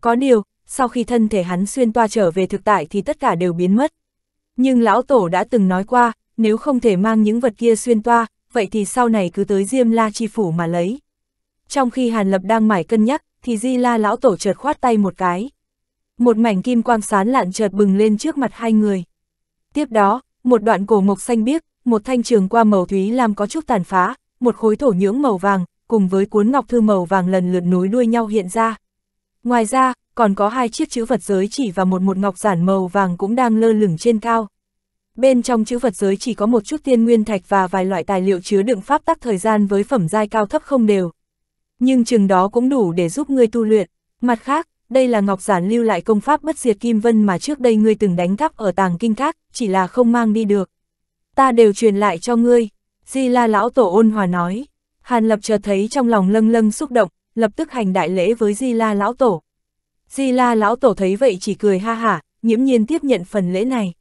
Có điều, sau khi thân thể hắn xuyên toa trở về thực tại thì tất cả đều biến mất. Nhưng lão tổ đã từng nói qua, nếu không thể mang những vật kia xuyên toa, vậy thì sau này cứ tới Diêm La Chi Phủ mà lấy. Trong khi Hàn Lập đang mải cân nhắc, thì Di La lão tổ chợt khoát tay một cái. Một mảnh kim quang sán lạn chợt bừng lên trước mặt hai người. Tiếp đó, một đoạn cổ mộc xanh biếc, một thanh trường qua màu thúy làm có chút tàn phá, một khối thổ nhưỡng màu vàng, cùng với cuốn ngọc thư màu vàng lần lượt nối đuôi nhau hiện ra. Ngoài ra, còn có hai chiếc chữ vật giới chỉ và một một ngọc giản màu vàng cũng đang lơ lửng trên cao. Bên trong chữ vật giới chỉ có một chút tiên nguyên thạch và vài loại tài liệu chứa đựng pháp tắc thời gian với phẩm giai cao thấp không đều. Nhưng chừng đó cũng đủ để giúp ngươi tu luyện. Mặt khác, đây là ngọc giản lưu lại công pháp bất diệt kim vân mà trước đây ngươi từng đánh cắp ở tàng kinh các, chỉ là không mang đi được. Ta đều truyền lại cho ngươi, Di La Lão Tổ ôn hòa nói. Hàn Lập chợt thấy trong lòng lâng lâng xúc động, lập tức hành đại lễ với Di La Lão Tổ. Di la lão tổ thấy vậy chỉ cười ha hả, nhiễm nhiên tiếp nhận phần lễ này.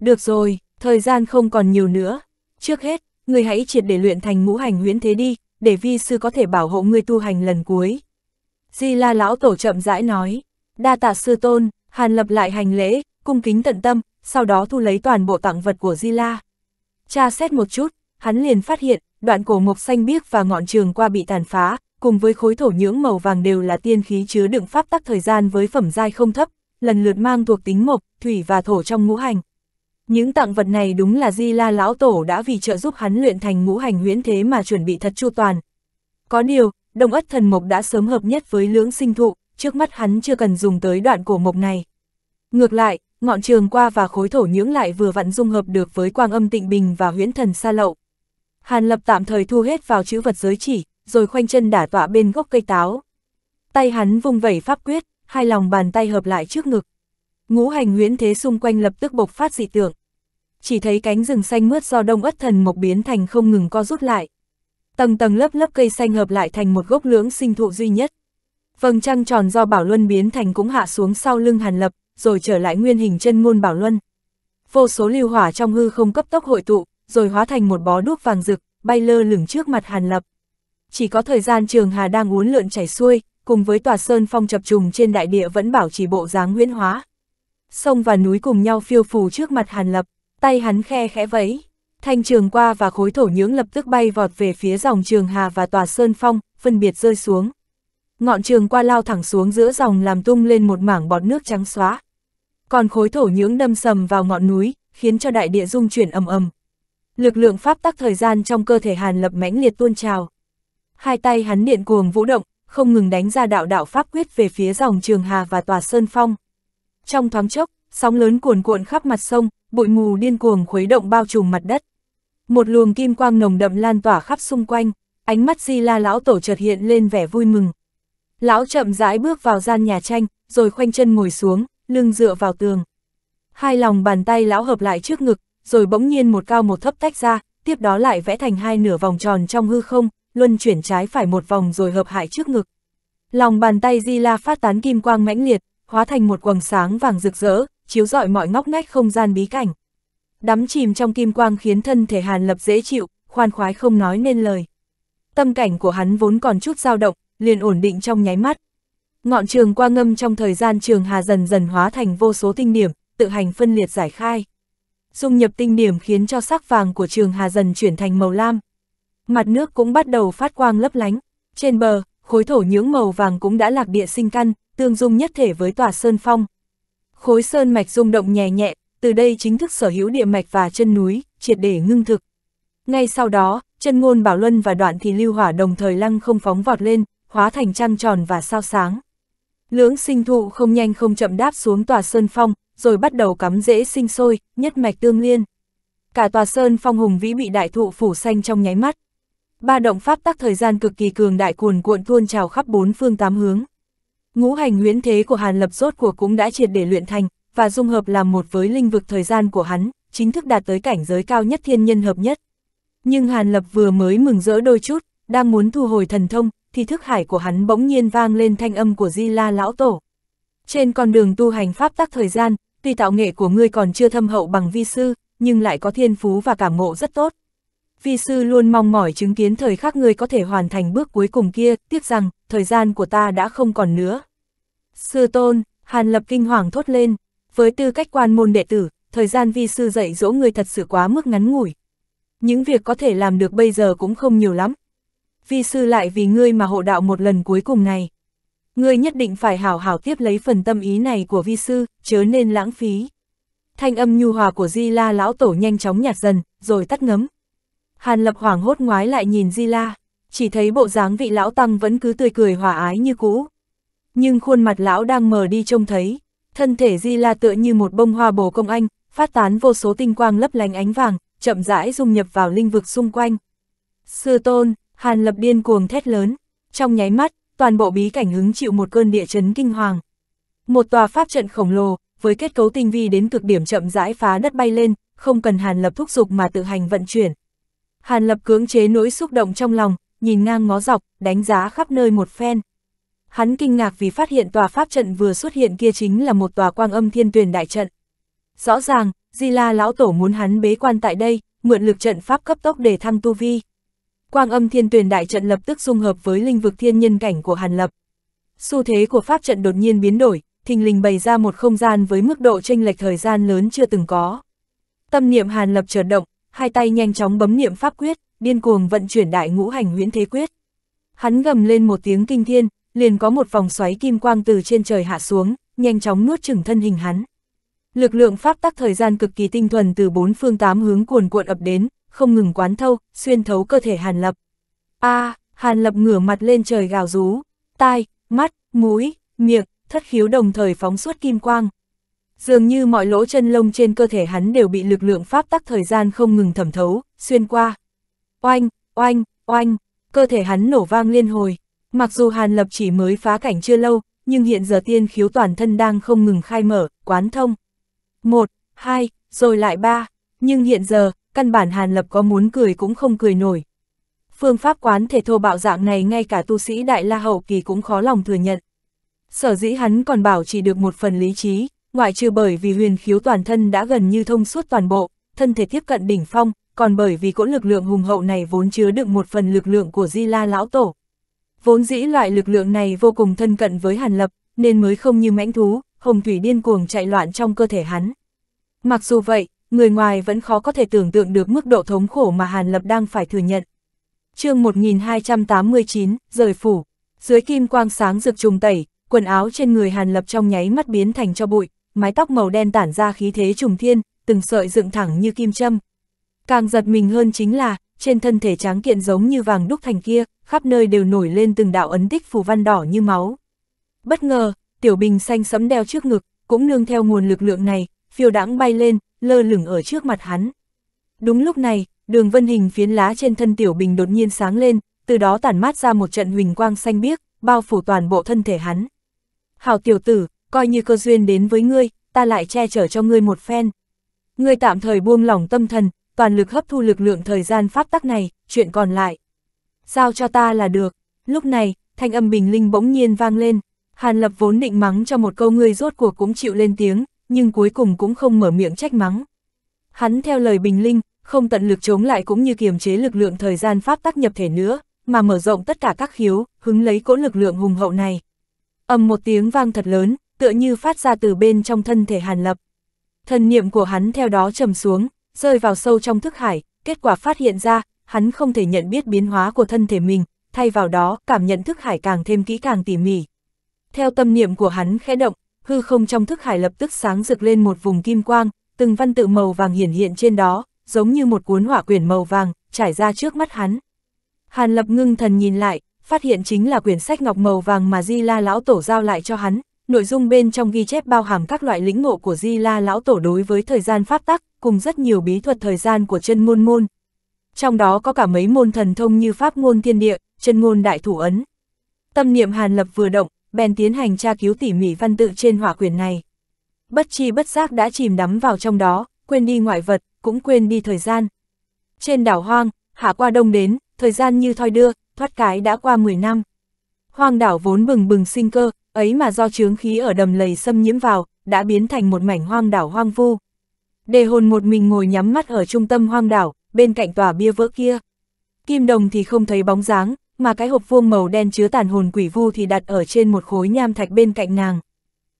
Được rồi, thời gian không còn nhiều nữa. Trước hết, ngươi hãy triệt để luyện thành ngũ hành huyễn thế đi, để vi sư có thể bảo hộ ngươi tu hành lần cuối. Di la lão tổ chậm rãi nói, đa tạ sư tôn, hàn lập lại hành lễ, cung kính tận tâm, sau đó thu lấy toàn bộ tặng vật của Di la. Cha xét một chút, hắn liền phát hiện, đoạn cổ mộc xanh biếc và ngọn trường qua bị tàn phá, cùng với khối thổ nhưỡng màu vàng đều là tiên khí chứa đựng pháp tắc thời gian với phẩm giai không thấp, lần lượt mang thuộc tính mộc, thủy và thổ trong ngũ hành. Những tặng vật này đúng là Di La lão tổ đã vì trợ giúp hắn luyện thành ngũ hành huyễn thế mà chuẩn bị thật chu toàn. Có điều, đồng ất thần mộc đã sớm hợp nhất với lưỡng sinh thụ, trước mắt hắn chưa cần dùng tới đoạn cổ mộc này. Ngược lại, ngọn trường qua và khối thổ nhưỡng lại vừa vặn dung hợp được với quang âm tịnh bình và huyễn thần sa lậu. Hàn Lập tạm thời thu hết vào chữ vật giới chỉ, rồi khoanh chân đả tọa bên gốc cây táo. Tay hắn vung vẩy pháp quyết, hai lòng bàn tay hợp lại trước ngực. Ngũ hành huyễn thế xung quanh lập tức bộc phát dị tượng. Chỉ thấy cánh rừng xanh mướt do đông ất thần mộc biến thành không ngừng co rút lại. Tầng tầng lớp lớp cây xanh hợp lại thành một gốc lưỡng sinh thụ duy nhất. Vầng trăng tròn do Bảo Luân biến thành cũng hạ xuống sau lưng Hàn Lập, rồi trở lại nguyên hình chân ngôn Bảo Luân. Vô số lưu hỏa trong hư không cấp tốc hội tụ, rồi hóa thành một bó đuốc vàng rực, bay lơ lửng trước mặt Hàn Lập chỉ có thời gian trường hà đang uốn lượn chảy xuôi, cùng với tòa sơn phong chập trùng trên đại địa vẫn bảo trì bộ dáng nguyễn hóa. Sông và núi cùng nhau phiêu phù trước mặt Hàn Lập, tay hắn khe khẽ vẫy, thanh trường qua và khối thổ nhưỡng lập tức bay vọt về phía dòng trường hà và tòa sơn phong, phân biệt rơi xuống. Ngọn trường qua lao thẳng xuống giữa dòng làm tung lên một mảng bọt nước trắng xóa. Còn khối thổ nhưỡng đâm sầm vào ngọn núi, khiến cho đại địa rung chuyển ầm ầm. Lực lượng pháp tắc thời gian trong cơ thể Hàn Lập mãnh liệt tuôn trào hai tay hắn điện cuồng vũ động, không ngừng đánh ra đạo đạo pháp quyết về phía dòng Trường Hà và tòa Sơn Phong. Trong thoáng chốc, sóng lớn cuồn cuộn khắp mặt sông, bụi mù điên cuồng khuấy động bao trùm mặt đất. Một luồng kim quang nồng đậm lan tỏa khắp xung quanh, ánh mắt Di La lão tổ chợt hiện lên vẻ vui mừng. Lão chậm rãi bước vào gian nhà tranh, rồi khoanh chân ngồi xuống, lưng dựa vào tường. Hai lòng bàn tay lão hợp lại trước ngực, rồi bỗng nhiên một cao một thấp tách ra, tiếp đó lại vẽ thành hai nửa vòng tròn trong hư không, luân chuyển trái phải một vòng rồi hợp hại trước ngực. Lòng bàn tay Di La phát tán kim quang mãnh liệt, hóa thành một quầng sáng vàng rực rỡ, chiếu rọi mọi ngóc ngách không gian bí cảnh. Đắm chìm trong kim quang khiến thân thể Hàn Lập dễ chịu, khoan khoái không nói nên lời. Tâm cảnh của hắn vốn còn chút dao động, liền ổn định trong nháy mắt. Ngọn trường qua ngâm trong thời gian trường hà dần dần hóa thành vô số tinh điểm, tự hành phân liệt giải khai. Dung nhập tinh điểm khiến cho sắc vàng của trường hà dần chuyển thành màu lam, mặt nước cũng bắt đầu phát quang lấp lánh. Trên bờ, khối thổ nhưỡng màu vàng cũng đã lạc địa sinh căn, tương dung nhất thể với tòa sơn phong. Khối sơn mạch rung động nhẹ nhẹ, từ đây chính thức sở hữu địa mạch và chân núi, triệt để ngưng thực. Ngay sau đó, chân ngôn Bảo Luân và đoạn thì lưu hỏa đồng thời lăng không phóng vọt lên, hóa thành trăng tròn và sao sáng. Lưỡng sinh thụ không nhanh không chậm đáp xuống tòa sơn phong, rồi bắt đầu cắm rễ sinh sôi, nhất mạch tương liên. Cả tòa sơn phong hùng vĩ bị đại thụ phủ xanh trong nháy mắt, ba động pháp tắc thời gian cực kỳ cường đại cuồn cuộn tuôn trào khắp bốn phương tám hướng. Ngũ hành huyễn thế của Hàn Lập rốt của cũng đã triệt để luyện thành, và dung hợp làm một với linh vực thời gian của hắn, chính thức đạt tới cảnh giới cao nhất thiên nhân hợp nhất. Nhưng Hàn Lập vừa mới mừng rỡ đôi chút, đang muốn thu hồi thần thông, thì thức hải của hắn bỗng nhiên vang lên thanh âm của Di La Lão Tổ. Trên con đường tu hành pháp tắc thời gian, tuy tạo nghệ của ngươi còn chưa thâm hậu bằng vi sư, nhưng lại có thiên phú và cảm ngộ rất tốt vi sư luôn mong mỏi chứng kiến thời khắc ngươi có thể hoàn thành bước cuối cùng kia, tiếc rằng, thời gian của ta đã không còn nữa. Sư tôn, Hàn Lập kinh hoàng thốt lên, với tư cách quan môn đệ tử, thời gian vi sư dạy dỗ ngươi thật sự quá mức ngắn ngủi. Những việc có thể làm được bây giờ cũng không nhiều lắm. Vi sư lại vì ngươi mà hộ đạo một lần cuối cùng này. Ngươi nhất định phải hảo hảo tiếp lấy phần tâm ý này của vi sư, chớ nên lãng phí. Thanh âm nhu hòa của Di La lão tổ nhanh chóng nhạt dần, rồi tắt ngấm. Hàn Lập hoảng hốt ngoái lại nhìn Di La, chỉ thấy bộ dáng vị lão tăng vẫn cứ tươi cười hòa ái như cũ. Nhưng khuôn mặt lão đang mờ đi trông thấy, thân thể Di La tựa như một bông hoa bồ công anh, phát tán vô số tinh quang lấp lánh ánh vàng, chậm rãi dung nhập vào linh vực xung quanh. Sư tôn, Hàn Lập điên cuồng thét lớn, trong nháy mắt, toàn bộ bí cảnh hứng chịu một cơn địa chấn kinh hoàng. Một tòa pháp trận khổng lồ, với kết cấu tinh vi đến cực điểm chậm rãi phá đất bay lên, không cần Hàn Lập thúc giục mà tự hành vận chuyển, Hàn Lập cưỡng chế nỗi xúc động trong lòng, nhìn ngang ngó dọc, đánh giá khắp nơi một phen. Hắn kinh ngạc vì phát hiện tòa pháp trận vừa xuất hiện kia chính là một tòa quang âm thiên tuyển đại trận. Rõ ràng, Di La lão tổ muốn hắn bế quan tại đây, mượn lực trận pháp cấp tốc để thăng tu vi. Quang âm thiên tuyển đại trận lập tức dung hợp với linh vực thiên nhân cảnh của Hàn Lập. Xu thế của pháp trận đột nhiên biến đổi, thình lình bày ra một không gian với mức độ tranh lệch thời gian lớn chưa từng có. Tâm niệm Hàn Lập chợt động, hai tay nhanh chóng bấm niệm pháp quyết, điên cuồng vận chuyển đại ngũ hành huyễn thế quyết. Hắn gầm lên một tiếng kinh thiên, liền có một vòng xoáy kim quang từ trên trời hạ xuống, nhanh chóng nuốt chửng thân hình hắn. Lực lượng pháp tắc thời gian cực kỳ tinh thuần từ bốn phương tám hướng cuồn cuộn ập đến, không ngừng quán thâu, xuyên thấu cơ thể Hàn Lập. A, Hàn Lập ngửa mặt lên trời gào rú, tai, mắt, mũi, miệng, thất khiếu đồng thời phóng suốt kim quang. Dường như mọi lỗ chân lông trên cơ thể hắn đều bị lực lượng pháp tắc thời gian không ngừng thẩm thấu, xuyên qua. Oanh, oanh, oanh, cơ thể hắn nổ vang liên hồi. Mặc dù Hàn Lập chỉ mới phá cảnh chưa lâu, nhưng hiện giờ tiên khiếu toàn thân đang không ngừng khai mở, quán thông. Một, hai, rồi lại ba. Nhưng hiện giờ, căn bản Hàn Lập có muốn cười cũng không cười nổi. Phương pháp quán thể thô bạo dạng này ngay cả tu sĩ Đại La Hậu Kỳ cũng khó lòng thừa nhận. Sở dĩ hắn còn bảo chỉ được một phần lý trí, ngoại trừ bởi vì huyền khiếu toàn thân đã gần như thông suốt toàn bộ, thân thể tiếp cận đỉnh phong, còn bởi vì cỗ lực lượng hùng hậu này vốn chứa đựng một phần lực lượng của Di La lão tổ. Vốn dĩ loại lực lượng này vô cùng thân cận với Hàn Lập, nên mới không như mãnh thú, hồng thủy điên cuồng chạy loạn trong cơ thể hắn. Mặc dù vậy, người ngoài vẫn khó có thể tưởng tượng được mức độ thống khổ mà Hàn Lập đang phải thừa nhận. chương 1289, rời phủ, dưới kim quang sáng rực trùng tẩy, quần áo trên người Hàn Lập trong nháy mắt biến thành cho bụi, mái tóc màu đen tản ra khí thế trùng thiên, từng sợi dựng thẳng như kim châm. Càng giật mình hơn chính là, trên thân thể tráng kiện giống như vàng đúc thành kia, khắp nơi đều nổi lên từng đạo ấn tích phù văn đỏ như máu. Bất ngờ, tiểu bình xanh sẫm đeo trước ngực, cũng nương theo nguồn lực lượng này, phiêu đãng bay lên, lơ lửng ở trước mặt hắn. Đúng lúc này, đường vân hình phiến lá trên thân tiểu bình đột nhiên sáng lên, từ đó tản mát ra một trận huỳnh quang xanh biếc, bao phủ toàn bộ thân thể hắn. Hảo tiểu tử, coi như cơ duyên đến với ngươi, ta lại che chở cho ngươi một phen. Ngươi tạm thời buông lỏng tâm thần, toàn lực hấp thu lực lượng thời gian pháp tắc này, chuyện còn lại. Giao cho ta là được. Lúc này, thanh âm bình linh bỗng nhiên vang lên. Hàn lập vốn định mắng cho một câu ngươi rốt cuộc cũng chịu lên tiếng, nhưng cuối cùng cũng không mở miệng trách mắng. Hắn theo lời bình linh, không tận lực chống lại cũng như kiềm chế lực lượng thời gian pháp tắc nhập thể nữa, mà mở rộng tất cả các khiếu, hứng lấy cỗ lực lượng hùng hậu này. ầm một tiếng vang thật lớn, tựa như phát ra từ bên trong thân thể Hàn Lập. Thần niệm của hắn theo đó trầm xuống, rơi vào sâu trong thức hải, kết quả phát hiện ra, hắn không thể nhận biết biến hóa của thân thể mình, thay vào đó cảm nhận thức hải càng thêm kỹ càng tỉ mỉ. Theo tâm niệm của hắn khẽ động, hư không trong thức hải lập tức sáng rực lên một vùng kim quang, từng văn tự màu vàng hiển hiện trên đó, giống như một cuốn hỏa quyển màu vàng, trải ra trước mắt hắn. Hàn lập ngưng thần nhìn lại, phát hiện chính là quyển sách ngọc màu vàng mà Di La Lão Tổ giao lại cho hắn, Nội dung bên trong ghi chép bao hàm các loại lĩnh ngộ của Di La Lão Tổ đối với thời gian pháp tắc, cùng rất nhiều bí thuật thời gian của chân môn môn. Trong đó có cả mấy môn thần thông như pháp ngôn thiên địa, chân ngôn đại thủ ấn. Tâm niệm Hàn Lập vừa động, bèn tiến hành tra cứu tỉ mỉ văn tự trên hỏa quyền này. Bất chi bất giác đã chìm đắm vào trong đó, quên đi ngoại vật, cũng quên đi thời gian. Trên đảo hoang, hạ qua đông đến, thời gian như thoi đưa, thoát cái đã qua 10 năm. Hoang đảo vốn bừng bừng sinh cơ, ấy mà do chướng khí ở đầm lầy xâm nhiễm vào, đã biến thành một mảnh hoang đảo hoang vu. Đề hồn một mình ngồi nhắm mắt ở trung tâm hoang đảo, bên cạnh tòa bia vỡ kia. Kim đồng thì không thấy bóng dáng, mà cái hộp vuông màu đen chứa tàn hồn quỷ vu thì đặt ở trên một khối nham thạch bên cạnh nàng.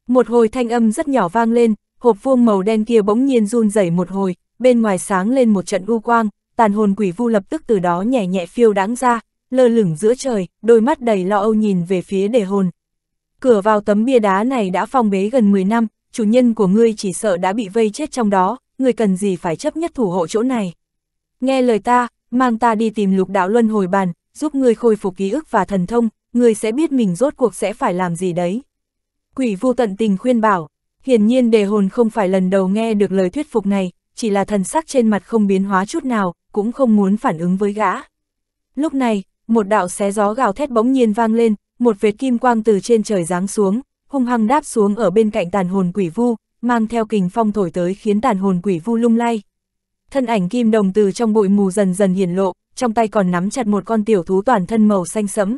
Một hồi thanh âm rất nhỏ vang lên, hộp vuông màu đen kia bỗng nhiên run rẩy một hồi, bên ngoài sáng lên một trận u quang, tàn hồn quỷ vu lập tức từ đó nhẹ nhẹ phiêu đáng ra, lơ lửng giữa trời, đôi mắt đầy lo âu nhìn về phía đề hồn cửa vào tấm bia đá này đã phong bế gần 10 năm, chủ nhân của ngươi chỉ sợ đã bị vây chết trong đó, ngươi cần gì phải chấp nhất thủ hộ chỗ này. Nghe lời ta, mang ta đi tìm lục đạo luân hồi bàn, giúp ngươi khôi phục ký ức và thần thông, ngươi sẽ biết mình rốt cuộc sẽ phải làm gì đấy. Quỷ vu tận tình khuyên bảo, hiển nhiên đề hồn không phải lần đầu nghe được lời thuyết phục này, chỉ là thần sắc trên mặt không biến hóa chút nào, cũng không muốn phản ứng với gã. Lúc này, một đạo xé gió gào thét bỗng nhiên vang lên, một vệt kim quang từ trên trời giáng xuống, hung hăng đáp xuống ở bên cạnh tàn hồn quỷ vu, mang theo kình phong thổi tới khiến tàn hồn quỷ vu lung lay. Thân ảnh kim đồng từ trong bụi mù dần dần hiển lộ, trong tay còn nắm chặt một con tiểu thú toàn thân màu xanh sẫm.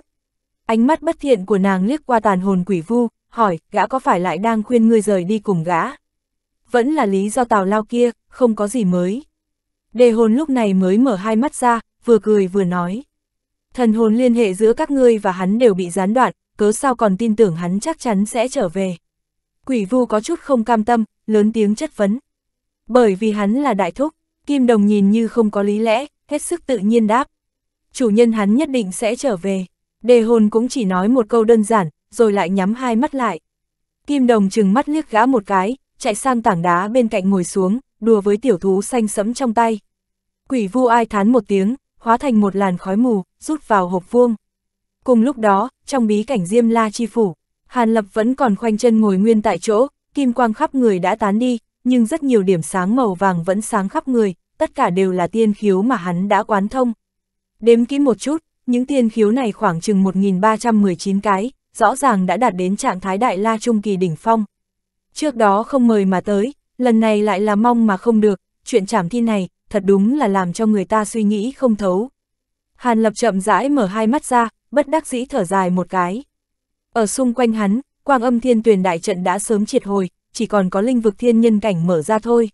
Ánh mắt bất thiện của nàng liếc qua tàn hồn quỷ vu, hỏi, gã có phải lại đang khuyên ngươi rời đi cùng gã? Vẫn là lý do tào lao kia, không có gì mới. Đề hồn lúc này mới mở hai mắt ra, vừa cười vừa nói thần hồn liên hệ giữa các ngươi và hắn đều bị gián đoạn, cớ sao còn tin tưởng hắn chắc chắn sẽ trở về. Quỷ vu có chút không cam tâm, lớn tiếng chất vấn. Bởi vì hắn là đại thúc, Kim Đồng nhìn như không có lý lẽ, hết sức tự nhiên đáp. Chủ nhân hắn nhất định sẽ trở về. Đề hồn cũng chỉ nói một câu đơn giản, rồi lại nhắm hai mắt lại. Kim Đồng chừng mắt liếc gã một cái, chạy sang tảng đá bên cạnh ngồi xuống, đùa với tiểu thú xanh sẫm trong tay. Quỷ vu ai thán một tiếng, hóa thành một làn khói mù, rút vào hộp vuông. Cùng lúc đó, trong bí cảnh Diêm La Chi Phủ, Hàn Lập vẫn còn khoanh chân ngồi nguyên tại chỗ, kim quang khắp người đã tán đi, nhưng rất nhiều điểm sáng màu vàng vẫn sáng khắp người, tất cả đều là tiên khiếu mà hắn đã quán thông. Đếm kỹ một chút, những tiên khiếu này khoảng chừng 1.319 cái, rõ ràng đã đạt đến trạng thái đại la trung kỳ đỉnh phong. Trước đó không mời mà tới, lần này lại là mong mà không được, chuyện trảm thi này, thật đúng là làm cho người ta suy nghĩ không thấu. Hàn Lập chậm rãi mở hai mắt ra, bất đắc dĩ thở dài một cái. Ở xung quanh hắn, quang âm thiên tuyển đại trận đã sớm triệt hồi, chỉ còn có linh vực thiên nhân cảnh mở ra thôi.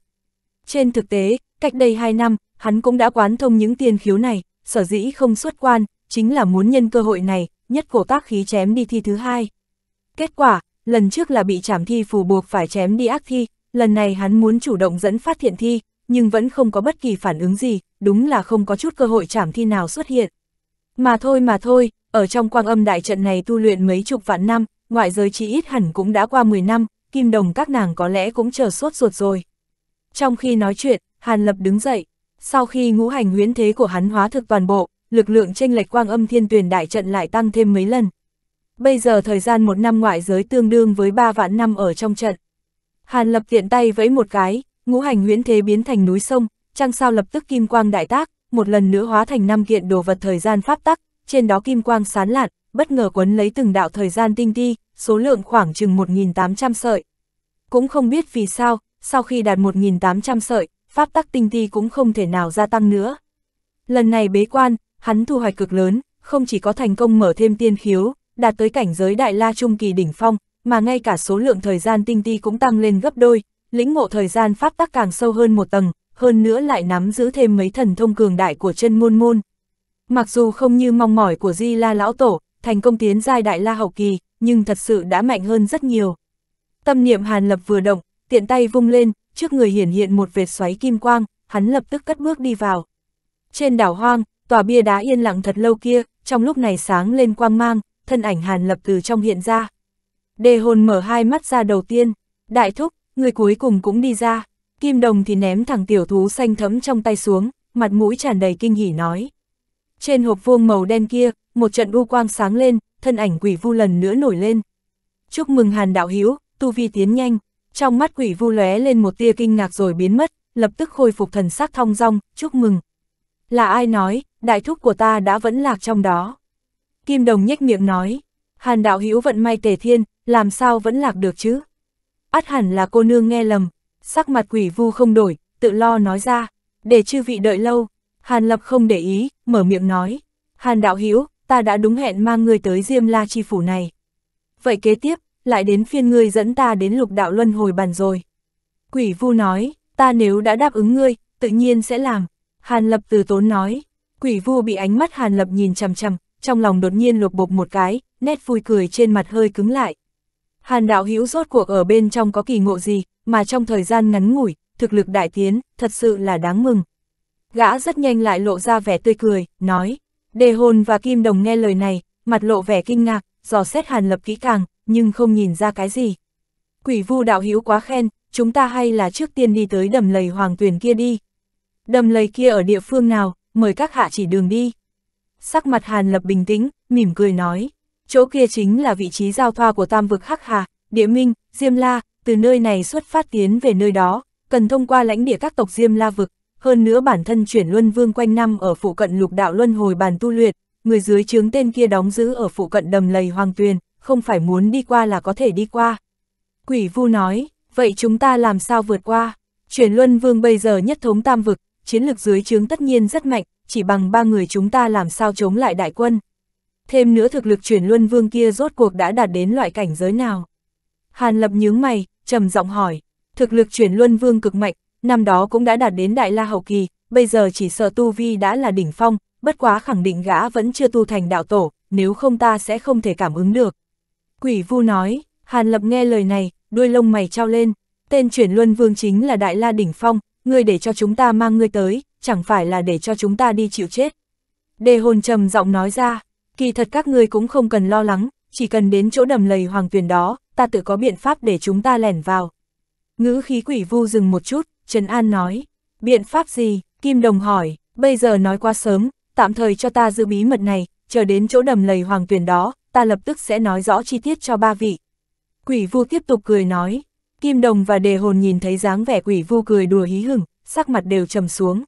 Trên thực tế, cách đây hai năm, hắn cũng đã quán thông những tiên khiếu này, sở dĩ không xuất quan, chính là muốn nhân cơ hội này, nhất cổ tác khí chém đi thi thứ hai. Kết quả, lần trước là bị trảm thi phù buộc phải chém đi ác thi, lần này hắn muốn chủ động dẫn phát thiện thi, nhưng vẫn không có bất kỳ phản ứng gì, đúng là không có chút cơ hội chảm thi nào xuất hiện. Mà thôi mà thôi, ở trong quang âm đại trận này tu luyện mấy chục vạn năm, ngoại giới chỉ ít hẳn cũng đã qua 10 năm, kim đồng các nàng có lẽ cũng chờ suốt ruột rồi. Trong khi nói chuyện, Hàn Lập đứng dậy, sau khi ngũ hành huyến thế của hắn hóa thực toàn bộ, lực lượng tranh lệch quang âm thiên tuyển đại trận lại tăng thêm mấy lần. Bây giờ thời gian một năm ngoại giới tương đương với 3 vạn năm ở trong trận. Hàn Lập tiện tay vẫy một cái, ngũ hành huyễn thế biến thành núi sông, trăng sao lập tức kim quang đại tác, một lần nữa hóa thành năm kiện đồ vật thời gian pháp tắc, trên đó kim quang sán lạn, bất ngờ quấn lấy từng đạo thời gian tinh ti, số lượng khoảng chừng 1.800 sợi. Cũng không biết vì sao, sau khi đạt 1.800 sợi, pháp tắc tinh ti cũng không thể nào gia tăng nữa. Lần này bế quan, hắn thu hoạch cực lớn, không chỉ có thành công mở thêm tiên khiếu, đạt tới cảnh giới đại la trung kỳ đỉnh phong, mà ngay cả số lượng thời gian tinh ti cũng tăng lên gấp đôi, lĩnh ngộ thời gian pháp tắc càng sâu hơn một tầng, hơn nữa lại nắm giữ thêm mấy thần thông cường đại của chân môn môn. Mặc dù không như mong mỏi của Di La Lão Tổ, thành công tiến giai đại la hậu kỳ, nhưng thật sự đã mạnh hơn rất nhiều. Tâm niệm Hàn Lập vừa động, tiện tay vung lên, trước người hiển hiện một vệt xoáy kim quang, hắn lập tức cất bước đi vào. Trên đảo hoang, tòa bia đá yên lặng thật lâu kia, trong lúc này sáng lên quang mang, thân ảnh Hàn Lập từ trong hiện ra. Đề hồn mở hai mắt ra đầu tiên, đại thúc, người cuối cùng cũng đi ra, kim đồng thì ném thẳng tiểu thú xanh thấm trong tay xuống, mặt mũi tràn đầy kinh hỉ nói. Trên hộp vuông màu đen kia, một trận u quang sáng lên, thân ảnh quỷ vu lần nữa nổi lên. Chúc mừng Hàn Đạo Hiếu, tu vi tiến nhanh, trong mắt quỷ vu lóe lên một tia kinh ngạc rồi biến mất, lập tức khôi phục thần sắc thong dong, chúc mừng. Là ai nói, đại thúc của ta đã vẫn lạc trong đó. Kim Đồng nhếch miệng nói, Hàn Đạo Hiếu vận may tề thiên, làm sao vẫn lạc được chứ? át hẳn là cô nương nghe lầm, sắc mặt quỷ vu không đổi, tự lo nói ra, để chư vị đợi lâu, Hàn Lập không để ý, mở miệng nói, Hàn Đạo Hiếu, ta đã đúng hẹn mang ngươi tới Diêm La Chi Phủ này. Vậy kế tiếp, lại đến phiên ngươi dẫn ta đến lục đạo luân hồi bàn rồi. Quỷ vu nói, ta nếu đã đáp ứng ngươi, tự nhiên sẽ làm. Hàn Lập từ tốn nói, quỷ vu bị ánh mắt Hàn Lập nhìn chằm chằm, trong lòng đột nhiên lục bột một cái, nét vui cười trên mặt hơi cứng lại, Hàn đạo hữu rốt cuộc ở bên trong có kỳ ngộ gì, mà trong thời gian ngắn ngủi, thực lực đại tiến, thật sự là đáng mừng. Gã rất nhanh lại lộ ra vẻ tươi cười, nói, đề hồn và kim đồng nghe lời này, mặt lộ vẻ kinh ngạc, dò xét hàn lập kỹ càng, nhưng không nhìn ra cái gì. Quỷ vu đạo hữu quá khen, chúng ta hay là trước tiên đi tới đầm lầy hoàng tuyển kia đi. Đầm lầy kia ở địa phương nào, mời các hạ chỉ đường đi. Sắc mặt hàn lập bình tĩnh, mỉm cười nói chỗ kia chính là vị trí giao thoa của tam vực Hắc Hà, Địa Minh, Diêm La, từ nơi này xuất phát tiến về nơi đó, cần thông qua lãnh địa các tộc Diêm La vực, hơn nữa bản thân chuyển luân vương quanh năm ở phụ cận lục đạo luân hồi bàn tu luyện, người dưới trướng tên kia đóng giữ ở phụ cận đầm lầy hoàng tuyền, không phải muốn đi qua là có thể đi qua. Quỷ vu nói, vậy chúng ta làm sao vượt qua? Chuyển luân vương bây giờ nhất thống tam vực, chiến lược dưới trướng tất nhiên rất mạnh, chỉ bằng ba người chúng ta làm sao chống lại đại quân, thêm nữa thực lực chuyển luân vương kia rốt cuộc đã đạt đến loại cảnh giới nào. Hàn Lập nhướng mày, trầm giọng hỏi, thực lực chuyển luân vương cực mạnh, năm đó cũng đã đạt đến đại la hậu kỳ, bây giờ chỉ sợ tu vi đã là đỉnh phong, bất quá khẳng định gã vẫn chưa tu thành đạo tổ, nếu không ta sẽ không thể cảm ứng được. Quỷ vu nói, Hàn Lập nghe lời này, đuôi lông mày trao lên, tên chuyển luân vương chính là đại la đỉnh phong, người để cho chúng ta mang ngươi tới, chẳng phải là để cho chúng ta đi chịu chết. Đề hồn trầm giọng nói ra, kỳ thật các ngươi cũng không cần lo lắng, chỉ cần đến chỗ đầm lầy hoàng tuyền đó, ta tự có biện pháp để chúng ta lẻn vào. Ngữ khí quỷ vu dừng một chút, Trần An nói, biện pháp gì, Kim Đồng hỏi, bây giờ nói quá sớm, tạm thời cho ta giữ bí mật này, chờ đến chỗ đầm lầy hoàng tuyền đó, ta lập tức sẽ nói rõ chi tiết cho ba vị. Quỷ vu tiếp tục cười nói, Kim Đồng và Đề Hồn nhìn thấy dáng vẻ quỷ vu cười đùa hí hửng, sắc mặt đều trầm xuống.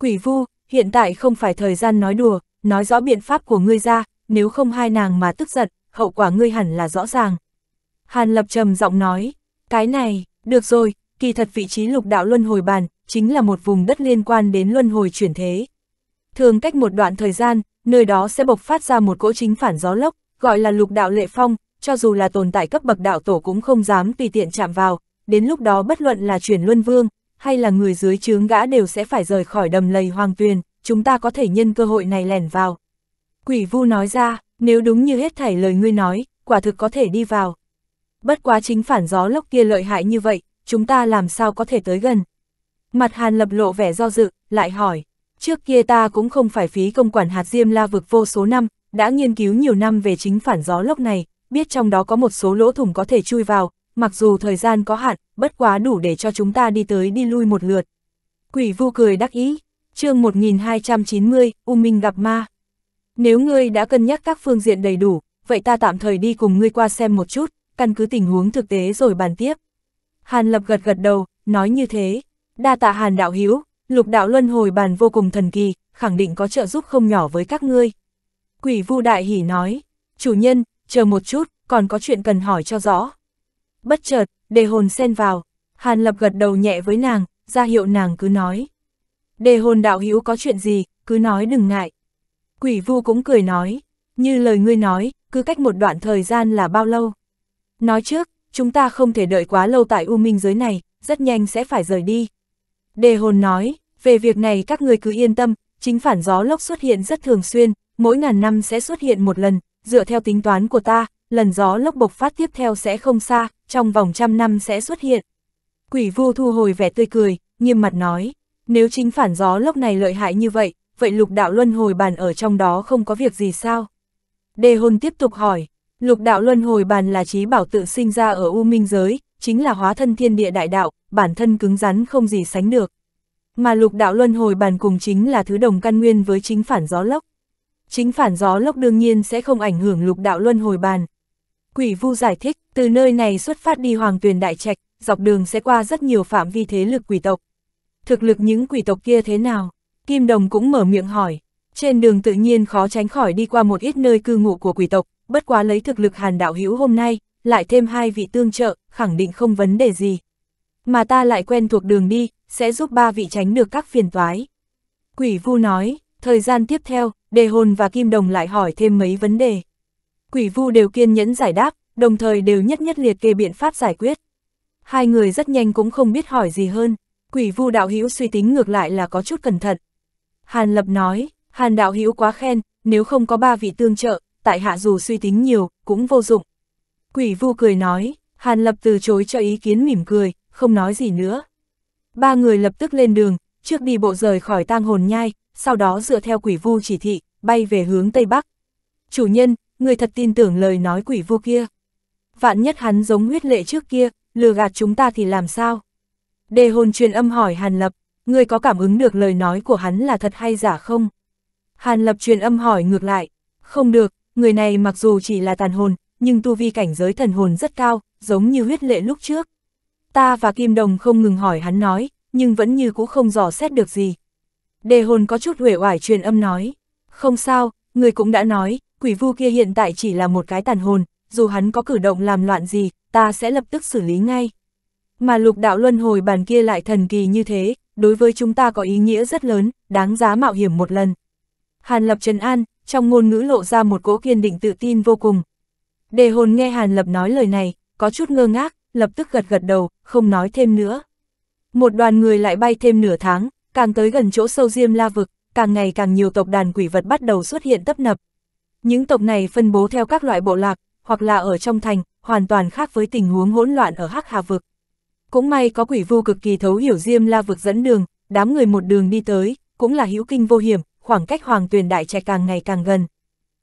Quỷ vu, hiện tại không phải thời gian nói đùa, nói rõ biện pháp của ngươi ra, nếu không hai nàng mà tức giận, hậu quả ngươi hẳn là rõ ràng. Hàn Lập trầm giọng nói, cái này, được rồi, kỳ thật vị trí lục đạo luân hồi bàn, chính là một vùng đất liên quan đến luân hồi chuyển thế. Thường cách một đoạn thời gian, nơi đó sẽ bộc phát ra một cỗ chính phản gió lốc, gọi là lục đạo lệ phong, cho dù là tồn tại cấp bậc đạo tổ cũng không dám tùy tiện chạm vào, đến lúc đó bất luận là chuyển luân vương, hay là người dưới chướng gã đều sẽ phải rời khỏi đầm lầy hoang tuyền chúng ta có thể nhân cơ hội này lẻn vào. Quỷ vu nói ra, nếu đúng như hết thảy lời ngươi nói, quả thực có thể đi vào. Bất quá chính phản gió lốc kia lợi hại như vậy, chúng ta làm sao có thể tới gần. Mặt hàn lập lộ vẻ do dự, lại hỏi, trước kia ta cũng không phải phí công quản hạt diêm la vực vô số năm, đã nghiên cứu nhiều năm về chính phản gió lốc này, biết trong đó có một số lỗ thủng có thể chui vào, mặc dù thời gian có hạn, bất quá đủ để cho chúng ta đi tới đi lui một lượt. Quỷ vu cười đắc ý, chương 1290, U Minh gặp ma. Nếu ngươi đã cân nhắc các phương diện đầy đủ, vậy ta tạm thời đi cùng ngươi qua xem một chút, căn cứ tình huống thực tế rồi bàn tiếp. Hàn Lập gật gật đầu, nói như thế, đa tạ Hàn Đạo Hiếu, lục đạo luân hồi bàn vô cùng thần kỳ, khẳng định có trợ giúp không nhỏ với các ngươi. Quỷ Vu Đại Hỉ nói, chủ nhân, chờ một chút, còn có chuyện cần hỏi cho rõ. Bất chợt, đề hồn xen vào, Hàn Lập gật đầu nhẹ với nàng, ra hiệu nàng cứ nói đề hồn đạo hữu có chuyện gì, cứ nói đừng ngại. Quỷ vu cũng cười nói, như lời ngươi nói, cứ cách một đoạn thời gian là bao lâu. Nói trước, chúng ta không thể đợi quá lâu tại U Minh giới này, rất nhanh sẽ phải rời đi. Đề hồn nói, về việc này các người cứ yên tâm, chính phản gió lốc xuất hiện rất thường xuyên, mỗi ngàn năm sẽ xuất hiện một lần, dựa theo tính toán của ta, lần gió lốc bộc phát tiếp theo sẽ không xa, trong vòng trăm năm sẽ xuất hiện. Quỷ vu thu hồi vẻ tươi cười, nghiêm mặt nói. Nếu chính phản gió lốc này lợi hại như vậy, vậy lục đạo luân hồi bàn ở trong đó không có việc gì sao? Đề hôn tiếp tục hỏi, lục đạo luân hồi bàn là trí bảo tự sinh ra ở U Minh Giới, chính là hóa thân thiên địa đại đạo, bản thân cứng rắn không gì sánh được. Mà lục đạo luân hồi bàn cùng chính là thứ đồng căn nguyên với chính phản gió lốc. Chính phản gió lốc đương nhiên sẽ không ảnh hưởng lục đạo luân hồi bàn. Quỷ vu giải thích, từ nơi này xuất phát đi hoàng tuyền đại trạch, dọc đường sẽ qua rất nhiều phạm vi thế lực quỷ tộc, thực lực những quỷ tộc kia thế nào? Kim Đồng cũng mở miệng hỏi. Trên đường tự nhiên khó tránh khỏi đi qua một ít nơi cư ngụ của quỷ tộc, bất quá lấy thực lực hàn đạo hữu hôm nay, lại thêm hai vị tương trợ, khẳng định không vấn đề gì. Mà ta lại quen thuộc đường đi, sẽ giúp ba vị tránh được các phiền toái. Quỷ vu nói, thời gian tiếp theo, đề hồn và kim đồng lại hỏi thêm mấy vấn đề. Quỷ vu đều kiên nhẫn giải đáp, đồng thời đều nhất nhất liệt kê biện pháp giải quyết. Hai người rất nhanh cũng không biết hỏi gì hơn quỷ vu đạo hữu suy tính ngược lại là có chút cẩn thận. Hàn Lập nói, Hàn đạo hữu quá khen, nếu không có ba vị tương trợ, tại hạ dù suy tính nhiều, cũng vô dụng. Quỷ vu cười nói, Hàn Lập từ chối cho ý kiến mỉm cười, không nói gì nữa. Ba người lập tức lên đường, trước đi bộ rời khỏi tang hồn nhai, sau đó dựa theo quỷ vu chỉ thị, bay về hướng Tây Bắc. Chủ nhân, người thật tin tưởng lời nói quỷ vu kia. Vạn nhất hắn giống huyết lệ trước kia, lừa gạt chúng ta thì làm sao? Đề hồn truyền âm hỏi Hàn Lập, ngươi có cảm ứng được lời nói của hắn là thật hay giả không? Hàn Lập truyền âm hỏi ngược lại, không được, người này mặc dù chỉ là tàn hồn, nhưng tu vi cảnh giới thần hồn rất cao, giống như huyết lệ lúc trước. Ta và Kim Đồng không ngừng hỏi hắn nói, nhưng vẫn như cũ không dò xét được gì. Đề hồn có chút huệ oải truyền âm nói, không sao, người cũng đã nói, quỷ vu kia hiện tại chỉ là một cái tàn hồn, dù hắn có cử động làm loạn gì, ta sẽ lập tức xử lý ngay. Mà lục đạo luân hồi bàn kia lại thần kỳ như thế, đối với chúng ta có ý nghĩa rất lớn, đáng giá mạo hiểm một lần. Hàn Lập Trần An, trong ngôn ngữ lộ ra một cỗ kiên định tự tin vô cùng. Đề hồn nghe Hàn Lập nói lời này, có chút ngơ ngác, lập tức gật gật đầu, không nói thêm nữa. Một đoàn người lại bay thêm nửa tháng, càng tới gần chỗ sâu diêm la vực, càng ngày càng nhiều tộc đàn quỷ vật bắt đầu xuất hiện tấp nập. Những tộc này phân bố theo các loại bộ lạc, hoặc là ở trong thành, hoàn toàn khác với tình huống hỗn loạn ở Hắc Hà vực. Cũng may có quỷ vu cực kỳ thấu hiểu Diêm La vực dẫn đường, đám người một đường đi tới, cũng là hữu kinh vô hiểm, khoảng cách Hoàng Tuyền Đại Trạch càng ngày càng gần.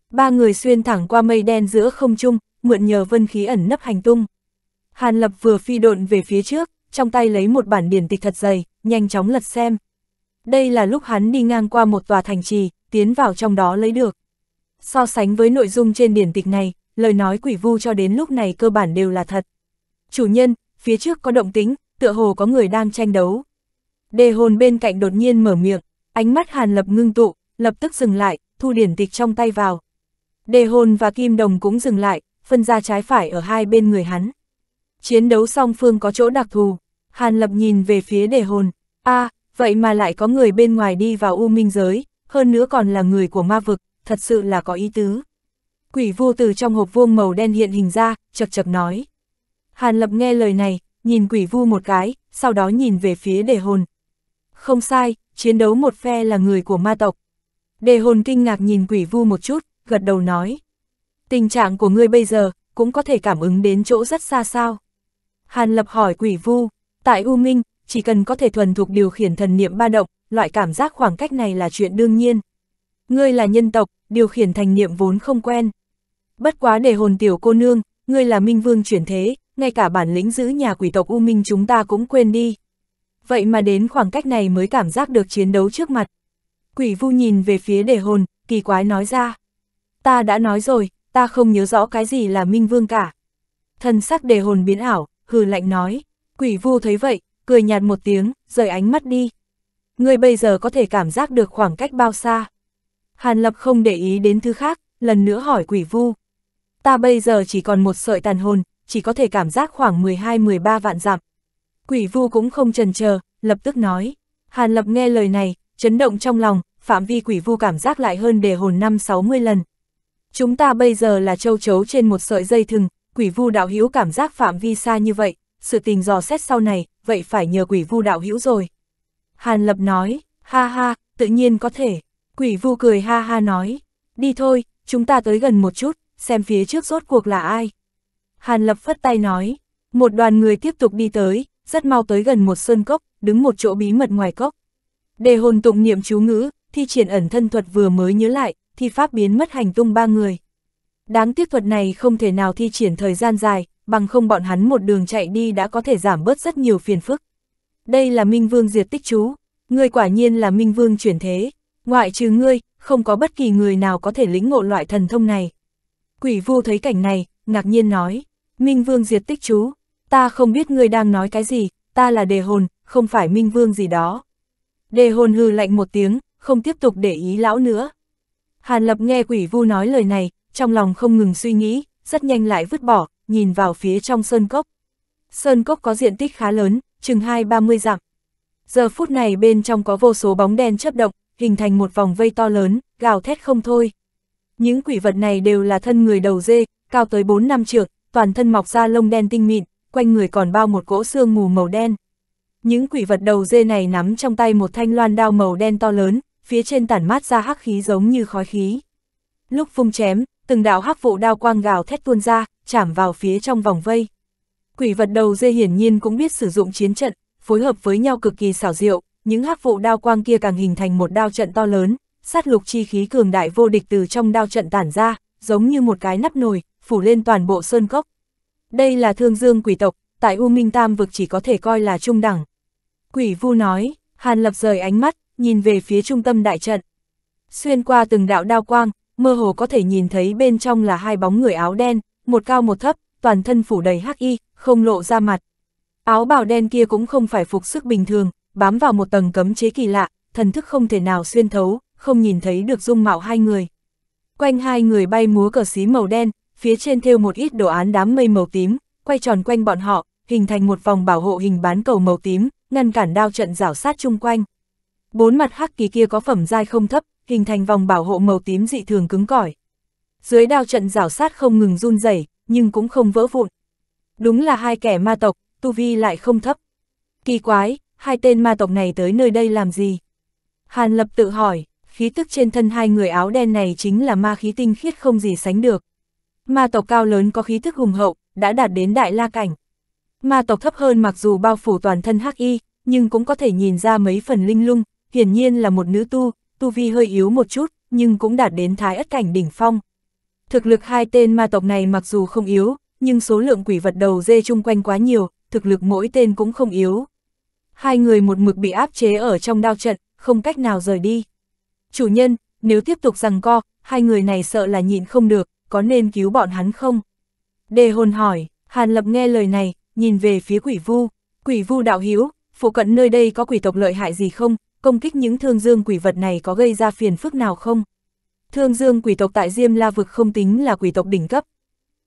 Ba người xuyên thẳng qua mây đen giữa không trung, mượn nhờ vân khí ẩn nấp hành tung. Hàn Lập vừa phi độn về phía trước, trong tay lấy một bản điển tịch thật dày, nhanh chóng lật xem. Đây là lúc hắn đi ngang qua một tòa thành trì, tiến vào trong đó lấy được. So sánh với nội dung trên điển tịch này, lời nói quỷ vu cho đến lúc này cơ bản đều là thật. Chủ nhân, phía trước có động tính, tựa hồ có người đang tranh đấu. Đề hồn bên cạnh đột nhiên mở miệng, ánh mắt hàn lập ngưng tụ, lập tức dừng lại, thu điển tịch trong tay vào. Đề hồn và kim đồng cũng dừng lại, phân ra trái phải ở hai bên người hắn. Chiến đấu song phương có chỗ đặc thù, hàn lập nhìn về phía đề hồn, a à, vậy mà lại có người bên ngoài đi vào u minh giới, hơn nữa còn là người của ma vực, thật sự là có ý tứ. Quỷ vô từ trong hộp vuông màu đen hiện hình ra, chật chật nói. Hàn Lập nghe lời này, nhìn quỷ vu một cái, sau đó nhìn về phía đề hồn. Không sai, chiến đấu một phe là người của ma tộc. Đề hồn kinh ngạc nhìn quỷ vu một chút, gật đầu nói. Tình trạng của ngươi bây giờ, cũng có thể cảm ứng đến chỗ rất xa sao. Hàn Lập hỏi quỷ vu, tại U Minh, chỉ cần có thể thuần thục điều khiển thần niệm ba động, loại cảm giác khoảng cách này là chuyện đương nhiên. Ngươi là nhân tộc, điều khiển thành niệm vốn không quen. Bất quá đề hồn tiểu cô nương, ngươi là minh vương chuyển thế, ngay cả bản lĩnh giữ nhà quỷ tộc U Minh chúng ta cũng quên đi. Vậy mà đến khoảng cách này mới cảm giác được chiến đấu trước mặt. Quỷ vu nhìn về phía đề hồn, kỳ quái nói ra. Ta đã nói rồi, ta không nhớ rõ cái gì là Minh Vương cả. Thần sắc đề hồn biến ảo, hừ lạnh nói. Quỷ vu thấy vậy, cười nhạt một tiếng, rời ánh mắt đi. Ngươi bây giờ có thể cảm giác được khoảng cách bao xa. Hàn Lập không để ý đến thứ khác, lần nữa hỏi quỷ vu. Ta bây giờ chỉ còn một sợi tàn hồn, chỉ có thể cảm giác khoảng 12-13 vạn dặm. Quỷ vu cũng không trần chờ, lập tức nói. Hàn lập nghe lời này, chấn động trong lòng, phạm vi quỷ vu cảm giác lại hơn đề hồn năm 60 lần. Chúng ta bây giờ là châu chấu trên một sợi dây thừng, quỷ vu đạo hữu cảm giác phạm vi xa như vậy, sự tình dò xét sau này, vậy phải nhờ quỷ vu đạo hữu rồi. Hàn lập nói, ha ha, tự nhiên có thể. Quỷ vu cười ha ha nói, đi thôi, chúng ta tới gần một chút, xem phía trước rốt cuộc là ai. Hàn Lập phất tay nói, một đoàn người tiếp tục đi tới, rất mau tới gần một sơn cốc, đứng một chỗ bí mật ngoài cốc. Đề hồn tụng niệm chú ngữ, thi triển ẩn thân thuật vừa mới nhớ lại, thì pháp biến mất hành tung ba người. Đáng tiếc thuật này không thể nào thi triển thời gian dài, bằng không bọn hắn một đường chạy đi đã có thể giảm bớt rất nhiều phiền phức. Đây là Minh Vương diệt tích chú, ngươi quả nhiên là Minh Vương chuyển thế, ngoại trừ ngươi, không có bất kỳ người nào có thể lĩnh ngộ loại thần thông này. Quỷ vu thấy cảnh này, ngạc nhiên nói. Minh Vương diệt tích chú, ta không biết ngươi đang nói cái gì, ta là đề hồn, không phải Minh Vương gì đó. Đề hồn hư lạnh một tiếng, không tiếp tục để ý lão nữa. Hàn Lập nghe quỷ vu nói lời này, trong lòng không ngừng suy nghĩ, rất nhanh lại vứt bỏ, nhìn vào phía trong sơn cốc. Sơn cốc có diện tích khá lớn, chừng hai ba mươi dặm. Giờ phút này bên trong có vô số bóng đen chấp động, hình thành một vòng vây to lớn, gào thét không thôi. Những quỷ vật này đều là thân người đầu dê, cao tới 4 năm trượng, toàn thân mọc ra lông đen tinh mịn, quanh người còn bao một cỗ xương mù màu đen. Những quỷ vật đầu dê này nắm trong tay một thanh loan đao màu đen to lớn, phía trên tản mát ra hắc khí giống như khói khí. Lúc vung chém, từng đạo hắc vụ đao quang gào thét tuôn ra, chạm vào phía trong vòng vây. Quỷ vật đầu dê hiển nhiên cũng biết sử dụng chiến trận, phối hợp với nhau cực kỳ xảo diệu, những hắc vụ đao quang kia càng hình thành một đao trận to lớn, sát lục chi khí cường đại vô địch từ trong đao trận tản ra, giống như một cái nắp nồi, phủ lên toàn bộ sơn cốc. Đây là thương dương quỷ tộc, tại U Minh Tam vực chỉ có thể coi là trung đẳng. Quỷ vu nói, Hàn Lập rời ánh mắt, nhìn về phía trung tâm đại trận. Xuyên qua từng đạo đao quang, mơ hồ có thể nhìn thấy bên trong là hai bóng người áo đen, một cao một thấp, toàn thân phủ đầy hắc y, không lộ ra mặt. Áo bào đen kia cũng không phải phục sức bình thường, bám vào một tầng cấm chế kỳ lạ, thần thức không thể nào xuyên thấu, không nhìn thấy được dung mạo hai người. Quanh hai người bay múa cờ xí màu đen, phía trên thêu một ít đồ án đám mây màu tím, quay tròn quanh bọn họ, hình thành một vòng bảo hộ hình bán cầu màu tím, ngăn cản đao trận rảo sát chung quanh. Bốn mặt hắc kỳ kia có phẩm giai không thấp, hình thành vòng bảo hộ màu tím dị thường cứng cỏi. Dưới đao trận rảo sát không ngừng run rẩy, nhưng cũng không vỡ vụn. Đúng là hai kẻ ma tộc, tu vi lại không thấp. Kỳ quái, hai tên ma tộc này tới nơi đây làm gì? Hàn Lập tự hỏi, khí tức trên thân hai người áo đen này chính là ma khí tinh khiết không gì sánh được. Ma tộc cao lớn có khí thức hùng hậu, đã đạt đến đại la cảnh. Ma tộc thấp hơn mặc dù bao phủ toàn thân hắc y, nhưng cũng có thể nhìn ra mấy phần linh lung, hiển nhiên là một nữ tu, tu vi hơi yếu một chút, nhưng cũng đạt đến thái ất cảnh đỉnh phong. Thực lực hai tên ma tộc này mặc dù không yếu, nhưng số lượng quỷ vật đầu dê chung quanh quá nhiều, thực lực mỗi tên cũng không yếu. Hai người một mực bị áp chế ở trong đao trận, không cách nào rời đi. Chủ nhân, nếu tiếp tục rằng co, hai người này sợ là nhịn không được, có nên cứu bọn hắn không? Đề hồn hỏi, Hàn Lập nghe lời này, nhìn về phía quỷ vu, quỷ vu đạo hiếu, phụ cận nơi đây có quỷ tộc lợi hại gì không, công kích những thương dương quỷ vật này có gây ra phiền phức nào không? Thương dương quỷ tộc tại Diêm La Vực không tính là quỷ tộc đỉnh cấp.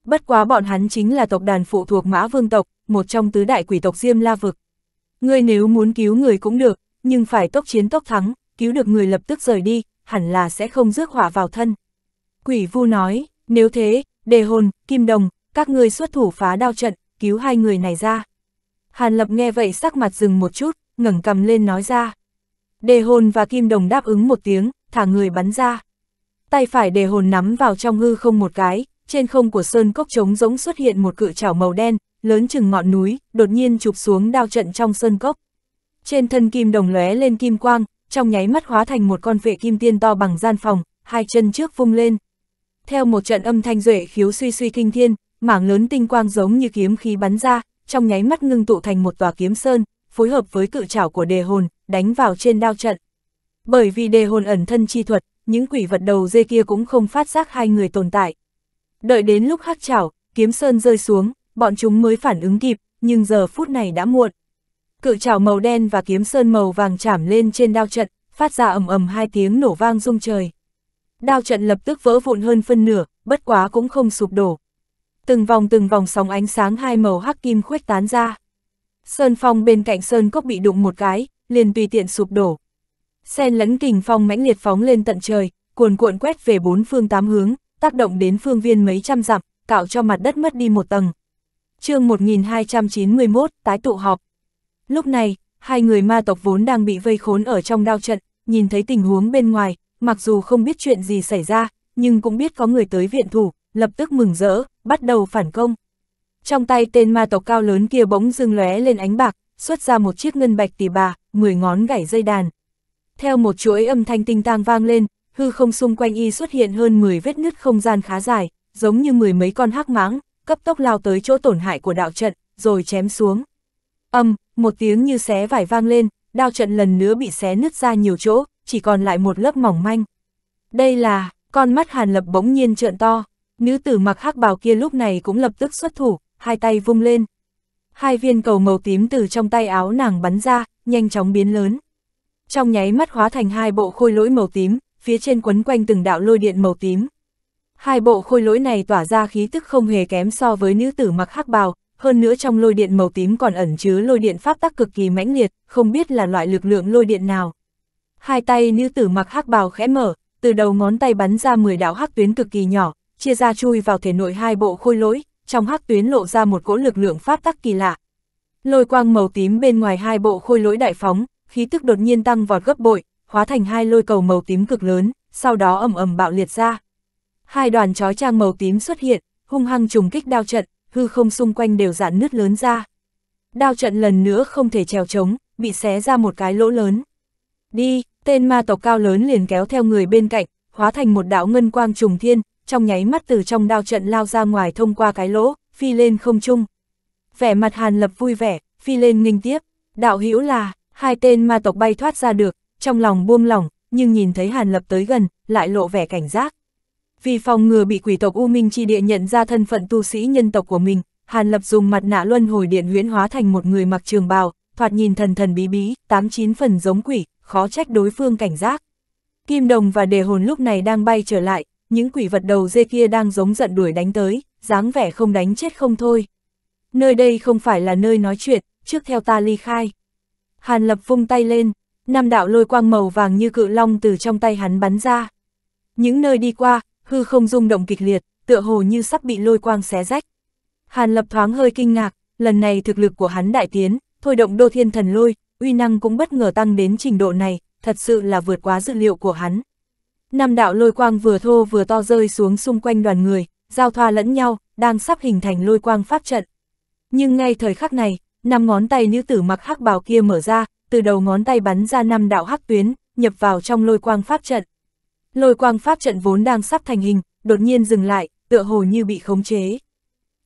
Bất quá bọn hắn chính là tộc đàn phụ thuộc Mã Vương tộc, một trong tứ đại quỷ tộc Diêm La Vực. Ngươi nếu muốn cứu người cũng được, nhưng phải tốc chiến tốc thắng, cứu được người lập tức rời đi, hẳn là sẽ không rước họa vào thân. Quỷ vu nói, nếu thế, đề hồn, kim đồng, các ngươi xuất thủ phá đao trận, cứu hai người này ra. Hàn Lập nghe vậy sắc mặt dừng một chút, ngẩng cầm lên nói ra. Đề hồn và kim đồng đáp ứng một tiếng, thả người bắn ra. Tay phải đề hồn nắm vào trong hư không một cái, trên không của sơn cốc trống rỗng xuất hiện một cự chảo màu đen, lớn chừng ngọn núi, đột nhiên chụp xuống đao trận trong sơn cốc. Trên thân kim đồng lóe lên kim quang, trong nháy mắt hóa thành một con vệ kim tiên to bằng gian phòng, hai chân trước vung lên theo một trận âm thanh duệ khiếu suy suy kinh thiên, mảng lớn tinh quang giống như kiếm khí bắn ra, trong nháy mắt ngưng tụ thành một tòa kiếm sơn, phối hợp với cự trảo của đề hồn, đánh vào trên đao trận. Bởi vì đề hồn ẩn thân chi thuật, những quỷ vật đầu dê kia cũng không phát giác hai người tồn tại. Đợi đến lúc hắc trảo, kiếm sơn rơi xuống, bọn chúng mới phản ứng kịp, nhưng giờ phút này đã muộn. Cự trảo màu đen và kiếm sơn màu vàng chạm lên trên đao trận, phát ra ầm ầm hai tiếng nổ vang rung trời đao trận lập tức vỡ vụn hơn phân nửa, bất quá cũng không sụp đổ. Từng vòng từng vòng sóng ánh sáng hai màu hắc kim khuếch tán ra. Sơn phong bên cạnh sơn cốc bị đụng một cái, liền tùy tiện sụp đổ. Sen lẫn kình phong mãnh liệt phóng lên tận trời, cuồn cuộn quét về bốn phương tám hướng, tác động đến phương viên mấy trăm dặm, cạo cho mặt đất mất đi một tầng. chương 1291, tái tụ họp. Lúc này, hai người ma tộc vốn đang bị vây khốn ở trong đao trận, nhìn thấy tình huống bên ngoài, mặc dù không biết chuyện gì xảy ra, nhưng cũng biết có người tới viện thủ, lập tức mừng rỡ, bắt đầu phản công. Trong tay tên ma tộc cao lớn kia bỗng dưng lóe lên ánh bạc, xuất ra một chiếc ngân bạch tỷ bà, mười ngón gảy dây đàn. Theo một chuỗi âm thanh tinh tang vang lên, hư không xung quanh y xuất hiện hơn 10 vết nứt không gian khá dài, giống như mười mấy con hắc mãng, cấp tốc lao tới chỗ tổn hại của đạo trận, rồi chém xuống. Âm, một tiếng như xé vải vang lên, đao trận lần nữa bị xé nứt ra nhiều chỗ, chỉ còn lại một lớp mỏng manh. Đây là, con mắt Hàn Lập bỗng nhiên trợn to, nữ tử mặc hắc bào kia lúc này cũng lập tức xuất thủ, hai tay vung lên. Hai viên cầu màu tím từ trong tay áo nàng bắn ra, nhanh chóng biến lớn. Trong nháy mắt hóa thành hai bộ khôi lỗi màu tím, phía trên quấn quanh từng đạo lôi điện màu tím. Hai bộ khôi lỗi này tỏa ra khí tức không hề kém so với nữ tử mặc hắc bào, hơn nữa trong lôi điện màu tím còn ẩn chứa lôi điện pháp tắc cực kỳ mãnh liệt, không biết là loại lực lượng lôi điện nào. Hai tay nữ tử mặc hắc bào khẽ mở, từ đầu ngón tay bắn ra 10 đạo hắc tuyến cực kỳ nhỏ, chia ra chui vào thể nội hai bộ khôi lỗi, trong hắc tuyến lộ ra một cỗ lực lượng pháp tắc kỳ lạ. Lôi quang màu tím bên ngoài hai bộ khôi lỗi đại phóng, khí tức đột nhiên tăng vọt gấp bội, hóa thành hai lôi cầu màu tím cực lớn, sau đó ầm ầm bạo liệt ra. Hai đoàn chói trang màu tím xuất hiện, hung hăng trùng kích đao trận, hư không xung quanh đều dạn nứt lớn ra. Đao trận lần nữa không thể trèo trống, bị xé ra một cái lỗ lớn. Đi, tên ma tộc cao lớn liền kéo theo người bên cạnh, hóa thành một đạo ngân quang trùng thiên, trong nháy mắt từ trong đao trận lao ra ngoài thông qua cái lỗ, phi lên không trung. Vẻ mặt Hàn Lập vui vẻ, phi lên nghinh tiếp, đạo hữu là, hai tên ma tộc bay thoát ra được, trong lòng buông lỏng, nhưng nhìn thấy Hàn Lập tới gần, lại lộ vẻ cảnh giác. Vì phòng ngừa bị quỷ tộc U Minh chi địa nhận ra thân phận tu sĩ nhân tộc của mình, Hàn Lập dùng mặt nạ luân hồi điện huyễn hóa thành một người mặc trường bào, thoạt nhìn thần thần bí bí, tám chín phần giống quỷ, khó trách đối phương cảnh giác. Kim đồng và đề hồn lúc này đang bay trở lại, những quỷ vật đầu dê kia đang giống giận đuổi đánh tới, dáng vẻ không đánh chết không thôi. Nơi đây không phải là nơi nói chuyện, trước theo ta ly khai. Hàn lập vung tay lên, năm đạo lôi quang màu vàng như cự long từ trong tay hắn bắn ra. Những nơi đi qua, hư không rung động kịch liệt, tựa hồ như sắp bị lôi quang xé rách. Hàn lập thoáng hơi kinh ngạc, lần này thực lực của hắn đại tiến, thôi động đô thiên thần lôi, uy năng cũng bất ngờ tăng đến trình độ này, thật sự là vượt quá dự liệu của hắn. Năm đạo lôi quang vừa thô vừa to rơi xuống xung quanh đoàn người, giao thoa lẫn nhau, đang sắp hình thành lôi quang pháp trận. Nhưng ngay thời khắc này, năm ngón tay nữ tử mặc hắc bào kia mở ra, từ đầu ngón tay bắn ra năm đạo hắc tuyến, nhập vào trong lôi quang pháp trận. Lôi quang pháp trận vốn đang sắp thành hình, đột nhiên dừng lại, tựa hồ như bị khống chế.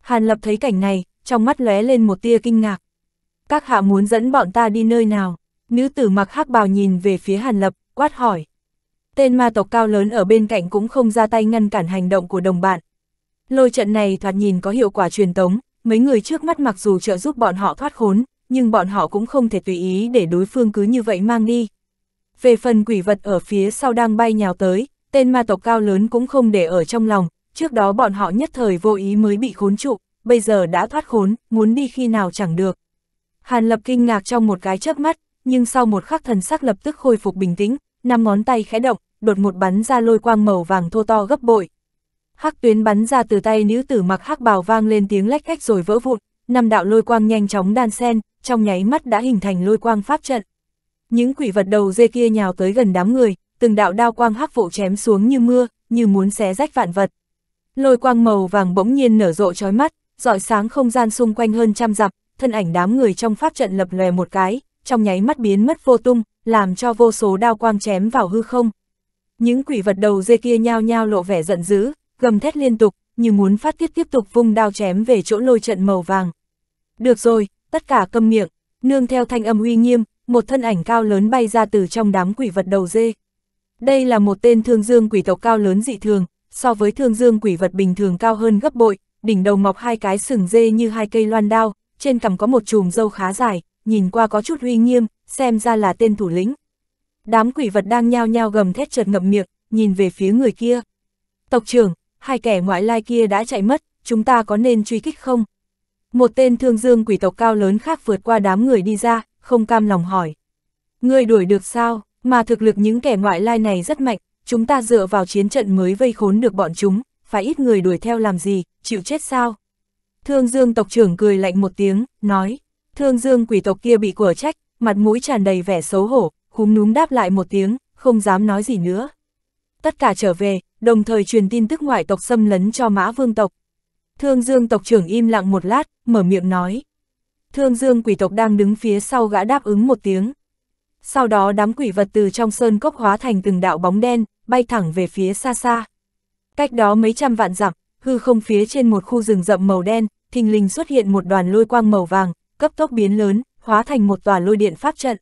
Hàn Lập thấy cảnh này, trong mắt lóe lên một tia kinh ngạc các hạ muốn dẫn bọn ta đi nơi nào? Nữ tử mặc hắc bào nhìn về phía Hàn Lập, quát hỏi. Tên ma tộc cao lớn ở bên cạnh cũng không ra tay ngăn cản hành động của đồng bạn. Lôi trận này thoạt nhìn có hiệu quả truyền tống, mấy người trước mắt mặc dù trợ giúp bọn họ thoát khốn, nhưng bọn họ cũng không thể tùy ý để đối phương cứ như vậy mang đi. Về phần quỷ vật ở phía sau đang bay nhào tới, tên ma tộc cao lớn cũng không để ở trong lòng, trước đó bọn họ nhất thời vô ý mới bị khốn trụ, bây giờ đã thoát khốn, muốn đi khi nào chẳng được. Hàn Lập kinh ngạc trong một cái chớp mắt, nhưng sau một khắc thần sắc lập tức khôi phục bình tĩnh, năm ngón tay khẽ động, đột một bắn ra lôi quang màu vàng thô to gấp bội. Hắc tuyến bắn ra từ tay nữ tử mặc hắc bào vang lên tiếng lách cách rồi vỡ vụn, năm đạo lôi quang nhanh chóng đan xen, trong nháy mắt đã hình thành lôi quang pháp trận. Những quỷ vật đầu dê kia nhào tới gần đám người, từng đạo đao quang hắc vụ chém xuống như mưa, như muốn xé rách vạn vật. Lôi quang màu vàng bỗng nhiên nở rộ chói mắt, rọi sáng không gian xung quanh hơn trăm dặm, thân ảnh đám người trong pháp trận lập lòe một cái, trong nháy mắt biến mất vô tung, làm cho vô số đao quang chém vào hư không. Những quỷ vật đầu dê kia nhao nhao lộ vẻ giận dữ, gầm thét liên tục, như muốn phát tiết tiếp tục vung đao chém về chỗ lôi trận màu vàng. Được rồi, tất cả câm miệng, nương theo thanh âm uy nghiêm, một thân ảnh cao lớn bay ra từ trong đám quỷ vật đầu dê. Đây là một tên thương dương quỷ tộc cao lớn dị thường, so với thương dương quỷ vật bình thường cao hơn gấp bội, đỉnh đầu mọc hai cái sừng dê như hai cây loan đao, trên cằm có một chùm râu khá dài, nhìn qua có chút uy nghiêm, xem ra là tên thủ lĩnh. Đám quỷ vật đang nhao nhao gầm thét chợt ngậm miệng, nhìn về phía người kia. Tộc trưởng, hai kẻ ngoại lai kia đã chạy mất, chúng ta có nên truy kích không? Một tên thương dương quỷ tộc cao lớn khác vượt qua đám người đi ra, không cam lòng hỏi. Người đuổi được sao, mà thực lực những kẻ ngoại lai này rất mạnh, chúng ta dựa vào chiến trận mới vây khốn được bọn chúng, phải ít người đuổi theo làm gì, chịu chết sao? Thương Dương tộc trưởng cười lạnh một tiếng, nói, Thương Dương quỷ tộc kia bị quở trách, mặt mũi tràn đầy vẻ xấu hổ, húm núm đáp lại một tiếng, không dám nói gì nữa. Tất cả trở về, đồng thời truyền tin tức ngoại tộc xâm lấn cho Mã Vương tộc. Thương Dương tộc trưởng im lặng một lát, mở miệng nói. Thương Dương quỷ tộc đang đứng phía sau gã đáp ứng một tiếng. Sau đó đám quỷ vật từ trong sơn cốc hóa thành từng đạo bóng đen, bay thẳng về phía xa xa. Cách đó mấy trăm vạn dặm, hư không phía trên một khu rừng rậm màu đen, thình lình xuất hiện một đoàn lôi quang màu vàng, cấp tốc biến lớn, hóa thành một tòa lôi điện pháp trận.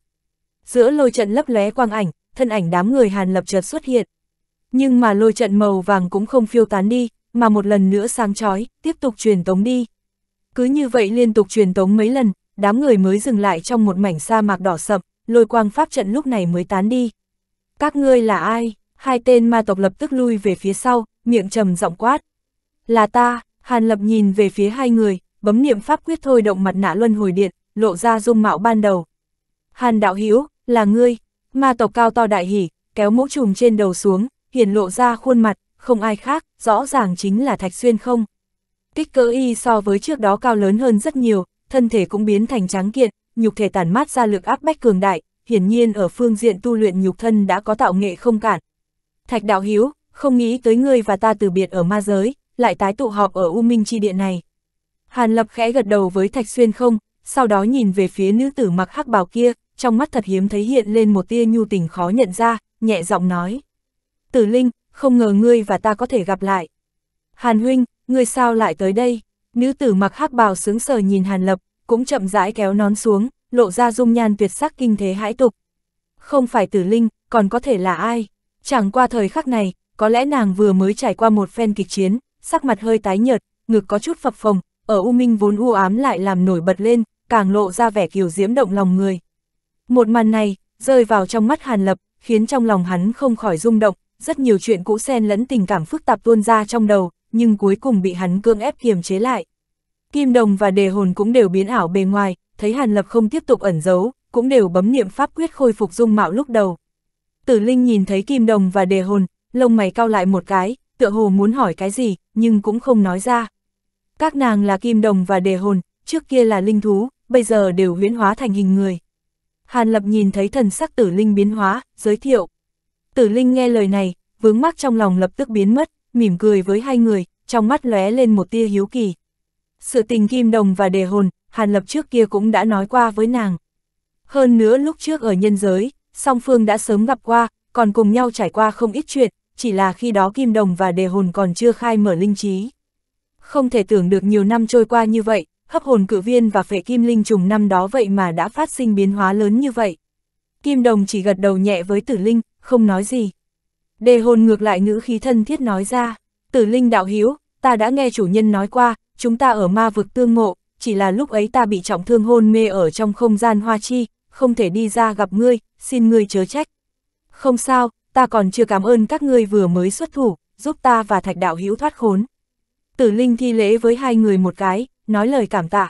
Giữa lôi trận lấp lóe quang ảnh, thân ảnh đám người Hàn Lập chợt xuất hiện. Nhưng mà lôi trận màu vàng cũng không phiêu tán đi, mà một lần nữa sáng chói, tiếp tục truyền tống đi. Cứ như vậy liên tục truyền tống mấy lần, đám người mới dừng lại trong một mảnh sa mạc đỏ sậm, lôi quang pháp trận lúc này mới tán đi. Các ngươi là ai? Hai tên ma tộc lập tức lui về phía sau, miệng trầm giọng quát. Là ta, Hàn Lập nhìn về phía hai người, bấm niệm pháp quyết thôi động mặt nạ luân hồi điện, lộ ra dung mạo ban đầu. Hàn đạo Hiếu là ngươi, ma tộc cao to đại hỉ, kéo mũ trùm trên đầu xuống, hiển lộ ra khuôn mặt, không ai khác, rõ ràng chính là Thạch Xuyên không. Kích cỡ y so với trước đó cao lớn hơn rất nhiều, thân thể cũng biến thành trắng kiện, nhục thể tản mát ra lực áp bách cường đại, hiển nhiên ở phương diện tu luyện nhục thân đã có tạo nghệ không cản. Thạch đạo Hiếu, không nghĩ tới ngươi và ta từ biệt ở ma giới, lại tái tụ họp ở U Minh chi Điện này. Hàn Lập khẽ gật đầu với Thạch Xuyên không, sau đó nhìn về phía nữ tử mặc hắc bào kia, trong mắt thật hiếm thấy hiện lên một tia nhu tình khó nhận ra, nhẹ giọng nói. Tử Linh, không ngờ ngươi và ta có thể gặp lại. Hàn Huynh, ngươi sao lại tới đây? Nữ tử mặc hắc bào sướng sờ nhìn Hàn Lập, cũng chậm rãi kéo nón xuống, lộ ra dung nhan tuyệt sắc kinh thế hãi tục. Không phải Tử Linh, còn có thể là ai? Chẳng qua thời khắc này, có lẽ nàng vừa mới trải qua một phen kịch chiến, sắc mặt hơi tái nhợt, ngực có chút phập phồng, ở U Minh vốn u ám lại làm nổi bật lên, càng lộ ra vẻ kiều diễm động lòng người. Một màn này, rơi vào trong mắt Hàn Lập, khiến trong lòng hắn không khỏi rung động, rất nhiều chuyện cũ xen lẫn tình cảm phức tạp tuôn ra trong đầu, nhưng cuối cùng bị hắn cương ép kiềm chế lại. Kim Đồng và Đề Hồn cũng đều biến ảo bề ngoài, thấy Hàn Lập không tiếp tục ẩn giấu, cũng đều bấm niệm pháp quyết khôi phục dung mạo lúc đầu. Tử Linh nhìn thấy Kim Đồng và Đề Hồn, lông mày cao lại một cái, tựa hồ muốn hỏi cái gì, nhưng cũng không nói ra. Các nàng là kim đồng và đề hồn, trước kia là linh thú, bây giờ đều huyễn hóa thành hình người. Hàn Lập nhìn thấy thần sắc tử linh biến hóa, giới thiệu. Tử linh nghe lời này, vướng mắc trong lòng lập tức biến mất, mỉm cười với hai người, trong mắt lóe lên một tia hiếu kỳ. Sự tình kim đồng và đề hồn, Hàn Lập trước kia cũng đã nói qua với nàng. Hơn nữa lúc trước ở nhân giới, song phương đã sớm gặp qua, còn cùng nhau trải qua không ít chuyện, chỉ là khi đó kim đồng và đề hồn còn chưa khai mở linh trí. Không thể tưởng được nhiều năm trôi qua như vậy, hấp hồn cử viên và phệ kim linh trùng năm đó vậy mà đã phát sinh biến hóa lớn như vậy. Kim đồng chỉ gật đầu nhẹ với tử linh, không nói gì. Đề hồn ngược lại ngữ khí thân thiết nói ra, tử linh đạo hiếu, ta đã nghe chủ nhân nói qua, chúng ta ở ma vực tương ngộ, chỉ là lúc ấy ta bị trọng thương hôn mê ở trong không gian hoa chi, không thể đi ra gặp ngươi, xin ngươi chớ trách. Không sao, ta còn chưa cảm ơn các ngươi vừa mới xuất thủ, giúp ta và thạch đạo hữu thoát khốn. Tử Linh thi lễ với hai người một cái, nói lời cảm tạ.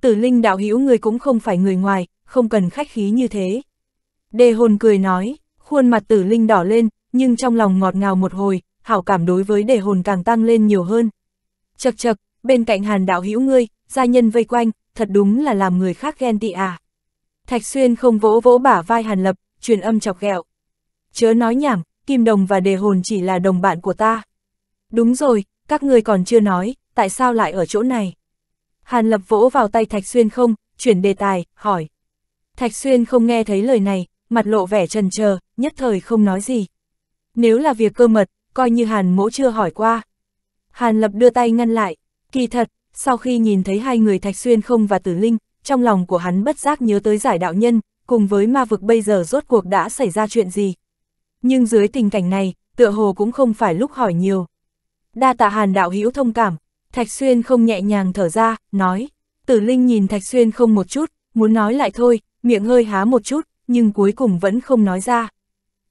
Tử Linh đạo hữu ngươi cũng không phải người ngoài, không cần khách khí như thế. Đề hồn cười nói, khuôn mặt Tử Linh đỏ lên, nhưng trong lòng ngọt ngào một hồi, hảo cảm đối với đề hồn càng tăng lên nhiều hơn. Chật chật, bên cạnh hàn đạo hữu ngươi, gia nhân vây quanh, thật đúng là làm người khác ghen tị à. Thạch Xuyên không vỗ vỗ bả vai hàn lập, truyền âm chọc ghẹo chớ nói nhảm, Kim Đồng và Đề Hồn chỉ là đồng bạn của ta. Đúng rồi, các ngươi còn chưa nói, tại sao lại ở chỗ này? Hàn Lập vỗ vào tay Thạch Xuyên không, chuyển đề tài, hỏi. Thạch Xuyên không nghe thấy lời này, mặt lộ vẻ trần chờ nhất thời không nói gì. Nếu là việc cơ mật, coi như Hàn mỗ chưa hỏi qua. Hàn Lập đưa tay ngăn lại, kỳ thật, sau khi nhìn thấy hai người Thạch Xuyên không và Tử Linh, trong lòng của hắn bất giác nhớ tới giải đạo nhân, cùng với ma vực bây giờ rốt cuộc đã xảy ra chuyện gì, nhưng dưới tình cảnh này, tựa hồ cũng không phải lúc hỏi nhiều. Đa tạ hàn đạo hữu thông cảm, Thạch Xuyên không nhẹ nhàng thở ra, nói. Tử Linh nhìn Thạch Xuyên không một chút, muốn nói lại thôi, miệng hơi há một chút, nhưng cuối cùng vẫn không nói ra.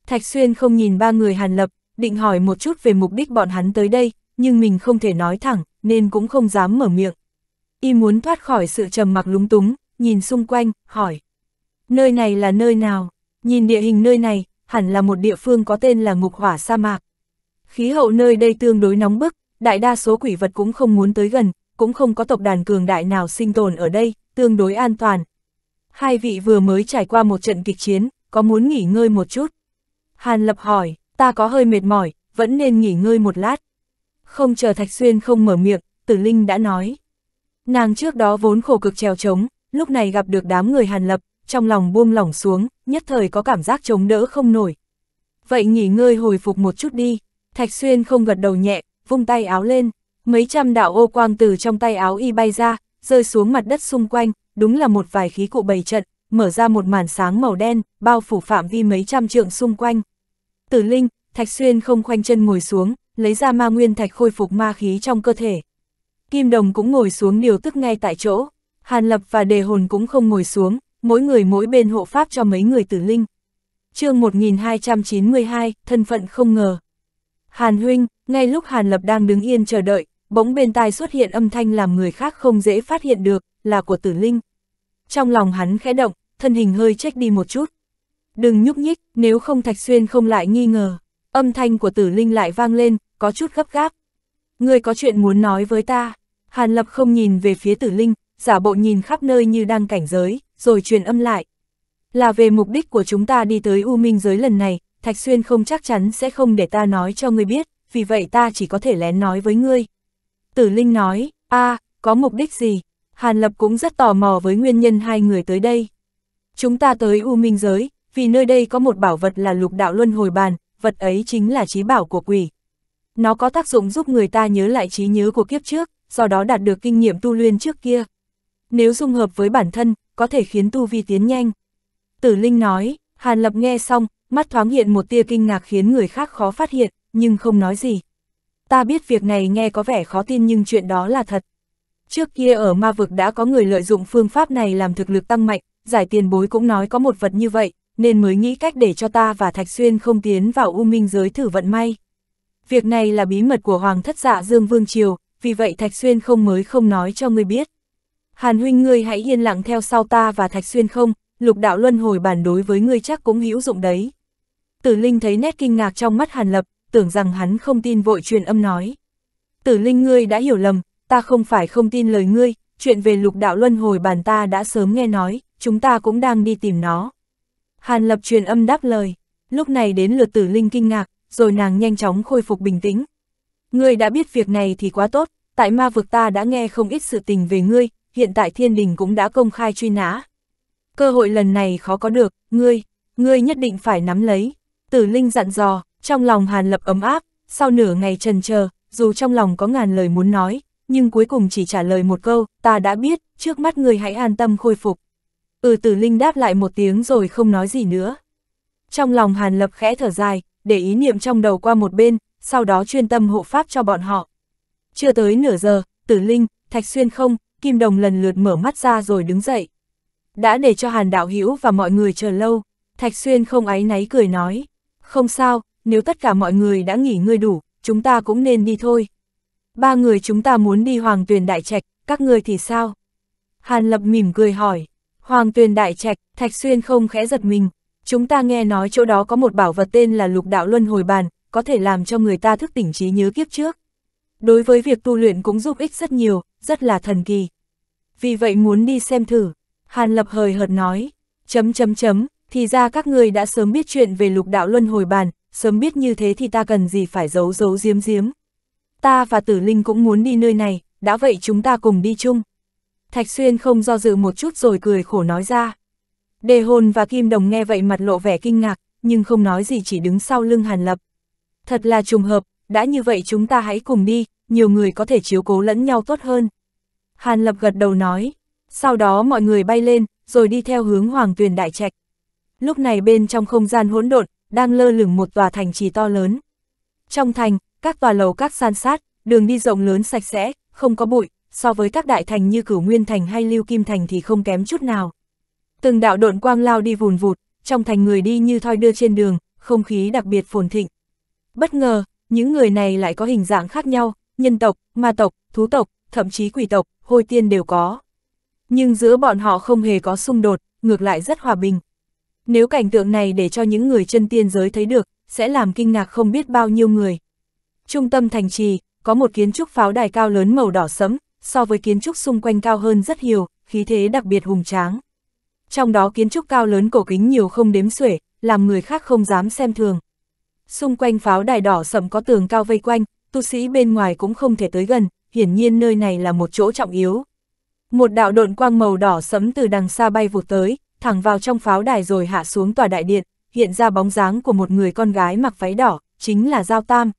Thạch Xuyên không nhìn ba người hàn lập, định hỏi một chút về mục đích bọn hắn tới đây, nhưng mình không thể nói thẳng, nên cũng không dám mở miệng. Y muốn thoát khỏi sự trầm mặc lúng túng, nhìn xung quanh, hỏi. Nơi này là nơi nào? Nhìn địa hình nơi này, hẳn là một địa phương có tên là ngục hỏa sa mạc. Khí hậu nơi đây tương đối nóng bức, đại đa số quỷ vật cũng không muốn tới gần, cũng không có tộc đàn cường đại nào sinh tồn ở đây, tương đối an toàn. Hai vị vừa mới trải qua một trận kịch chiến, có muốn nghỉ ngơi một chút? Hàn Lập hỏi, ta có hơi mệt mỏi, vẫn nên nghỉ ngơi một lát. Không chờ Thạch Xuyên không mở miệng, Tử Linh đã nói. Nàng trước đó vốn khổ cực trèo trống, lúc này gặp được đám người Hàn Lập, trong lòng buông lỏng xuống, nhất thời có cảm giác chống đỡ không nổi. Vậy nghỉ ngơi hồi phục một chút đi, Thạch Xuyên không gật đầu nhẹ, vung tay áo lên, mấy trăm đạo ô quang từ trong tay áo y bay ra, rơi xuống mặt đất xung quanh, đúng là một vài khí cụ bày trận, mở ra một màn sáng màu đen, bao phủ phạm vi mấy trăm trượng xung quanh. Tử Linh, Thạch Xuyên không khoanh chân ngồi xuống, lấy ra ma nguyên thạch khôi phục ma khí trong cơ thể. Kim Đồng cũng ngồi xuống điều tức ngay tại chỗ, Hàn Lập và Đề Hồn cũng không ngồi xuống, mỗi người mỗi bên hộ pháp cho mấy người tử linh. chương 1292, thân phận không ngờ. Hàn huynh, ngay lúc Hàn Lập đang đứng yên chờ đợi, bỗng bên tai xuất hiện âm thanh làm người khác không dễ phát hiện được, là của tử linh. Trong lòng hắn khẽ động, thân hình hơi trách đi một chút. Đừng nhúc nhích, nếu không Thạch Xuyên không lại nghi ngờ. Âm thanh của tử linh lại vang lên, có chút gấp gáp. Ngươi có chuyện muốn nói với ta. Hàn Lập không nhìn về phía tử linh, giả bộ nhìn khắp nơi như đang cảnh giới, rồi truyền âm lại. Là về mục đích của chúng ta đi tới U Minh giới lần này, Thạch Xuyên không chắc chắn sẽ không để ta nói cho ngươi biết, vì vậy ta chỉ có thể lén nói với ngươi. Tử Linh nói, a có mục đích gì? Hàn Lập cũng rất tò mò với nguyên nhân hai người tới đây. Chúng ta tới U Minh giới, vì nơi đây có một bảo vật là lục đạo luân hồi bàn, vật ấy chính là trí bảo của quỷ. Nó có tác dụng giúp người ta nhớ lại trí nhớ của kiếp trước, do đó đạt được kinh nghiệm tu luyện trước kia. Nếu dung hợp với bản thân, có thể khiến tu vi tiến nhanh. Tử Linh nói, Hàn Lập nghe xong, mắt thoáng hiện một tia kinh ngạc khiến người khác khó phát hiện, nhưng không nói gì. Ta biết việc này nghe có vẻ khó tin nhưng chuyện đó là thật. Trước kia ở ma vực đã có người lợi dụng phương pháp này làm thực lực tăng mạnh, giải tiền bối cũng nói có một vật như vậy, nên mới nghĩ cách để cho ta và Thạch Xuyên không tiến vào U Minh giới thử vận may. Việc này là bí mật của Hoàng thất dạ Dương Vương Triều, vì vậy Thạch Xuyên không mới không nói cho người biết. Hàn huynh ngươi hãy yên lặng theo sau ta và Thạch Xuyên không, lục đạo luân hồi bản đối với ngươi chắc cũng hữu dụng đấy. Tử Linh thấy nét kinh ngạc trong mắt Hàn Lập, tưởng rằng hắn không tin vội truyền âm nói. Tử Linh ngươi đã hiểu lầm, ta không phải không tin lời ngươi, chuyện về lục đạo luân hồi bản ta đã sớm nghe nói, chúng ta cũng đang đi tìm nó. Hàn Lập truyền âm đáp lời, lúc này đến lượt Tử Linh kinh ngạc, rồi nàng nhanh chóng khôi phục bình tĩnh. Ngươi đã biết việc này thì quá tốt, tại ma vực ta đã nghe không ít sự tình về ngươi, hiện tại thiên đình cũng đã công khai truy nã. Cơ hội lần này khó có được, ngươi, ngươi nhất định phải nắm lấy. Tử Linh dặn dò, trong lòng Hàn Lập ấm áp, sau nửa ngày trần chờ, dù trong lòng có ngàn lời muốn nói, nhưng cuối cùng chỉ trả lời một câu, ta đã biết, trước mắt ngươi hãy an tâm khôi phục. Ừ Tử Linh đáp lại một tiếng rồi không nói gì nữa. Trong lòng Hàn Lập khẽ thở dài, để ý niệm trong đầu qua một bên, sau đó chuyên tâm hộ pháp cho bọn họ. Chưa tới nửa giờ, Tử Linh, Thạch Xuyên không, Kim Đồng lần lượt mở mắt ra rồi đứng dậy. Đã để cho Hàn Đạo Hữu và mọi người chờ lâu, Thạch Xuyên không áy náy cười nói, không sao, nếu tất cả mọi người đã nghỉ ngơi đủ, chúng ta cũng nên đi thôi. Ba người chúng ta muốn đi Hoàng Tuyền Đại Trạch, các người thì sao? Hàn Lập mỉm cười hỏi, Hoàng Tuyền Đại Trạch, Thạch Xuyên không khẽ giật mình, chúng ta nghe nói chỗ đó có một bảo vật tên là Lục Đạo Luân Hồi Bàn, có thể làm cho người ta thức tỉnh trí nhớ kiếp trước. Đối với việc tu luyện cũng giúp ích rất nhiều, rất là thần kỳ. Vì vậy muốn đi xem thử, Hàn Lập hời hợt nói, chấm chấm chấm, thì ra các người đã sớm biết chuyện về lục đạo luân hồi bàn, sớm biết như thế thì ta cần gì phải giấu giấu giếm giếm. Ta và Tử Linh cũng muốn đi nơi này, đã vậy chúng ta cùng đi chung. Thạch Xuyên không do dự một chút rồi cười khổ nói ra. Đề hồn và Kim Đồng nghe vậy mặt lộ vẻ kinh ngạc, nhưng không nói gì chỉ đứng sau lưng Hàn Lập. Thật là trùng hợp, đã như vậy chúng ta hãy cùng đi, nhiều người có thể chiếu cố lẫn nhau tốt hơn. Hàn Lập gật đầu nói, sau đó mọi người bay lên, rồi đi theo hướng hoàng tuyền đại trạch. Lúc này bên trong không gian hỗn độn, đang lơ lửng một tòa thành trì to lớn. Trong thành, các tòa lầu các san sát, đường đi rộng lớn sạch sẽ, không có bụi, so với các đại thành như cửu nguyên thành hay lưu kim thành thì không kém chút nào. Từng đạo độn quang lao đi vùn vụt, trong thành người đi như thoi đưa trên đường, không khí đặc biệt phồn thịnh. Bất ngờ, những người này lại có hình dạng khác nhau, nhân tộc, ma tộc, thú tộc, thậm chí quỷ tộc, hôi tiên đều có. Nhưng giữa bọn họ không hề có xung đột, ngược lại rất hòa bình. Nếu cảnh tượng này để cho những người chân tiên giới thấy được, sẽ làm kinh ngạc không biết bao nhiêu người. Trung tâm thành trì, có một kiến trúc pháo đài cao lớn màu đỏ sẫm, so với kiến trúc xung quanh cao hơn rất nhiều, khí thế đặc biệt hùng tráng. Trong đó kiến trúc cao lớn cổ kính nhiều không đếm xuể, làm người khác không dám xem thường. Xung quanh pháo đài đỏ sầm có tường cao vây quanh, tu sĩ bên ngoài cũng không thể tới gần, hiển nhiên nơi này là một chỗ trọng yếu. Một đạo độn quang màu đỏ sẫm từ đằng xa bay vụt tới, thẳng vào trong pháo đài rồi hạ xuống tòa đại điện, hiện ra bóng dáng của một người con gái mặc váy đỏ, chính là Giao Tam.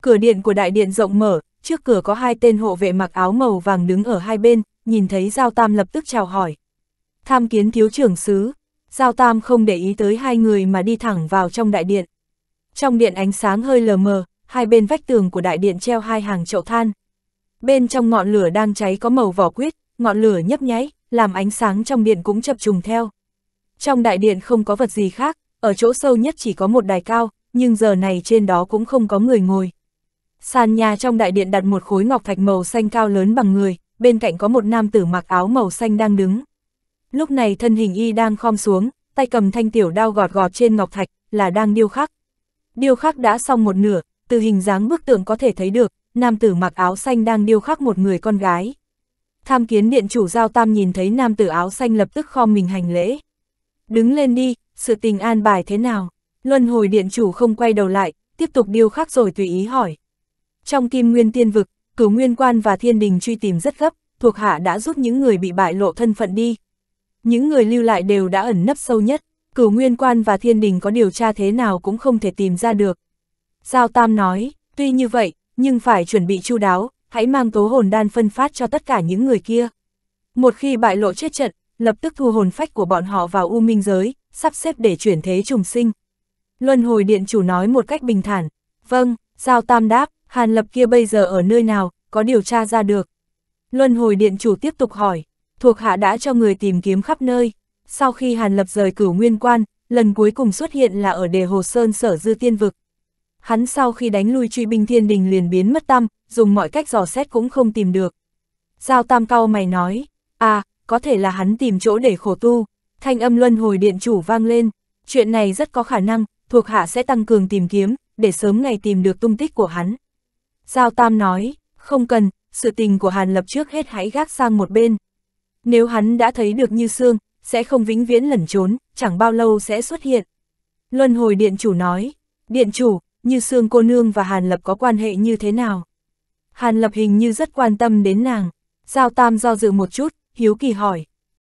Cửa điện của đại điện rộng mở, trước cửa có hai tên hộ vệ mặc áo màu vàng đứng ở hai bên, nhìn thấy Giao Tam lập tức chào hỏi. Tham kiến thiếu trưởng sứ, Giao Tam không để ý tới hai người mà đi thẳng vào trong đại điện. Trong điện ánh sáng hơi lờ mờ, hai bên vách tường của đại điện treo hai hàng chậu than. Bên trong ngọn lửa đang cháy có màu vỏ quýt, ngọn lửa nhấp nháy, làm ánh sáng trong điện cũng chập trùng theo. Trong đại điện không có vật gì khác, ở chỗ sâu nhất chỉ có một đài cao, nhưng giờ này trên đó cũng không có người ngồi. Sàn nhà trong đại điện đặt một khối ngọc thạch màu xanh cao lớn bằng người, bên cạnh có một nam tử mặc áo màu xanh đang đứng. Lúc này thân hình y đang khom xuống, tay cầm thanh tiểu đao gọt gọt trên ngọc thạch, là đang điêu khắc điêu khắc đã xong một nửa, từ hình dáng bức tượng có thể thấy được, nam tử mặc áo xanh đang điêu khắc một người con gái. Tham kiến điện chủ Giao Tam nhìn thấy nam tử áo xanh lập tức kho mình hành lễ. Đứng lên đi, sự tình an bài thế nào? Luân hồi điện chủ không quay đầu lại, tiếp tục điêu khắc rồi tùy ý hỏi. Trong kim nguyên tiên vực, cửu nguyên quan và thiên đình truy tìm rất gấp, thuộc hạ đã giúp những người bị bại lộ thân phận đi. Những người lưu lại đều đã ẩn nấp sâu nhất cửu nguyên quan và thiên đình có điều tra thế nào cũng không thể tìm ra được. Giao Tam nói, tuy như vậy, nhưng phải chuẩn bị chu đáo, hãy mang tố hồn đan phân phát cho tất cả những người kia. Một khi bại lộ chết trận, lập tức thu hồn phách của bọn họ vào u minh giới, sắp xếp để chuyển thế trùng sinh. Luân hồi điện chủ nói một cách bình thản, vâng, Giao Tam đáp, Hàn Lập kia bây giờ ở nơi nào, có điều tra ra được. Luân hồi điện chủ tiếp tục hỏi, thuộc hạ đã cho người tìm kiếm khắp nơi, sau khi Hàn Lập rời cửu nguyên quan, lần cuối cùng xuất hiện là ở đề Hồ Sơn sở dư tiên vực. Hắn sau khi đánh lui truy binh thiên đình liền biến mất tâm, dùng mọi cách dò xét cũng không tìm được. Giao tam cao mày nói, à, có thể là hắn tìm chỗ để khổ tu, thanh âm luân hồi điện chủ vang lên, chuyện này rất có khả năng, thuộc hạ sẽ tăng cường tìm kiếm, để sớm ngày tìm được tung tích của hắn. Giao Tam nói, không cần, sự tình của Hàn Lập trước hết hãy gác sang một bên. Nếu hắn đã thấy được Như xương sẽ không vĩnh viễn lẩn trốn, chẳng bao lâu sẽ xuất hiện. Luân hồi điện chủ nói, điện chủ, như xương cô nương và Hàn Lập có quan hệ như thế nào? Hàn Lập hình như rất quan tâm đến nàng, Giao Tam do dự một chút, hiếu kỳ hỏi,